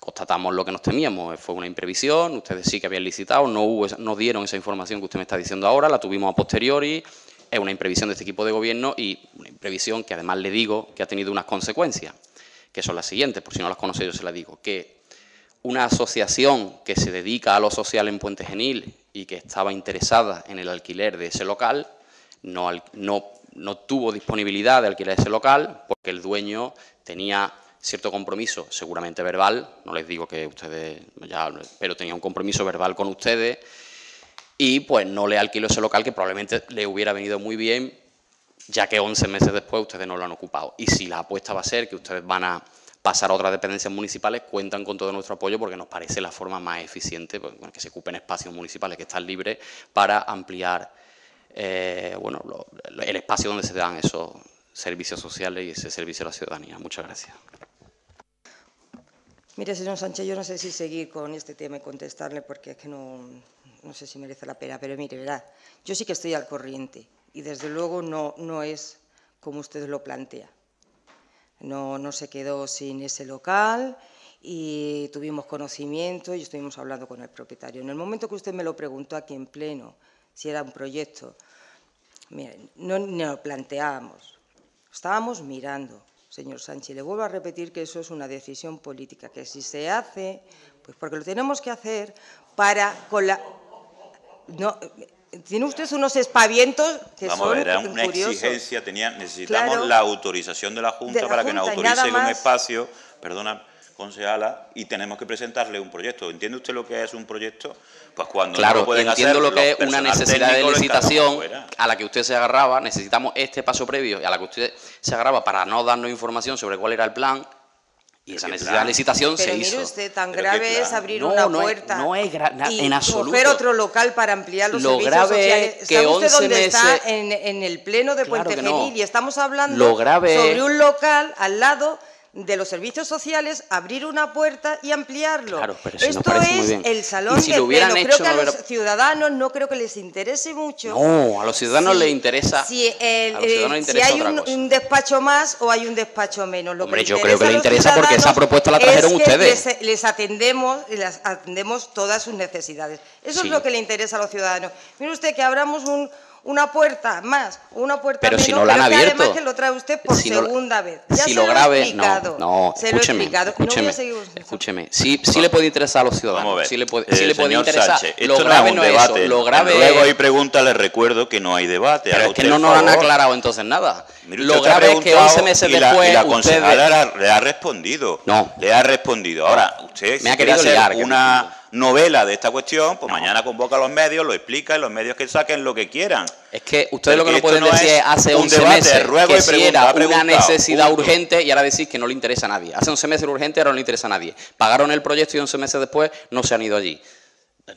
constatamos lo que nos temíamos, eh, fue una imprevisión, ustedes sí que habían licitado, no, dieron esa información que usted me está diciendo ahora, la tuvimos a posteriori, es una imprevisión de este equipo de gobierno y una imprevisión que además le digo que ha tenido unas consecuencias, que son las siguientes, por si no las conoce yo se las digo, que una asociación que se dedica a lo social en Puente Genil y que estaba interesada en el alquiler de ese local, no no tuvo disponibilidad de alquilar ese local porque el dueño tenía cierto compromiso, seguramente verbal, no les digo que ustedes ya, pero tenía un compromiso verbal con ustedes y pues no le alquiló ese local que probablemente le hubiera venido muy bien, ya que 11 meses después ustedes no lo han ocupado. Y si la apuesta va a ser que ustedes van a pasar a otras dependencias municipales, cuentan con todo nuestro apoyo porque nos parece la forma más eficiente, pues, que se ocupen espacios municipales que están libres para ampliar eh, bueno, el espacio donde se dan esos servicios sociales y ese servicio a la ciudadanía. Muchas gracias. Mire, señor Sánchez, yo no sé si seguir con este tema y contestarle porque es que no, no sé si merece la pena, pero mire, verdad, yo sí que estoy al corriente y desde luego no, no es como usted lo plantea. No, no se quedó sin ese local y tuvimos conocimiento y estuvimos hablando con el propietario. En el momento que usted me lo preguntó aquí en pleno, si era un proyecto. no nos lo planteábamos, estábamos mirando, señor Sánchez. Le vuelvo a repetir que eso es una decisión política, que si se hace, pues porque lo tenemos que hacer para con la... No, tiene usted unos espavientos que Vamos a ver, era una exigencia, tenía, necesitamos la autorización de la Junta para que nos autorice un espacio, perdona, concejala y tenemos que presentarle un proyecto. ¿Entiende usted lo que es un proyecto? Pues cuando claro, entiendo lo que es una necesidad de licitación a la que usted se agarraba, necesitamos este paso previo a la que usted se agarraba para no darnos información sobre cuál era el plan. Y esa necesidad de licitación Pero se mire usted, tan grave es abrir una puerta es, no es y en absoluto. coger otro local para ampliar los lo servicios grave sociales. Es que usted dónde está? En, el pleno de Puente Genil y estamos hablando grave sobre un local al lado de los servicios sociales, abrir una puerta y ampliarlo. Esto es el salón de creo que a los ciudadanos no creo que les interese mucho. No, a los ciudadanos les interesa. Si, hay un, despacho más o hay un despacho menos. Lo Hombre, yo creo que les interesa porque esa propuesta la trajeron ustedes. Les, atendemos, les atendemos todas sus necesidades. Eso es lo que le interesa a los ciudadanos. Mire usted que abramos un una puerta más una puerta pero si no la han pero abierto, que que lo trae usted por segunda vez. Ya si lo grave, no, no, se escúcheme, escúcheme, escúcheme. Sí, le puede interesar a los ciudadanos, Vamos sí le puede, sí eh, le puede interesar. lo esto grave no es, un debate. Luego hay preguntas, le recuerdo que no hay debate. Pero es que no nos han aclarado entonces nada. lo grave es que 11 meses después y la le ha respondido. No. Le ha respondido. Ahora, usted me ha querido liar, una novela de esta cuestión, pues mañana convoca a los medios, lo explica y los medios que saquen lo que quieran. Es que ustedes lo que, no pueden decir es hace 11 meses una necesidad urgente y ahora decís que no le interesa a nadie. Hace 11 meses era urgente, ahora no le interesa a nadie. Pagaron el proyecto y 11 meses después no se han ido allí.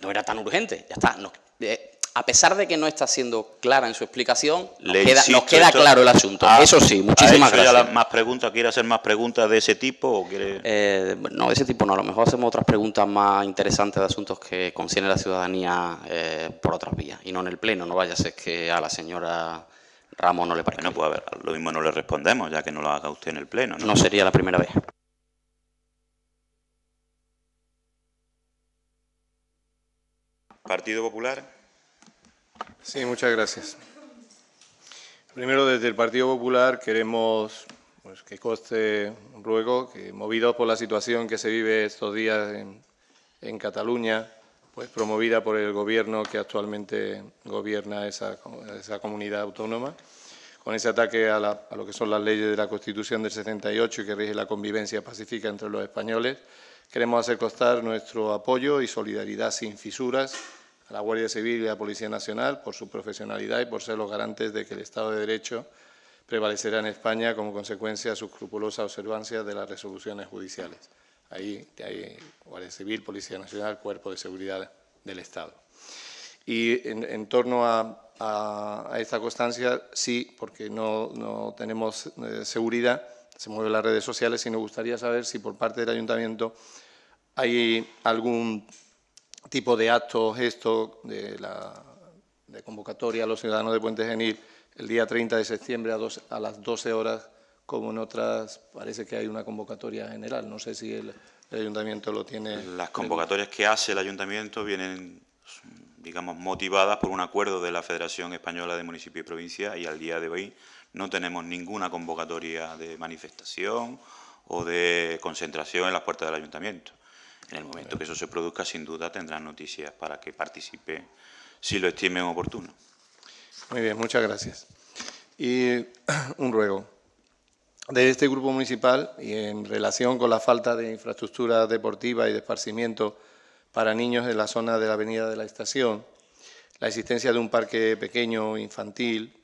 No era tan urgente, ya está. Eh, a pesar de que no está siendo clara en su explicación, nos queda, claro el asunto. Eso sí, muchísimas gracias. más preguntas? ¿Quiere hacer más preguntas de ese tipo? Eh, no, de ese tipo no. A lo mejor hacemos otras preguntas más interesantes de asuntos que a la ciudadanía eh, por otras vías y no en el Pleno. No vaya a ser que a la señora Ramos no le parezca. Bueno, pues a ver, lo mismo no le respondemos, ya que no lo haga usted en el Pleno. no, no sería la primera vez. Partido Popular. Sí, muchas gracias. Primero, desde el Partido Popular queremos pues, que coste un ruego que, movidos por la situación que se vive estos días en, en Cataluña, pues promovida por el Gobierno que actualmente gobierna esa, comunidad autónoma, con ese ataque a, lo que son las leyes de la Constitución del 78 y que rige la convivencia pacífica entre los españoles, queremos hacer costar nuestro apoyo y solidaridad sin fisuras a la Guardia Civil y a la Policía Nacional por su profesionalidad y por ser los garantes de que el Estado de Derecho prevalecerá en España como consecuencia de su escrupulosa observancia de las resoluciones judiciales. Ahí hay Guardia Civil, Policía Nacional, Cuerpo de Seguridad del Estado. Y en, torno a, esta constancia, sí, porque no, no tenemos eh, seguridad, se mueven las redes sociales y nos gustaría saber si por parte del ayuntamiento hay algún tipo de acto, esto de, de convocatoria a los ciudadanos de Puente Genil el día 30 de septiembre a, a las 12 horas, como en otras, parece que hay una convocatoria general. No sé si el, el ayuntamiento lo tiene. Las convocatorias que hace el ayuntamiento vienen, digamos, motivadas por un acuerdo de la Federación Española de Municipios y Provincias y al día de hoy no tenemos ninguna convocatoria de manifestación o de concentración en las puertas del ayuntamiento. En el momento que eso se produzca, sin duda tendrán noticias para que participe si lo estimen oportuno. Muy bien, muchas gracias. Y un ruego. De este grupo municipal y en relación con la falta de infraestructura deportiva y de esparcimiento para niños en la zona de la Avenida de la Estación, la existencia de un parque pequeño infantil,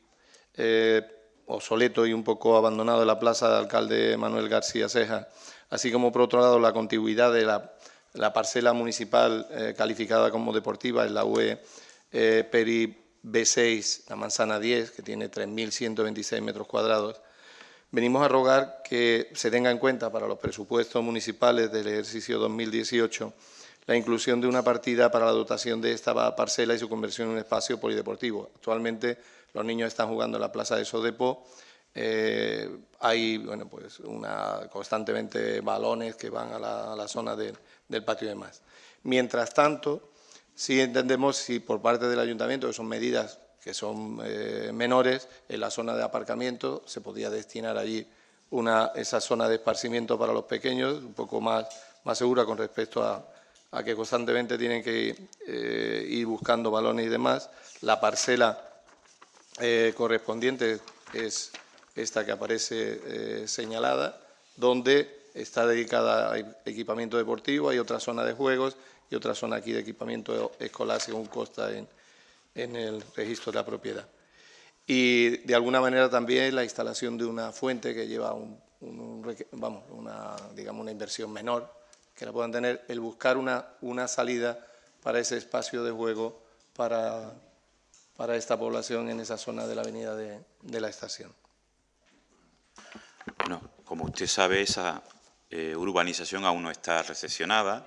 eh, obsoleto y un poco abandonado en la plaza de alcalde Manuel García Ceja, así como por otro lado la continuidad de la la parcela municipal eh, calificada como deportiva es la UE eh, Peri B6, la manzana 10, que tiene 3.126 metros cuadrados. Venimos a rogar que se tenga en cuenta para los presupuestos municipales del ejercicio 2018 la inclusión de una partida para la dotación de esta parcela y su conversión en un espacio polideportivo. Actualmente los niños están jugando en la plaza de Sodepo. Eh, hay bueno, pues constantemente balones que van a la, a la zona de, del patio de demás. Mientras tanto, sí entendemos si por parte del ayuntamiento, que son medidas que son eh, menores, en la zona de aparcamiento se podía destinar allí una, esa zona de esparcimiento para los pequeños, un poco más, más segura con respecto a, que constantemente tienen que eh, ir buscando balones y demás. La parcela eh, correspondiente es esta que aparece señalada, donde está dedicada a e-, equipamiento deportivo, hay otra zona de juegos y otra zona aquí de equipamiento escolar según consta en, el registro de la propiedad. Y de alguna manera también la instalación de una fuente que lleva un, vamos, una, digamos una inversión menor que la puedan tener, el buscar una, una salida para ese espacio de juego para, para esta población en esa zona de la avenida de, de la estación. Bueno, como usted sabe, esa eh, urbanización aún no está recesionada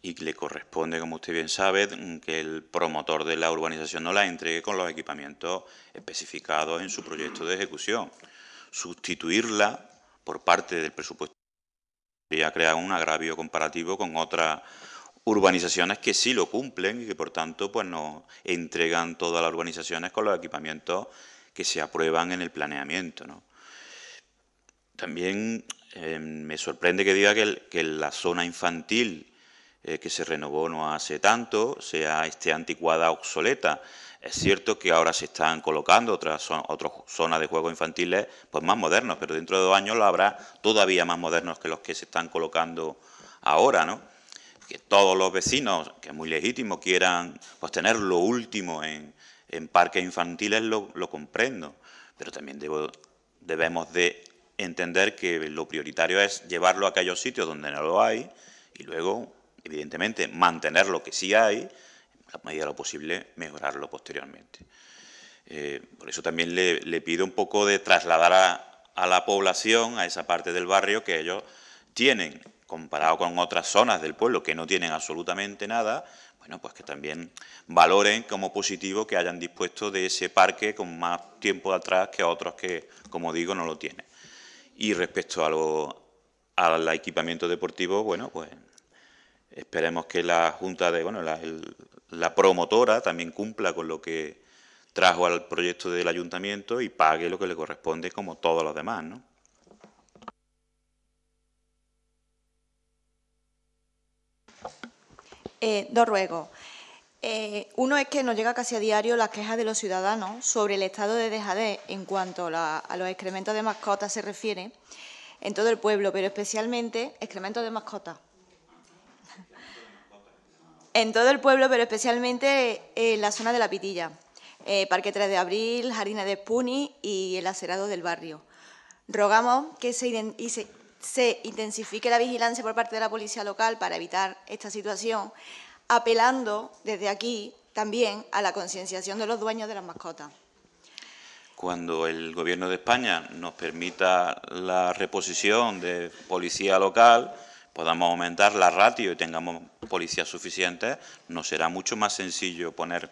y le corresponde, como usted bien sabe, que el promotor de la urbanización no la entregue con los equipamientos especificados en su proyecto de ejecución. Sustituirla por parte del presupuesto podría crear un agravio comparativo con otras urbanizaciones que sí lo cumplen y que por tanto pues no entregan todas las urbanizaciones con los equipamientos que se aprueban en el planeamiento. También Em, me sorprende que diga que, la zona infantil eh, que se renovó no hace tanto sea este anticuada obsoleta. Es cierto que ahora se están colocando otras, otras zonas de juegos infantiles pues más modernos, pero dentro de dos años lo habrá todavía más modernos que los que se están colocando ahora, ¿no? Que todos los vecinos, que es muy legítimo, quieran pues, tener lo último en, parques infantiles, lo, comprendo, pero también debemos de entender que lo prioritario es llevarlo a aquellos sitios donde no lo hay y luego, evidentemente, mantener lo que sí hay, en la medida de lo posible, mejorarlo posteriormente. Eh, por eso también le, pido un poco de trasladar a, la población, a esa parte del barrio que ellos tienen, comparado con otras zonas del pueblo que no tienen absolutamente nada, bueno, pues que también valoren como positivo que hayan dispuesto de ese parque con más tiempo atrás que otros que, como digo, no lo tienen. Y respecto a lo, al equipamiento deportivo, bueno, pues esperemos que la Junta de, bueno, la, promotora también cumpla con lo que trajo al proyecto del ayuntamiento y pague lo que le corresponde como todos los demás, ¿no? Eh, ruego. Eh, uno es que nos llega casi a diario las quejas de los ciudadanos sobre el estado de dejadez en cuanto a los excrementos de mascotas se refiere en todo el pueblo, pero especialmente excrementos de mascotas. en todo el pueblo, pero especialmente eh, en la zona de La Pitilla, eh, Parque 3 de Abril, Jardines de puni y el acerado del barrio. Rogamos que se, se intensifique la vigilancia por parte de la policía local para evitar esta situación, apelando desde aquí también a la concienciación de los dueños de las mascotas. Cuando el Gobierno de España nos permita la reposición de policía local, podamos aumentar la ratio y tengamos policías suficientes, nos será mucho más sencillo poner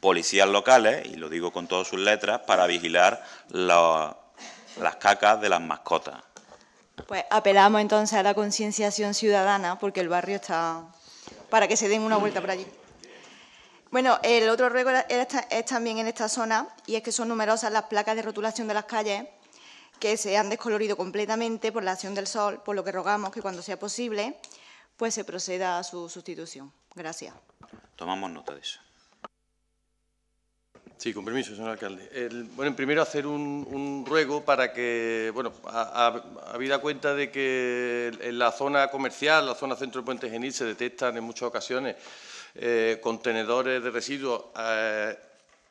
policías locales, y lo digo con todas sus letras, para vigilar las cacas de las mascotas. Pues apelamos entonces a la concienciación ciudadana, porque el barrio está para que se den una vuelta por allí. Bueno, el otro ruego es también en esta zona y es que son numerosas las placas de rotulación de las calles que se han descolorido completamente por la acción del sol, por lo que rogamos que cuando sea posible pues se proceda a su sustitución. Gracias. Tomamos nota de eso. Sí, con permiso, señor alcalde. bueno, primero hacer un, ruego para que, bueno, habida cuenta de que en la zona comercial, la zona centro de Puente Genil, se detectan en muchas ocasiones eh, contenedores de residuos eh,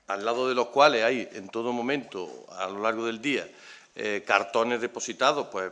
al lado de los cuales hay en todo momento, a lo largo del día, eh, cartones depositados, pues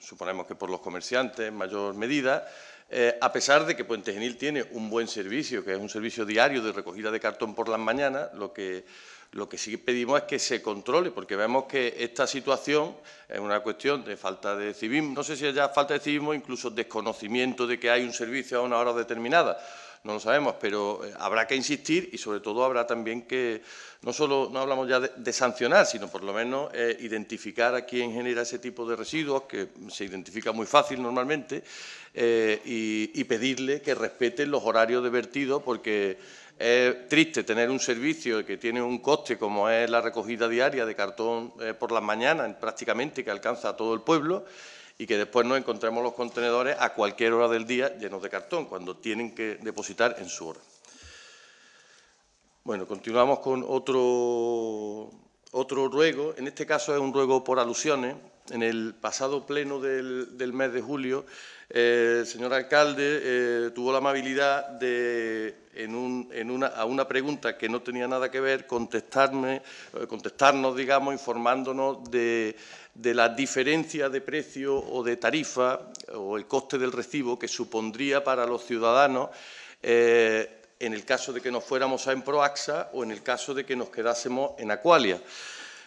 suponemos que por los comerciantes en mayor medida, eh, a pesar de que Puente Genil tiene un buen servicio, que es un servicio diario de recogida de cartón por las mañanas, lo que, lo que sí pedimos es que se controle, porque vemos que esta situación es una cuestión de falta de civismo, no sé si ya falta de civismo, incluso desconocimiento de que hay un servicio a una hora determinada no lo sabemos, pero eh, habrá que insistir y sobre todo habrá también que, no solo no hablamos ya de, sancionar, sino por lo menos eh, identificar a quién genera ese tipo de residuos, que se identifica muy fácil normalmente, eh, y, pedirle que respeten los horarios de vertido porque es triste tener un servicio que tiene un coste como es la recogida diaria de cartón por las mañanas prácticamente que alcanza a todo el pueblo y que después nos encontremos los contenedores a cualquier hora del día llenos de cartón, cuando tienen que depositar en su hora. Bueno, continuamos con otro, otro ruego. En este caso es un ruego por alusiones, en el pasado pleno del, mes de julio, eh, el señor alcalde eh, tuvo la amabilidad de, en una, a una pregunta que no tenía nada que ver, contestarme, eh, contestarnos, digamos, informándonos de, la diferencia de precio o de tarifa o el coste del recibo que supondría para los ciudadanos en el caso de que nos fuéramos a Emproaxa o en el caso de que nos quedásemos en Acualia.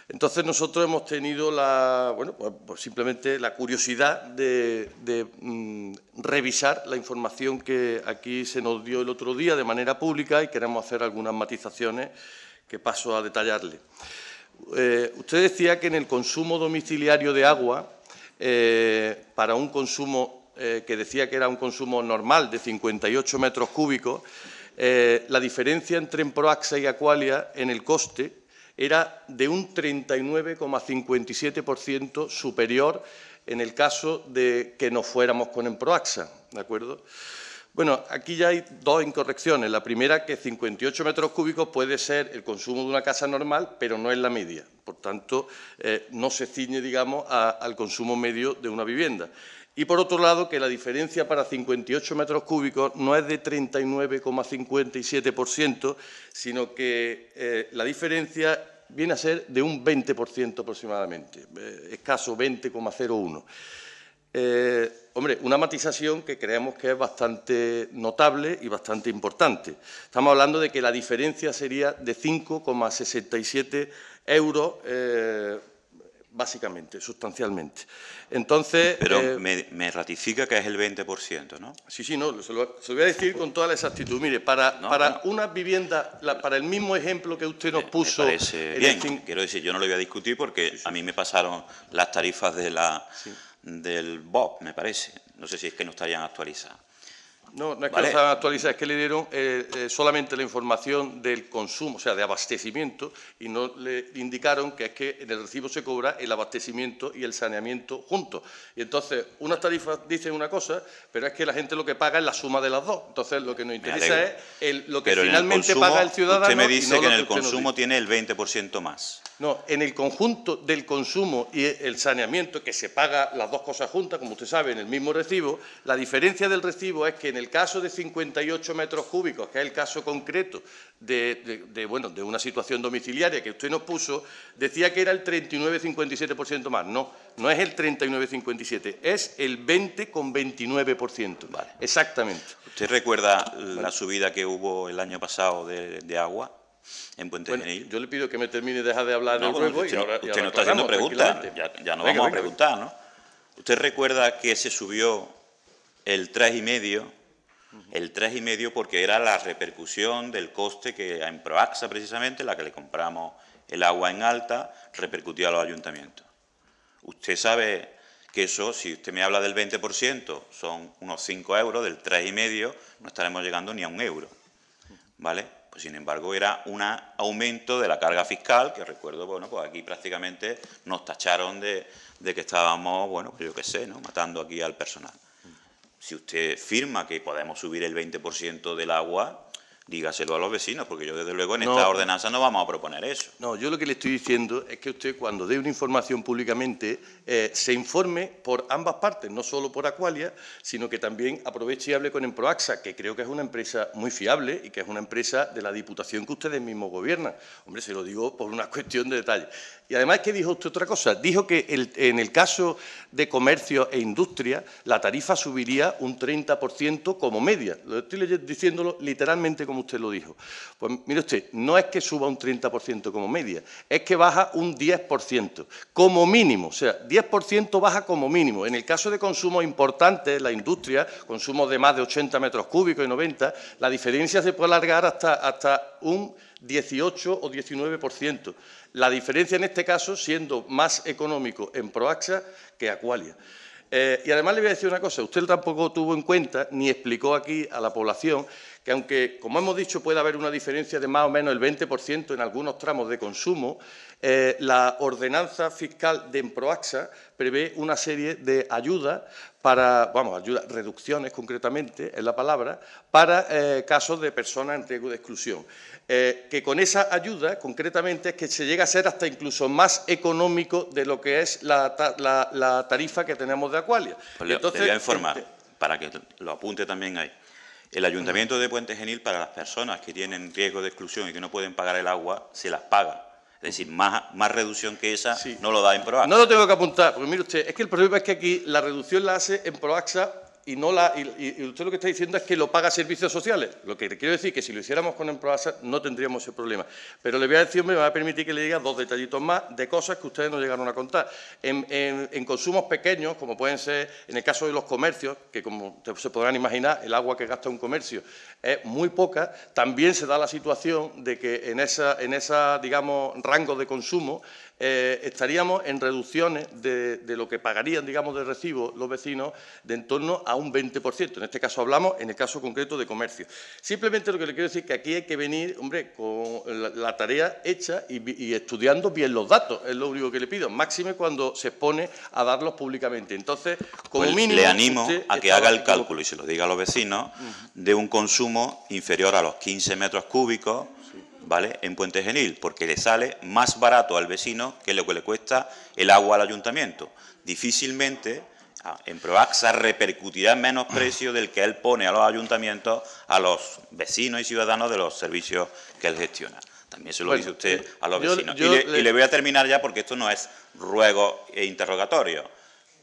Entonces nosotros hemos tenido la, bueno, pues, pues simplemente la curiosidad de, mm, revisar la información que aquí se nos dio el otro día de manera pública y queremos hacer algunas matizaciones que paso a detallarle. Eh, usted decía que en el consumo domiciliario de agua, eh, para un consumo eh, que decía que era un consumo normal de 58 metros cúbicos, la diferencia entre Proaxa y Aqualia en el coste era de un 39,57% superior en el caso de que nos fuéramos con Emproaxa, ¿de Bueno, aquí ya hay dos incorrecciones. La primera, que 58 metros cúbicos puede ser el consumo de una casa normal, pero no es la media. Por tanto, eh, no se ciñe, digamos, al consumo medio de una vivienda. Y por otro lado, que la diferencia para 58 metros cúbicos no es de 39,57%, sino que eh, la diferencia viene a ser de un 20% aproximadamente, eh, escaso 20,01%. Eh, hombre, una matización que creemos que es bastante notable y bastante importante. Estamos hablando de que la diferencia sería de 5,67 euros básicamente, sustancialmente. Entonces... Pero eh, me, ratifica que es el 20%, ¿no? Sí, sí, no, se lo, voy a decir con toda la exactitud. Mire, para, para una vivienda, para el mismo ejemplo que usted nos puso... Me quiero decir, yo no lo voy a discutir porque a mí me pasaron las tarifas de la, del BOP, me parece. No sé si es que no estarían actualizadas. No, no es que actualizar, es que le dieron eh, eh, solamente la información del consumo, o sea, de abastecimiento, y no le indicaron que es que en el recibo se cobra el abastecimiento y el saneamiento juntos. Y entonces, unas tarifas dicen una cosa, pero es que la gente lo que paga es la suma de las dos. Entonces, lo que nos interesa es lo que finalmente el paga el ciudadano. Usted me dice que en el consumo tiene el 20% más. No, en el conjunto del consumo y el saneamiento, que se paga las dos cosas juntas, como usted sabe, en el mismo recibo, la diferencia del recibo es que en el caso de 58 metros cúbicos, que es el caso concreto de, bueno, de una situación domiciliaria que usted nos puso, decía que era el 39,57% más. No, no es el 39,57, es el 20,29%. Exactamente. ¿Usted recuerda la subida que hubo el año pasado de, agua? en Puente bueno, Yo le pido que me termine y deja de hablar de nuevo Usted, y no está haciendo preguntas, ya, no vamos a preguntar, ¿no? ¿Usted recuerda que se subió el 3,5 el 3,5 porque era la repercusión del coste que en Proaxa, precisamente, la que le compramos el agua en alta, repercutió a los ayuntamientos. Usted sabe que eso, si usted me habla del 20%, son unos 5 euros, del 3,5 no estaremos llegando ni a un euro. ¿Vale? Pues, sin embargo, era un aumento de la carga fiscal, que recuerdo, bueno, pues aquí prácticamente nos tacharon de, de que estábamos, bueno, pues yo qué sé, ¿no? matando aquí al personal. Si usted firma que podemos subir el 20% del agua, dígaselo a los vecinos, porque yo desde luego en esta ordenanza no vamos a proponer eso. No, yo lo que le estoy diciendo es que usted cuando dé una información públicamente eh, se informe por ambas partes, no solo por Acualia, sino que también aproveche y hable con Emproaxa, que creo que es una empresa muy fiable y que es una empresa de la Diputación que ustedes mismos gobiernan. Hombre, se lo digo por una cuestión de detalle. Y además, ¿qué dijo usted otra cosa? Dijo que en el caso de comercio e industria, la tarifa subiría un 30% como media. Lo estoy diciéndolo literalmente como usted lo dijo. Pues mire usted, no es que suba un 30% como media, es que baja un 10%, como mínimo. O sea, 10% baja como mínimo. En el caso de consumo importante, la industria, consumos de más de 80 metros cúbicos y 90, la diferencia se puede alargar hasta, hasta un 18 o 19%. La diferencia en este caso siendo más económico en Proaxa que Aqualia. Eh, y además le voy a decir una cosa, usted tampoco tuvo en cuenta ni explicó aquí a la población que aunque, como hemos dicho, puede haber una diferencia de más o menos el 20% en algunos tramos de consumo, eh, la ordenanza fiscal de Proaxa prevé una serie de ayudas para, vamos, ayudas, reducciones concretamente, es la palabra, para eh, casos de personas en riesgo de exclusión. Eh, que con esa ayuda, concretamente, es que se llega a ser hasta incluso más económico de lo que es la, tarifa que tenemos de Aqualia. Pues voy a informar, este para que lo apunte también ahí. El ayuntamiento de Puente Genil, para las personas que tienen riesgo de exclusión y que no pueden pagar el agua, se las paga. Es decir, más, más reducción que esa no lo da en PROAXA. No lo tengo que apuntar, porque mire usted, es que el problema es que aquí la reducción la hace en PROAXA y no la usted lo que está diciendo es que lo paga servicios sociales. Lo que quiero decir es que si lo hiciéramos con Emproasa no tendríamos ese problema. Pero le voy a decir, me va a permitir que le diga dos detallitos más de cosas que ustedes no llegaron a contar. En, consumos pequeños, como pueden ser en el caso de los comercios, que como se podrán imaginar, el agua que gasta un comercio es muy poca, también se da la situación de que en esa, en esa digamos, rango de consumo eh, estaríamos en reducciones de, lo que pagarían, digamos, de recibo los vecinos de en torno a un 20%. En este caso hablamos, en el caso concreto, de comercio. Simplemente lo que le quiero decir es que aquí hay que venir, hombre, con la, tarea hecha y, estudiando bien los datos, es lo único que le pido, máxime cuando se expone a darlos públicamente. Entonces, como pues mínimo... Le animo a que haga el cálculo, y se lo diga a los vecinos, de un consumo inferior a los 15 metros cúbicos ¿vale? En Puente Genil, porque le sale más barato al vecino que lo que le cuesta el agua al ayuntamiento. Difícilmente en Proaxa repercutirá menos precio del que él pone a los ayuntamientos, a los vecinos y ciudadanos de los servicios que él gestiona. También se lo dice usted a los vecinos. y, le, voy a terminar ya porque esto no es ruego e interrogatorio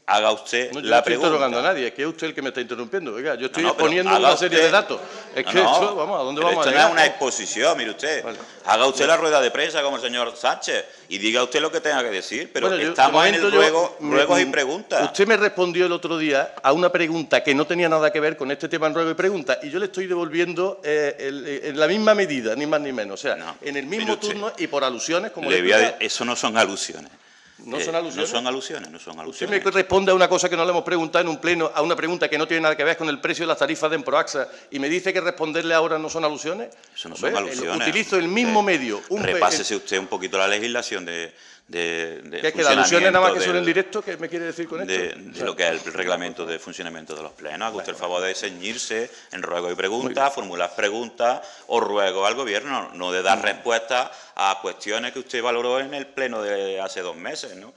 haga usted no, yo no estoy interrogando a nadie, es que es usted el que me está interrumpiendo. yo estoy poniendo una serie de datos. Es que esto, vamos, ¿a dónde vamos a llegar? es una exposición, mire usted. Haga usted la rueda de prensa como el señor Sánchez y diga usted lo que tenga que decir, pero estamos en el ruego, yo, y mm, preguntas. Usted me respondió el otro día a una pregunta que no tenía nada que ver con este tema en ruego y preguntas, y yo le estoy devolviendo eh, eh, en la misma medida, ni más ni menos. O sea, en el mismo turno y por alusiones como le, Eso no son alusiones. ¿No, eh, son alusiones? no son alusiones, no son alusiones. Usted me responde a una cosa que no le hemos preguntado en un pleno, a una pregunta que no tiene nada que ver con el precio de las tarifas de Emproaxa, y me dice que responderle ahora no son alusiones. Eso no son alusiones. Utilizo el mismo medio. Un repásese usted un poquito la legislación de, de, de ¿Qué alusión nada más que son en directo? ¿Qué me quiere decir con esto? De, lo que es el reglamento de funcionamiento de los plenos. Haga usted el favor de ceñirse en ruego y preguntas, formular preguntas o ruego al Gobierno, no de dar mm. respuesta a cuestiones que usted valoró en el pleno de hace dos meses, ¿no?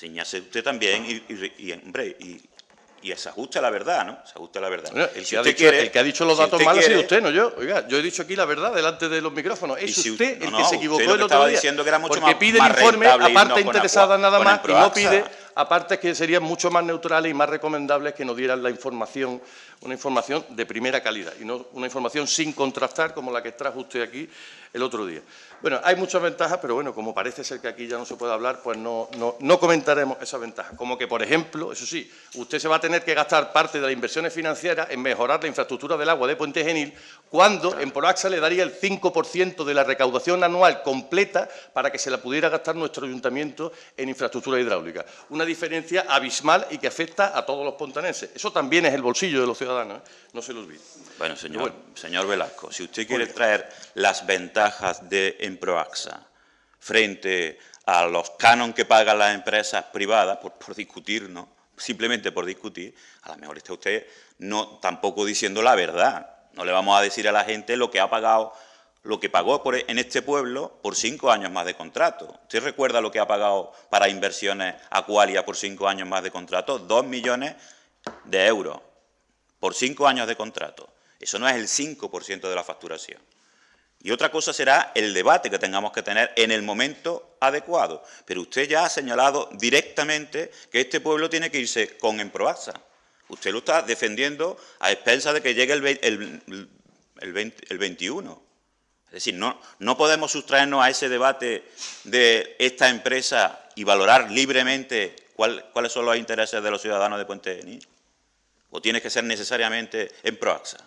usted también y, y, y, hombre, y y se ajusta la verdad, ¿no? Se ajusta la verdad. el, que ha dicho, los datos mal ha sido usted, no yo. Oiga, yo he dicho aquí la verdad delante de los micrófonos. Es usted el que se equivocó el otro día. Diciendo que era mucho porque pide el informe a partes interesadas nada más y no pide a partes que serían mucho más neutrales y más recomendables que nos dieran la información una información de primera calidad y no una información sin contrastar como la que trajo usted aquí el otro día. Bueno, hay muchas ventajas, pero bueno, como parece ser que aquí ya no se puede hablar, pues no, no, no comentaremos esas ventajas. Como que, por ejemplo, eso sí, usted se va a tener que gastar parte de las inversiones financieras en mejorar la infraestructura del agua de Puente Genil, cuando en Proaxa le daría el 5% de la recaudación anual completa para que se la pudiera gastar nuestro ayuntamiento en infraestructura hidráulica. Una diferencia abismal y que afecta a todos los pontanenses. Eso también es el bolsillo de los ciudadanos ¿eh? no se los vi. Bueno, señor, señor Velasco, si usted quiere traer las ventajas de Emproaxa frente a los canon que pagan las empresas privadas por, discutir, ¿no? simplemente por discutir, a lo mejor está usted no, tampoco diciendo la verdad. No le vamos a decir a la gente lo que ha pagado, lo que pagó en este pueblo por cinco años más de contrato. ¿Usted recuerda lo que ha pagado para inversiones acuaria por cinco años más de contrato? Dos millones de euros por cinco años de contrato. Eso no es el 5% de la facturación. Y otra cosa será el debate que tengamos que tener en el momento adecuado. Pero usted ya ha señalado directamente que este pueblo tiene que irse con Emproaxa. Usted lo está defendiendo a expensas de que llegue el, el, 21. Es decir, no, no podemos sustraernos a ese debate de esta empresa y valorar libremente cuáles son los intereses de los ciudadanos de Puente de ¿O tienes que ser necesariamente en Proaxa?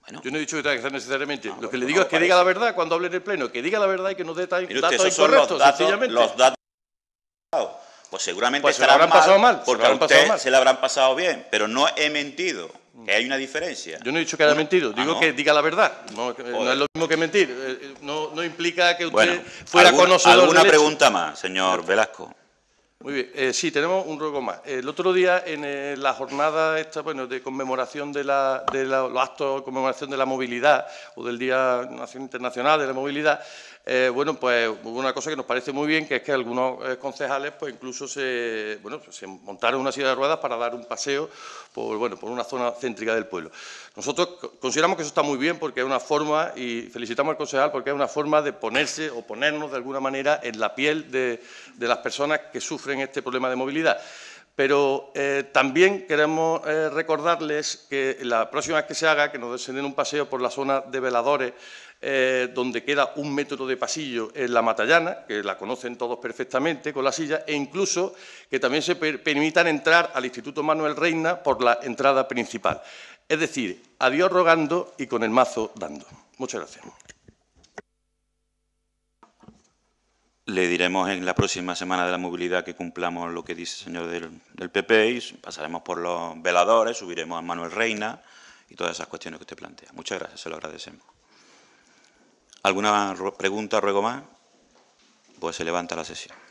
Bueno, Yo no he dicho que tenga que ser necesariamente. Ah, lo que le digo es que diga la verdad cuando hable en el Pleno, que diga la verdad y que nos dé datos incorrectos, son los datos, sencillamente. Los datos pues seguramente pues se la habrán pasado mal, porque se la habrán pasado bien, pero no he mentido, mm. que hay una diferencia. Yo no he dicho que haya mentido, ah, digo que diga la verdad, no, es lo mismo que mentir, eh, eh, no, no implica que usted fuera conocido ¿Alguna pregunta más, señor Velasco? Muy bien, eh, sí, tenemos un ruego más. El otro día, en eh, la jornada esta, bueno, de conmemoración de, la, de los actos de conmemoración de la movilidad o del Día Internacional de la Movilidad, eh, bueno, pues una cosa que nos parece muy bien, que es que algunos eh, concejales, pues incluso se, bueno, se montaron una silla de ruedas para dar un paseo por, una zona céntrica del pueblo. Nosotros consideramos que eso está muy bien porque es una forma, y felicitamos al concejal porque es una forma de ponerse o ponernos de alguna manera en la piel de, las personas que sufren este problema de movilidad. Pero eh, también queremos recordarles que la próxima vez que se haga, que nos den un paseo por la zona de veladores, eh, donde queda un método de pasillo en la Matallana, que la conocen todos perfectamente, con la silla, e incluso que también se permitan entrar al Instituto Manuel Reina por la entrada principal. Es decir, adiós rogando y con el mazo dando. Muchas gracias. Le diremos en la próxima semana de la movilidad que cumplamos lo que dice el señor del, del PP y pasaremos por los veladores, subiremos a Manuel Reina y todas esas cuestiones que usted plantea. Muchas gracias, se lo agradecemos. ¿Alguna pregunta, ruego más? Pues se levanta la sesión.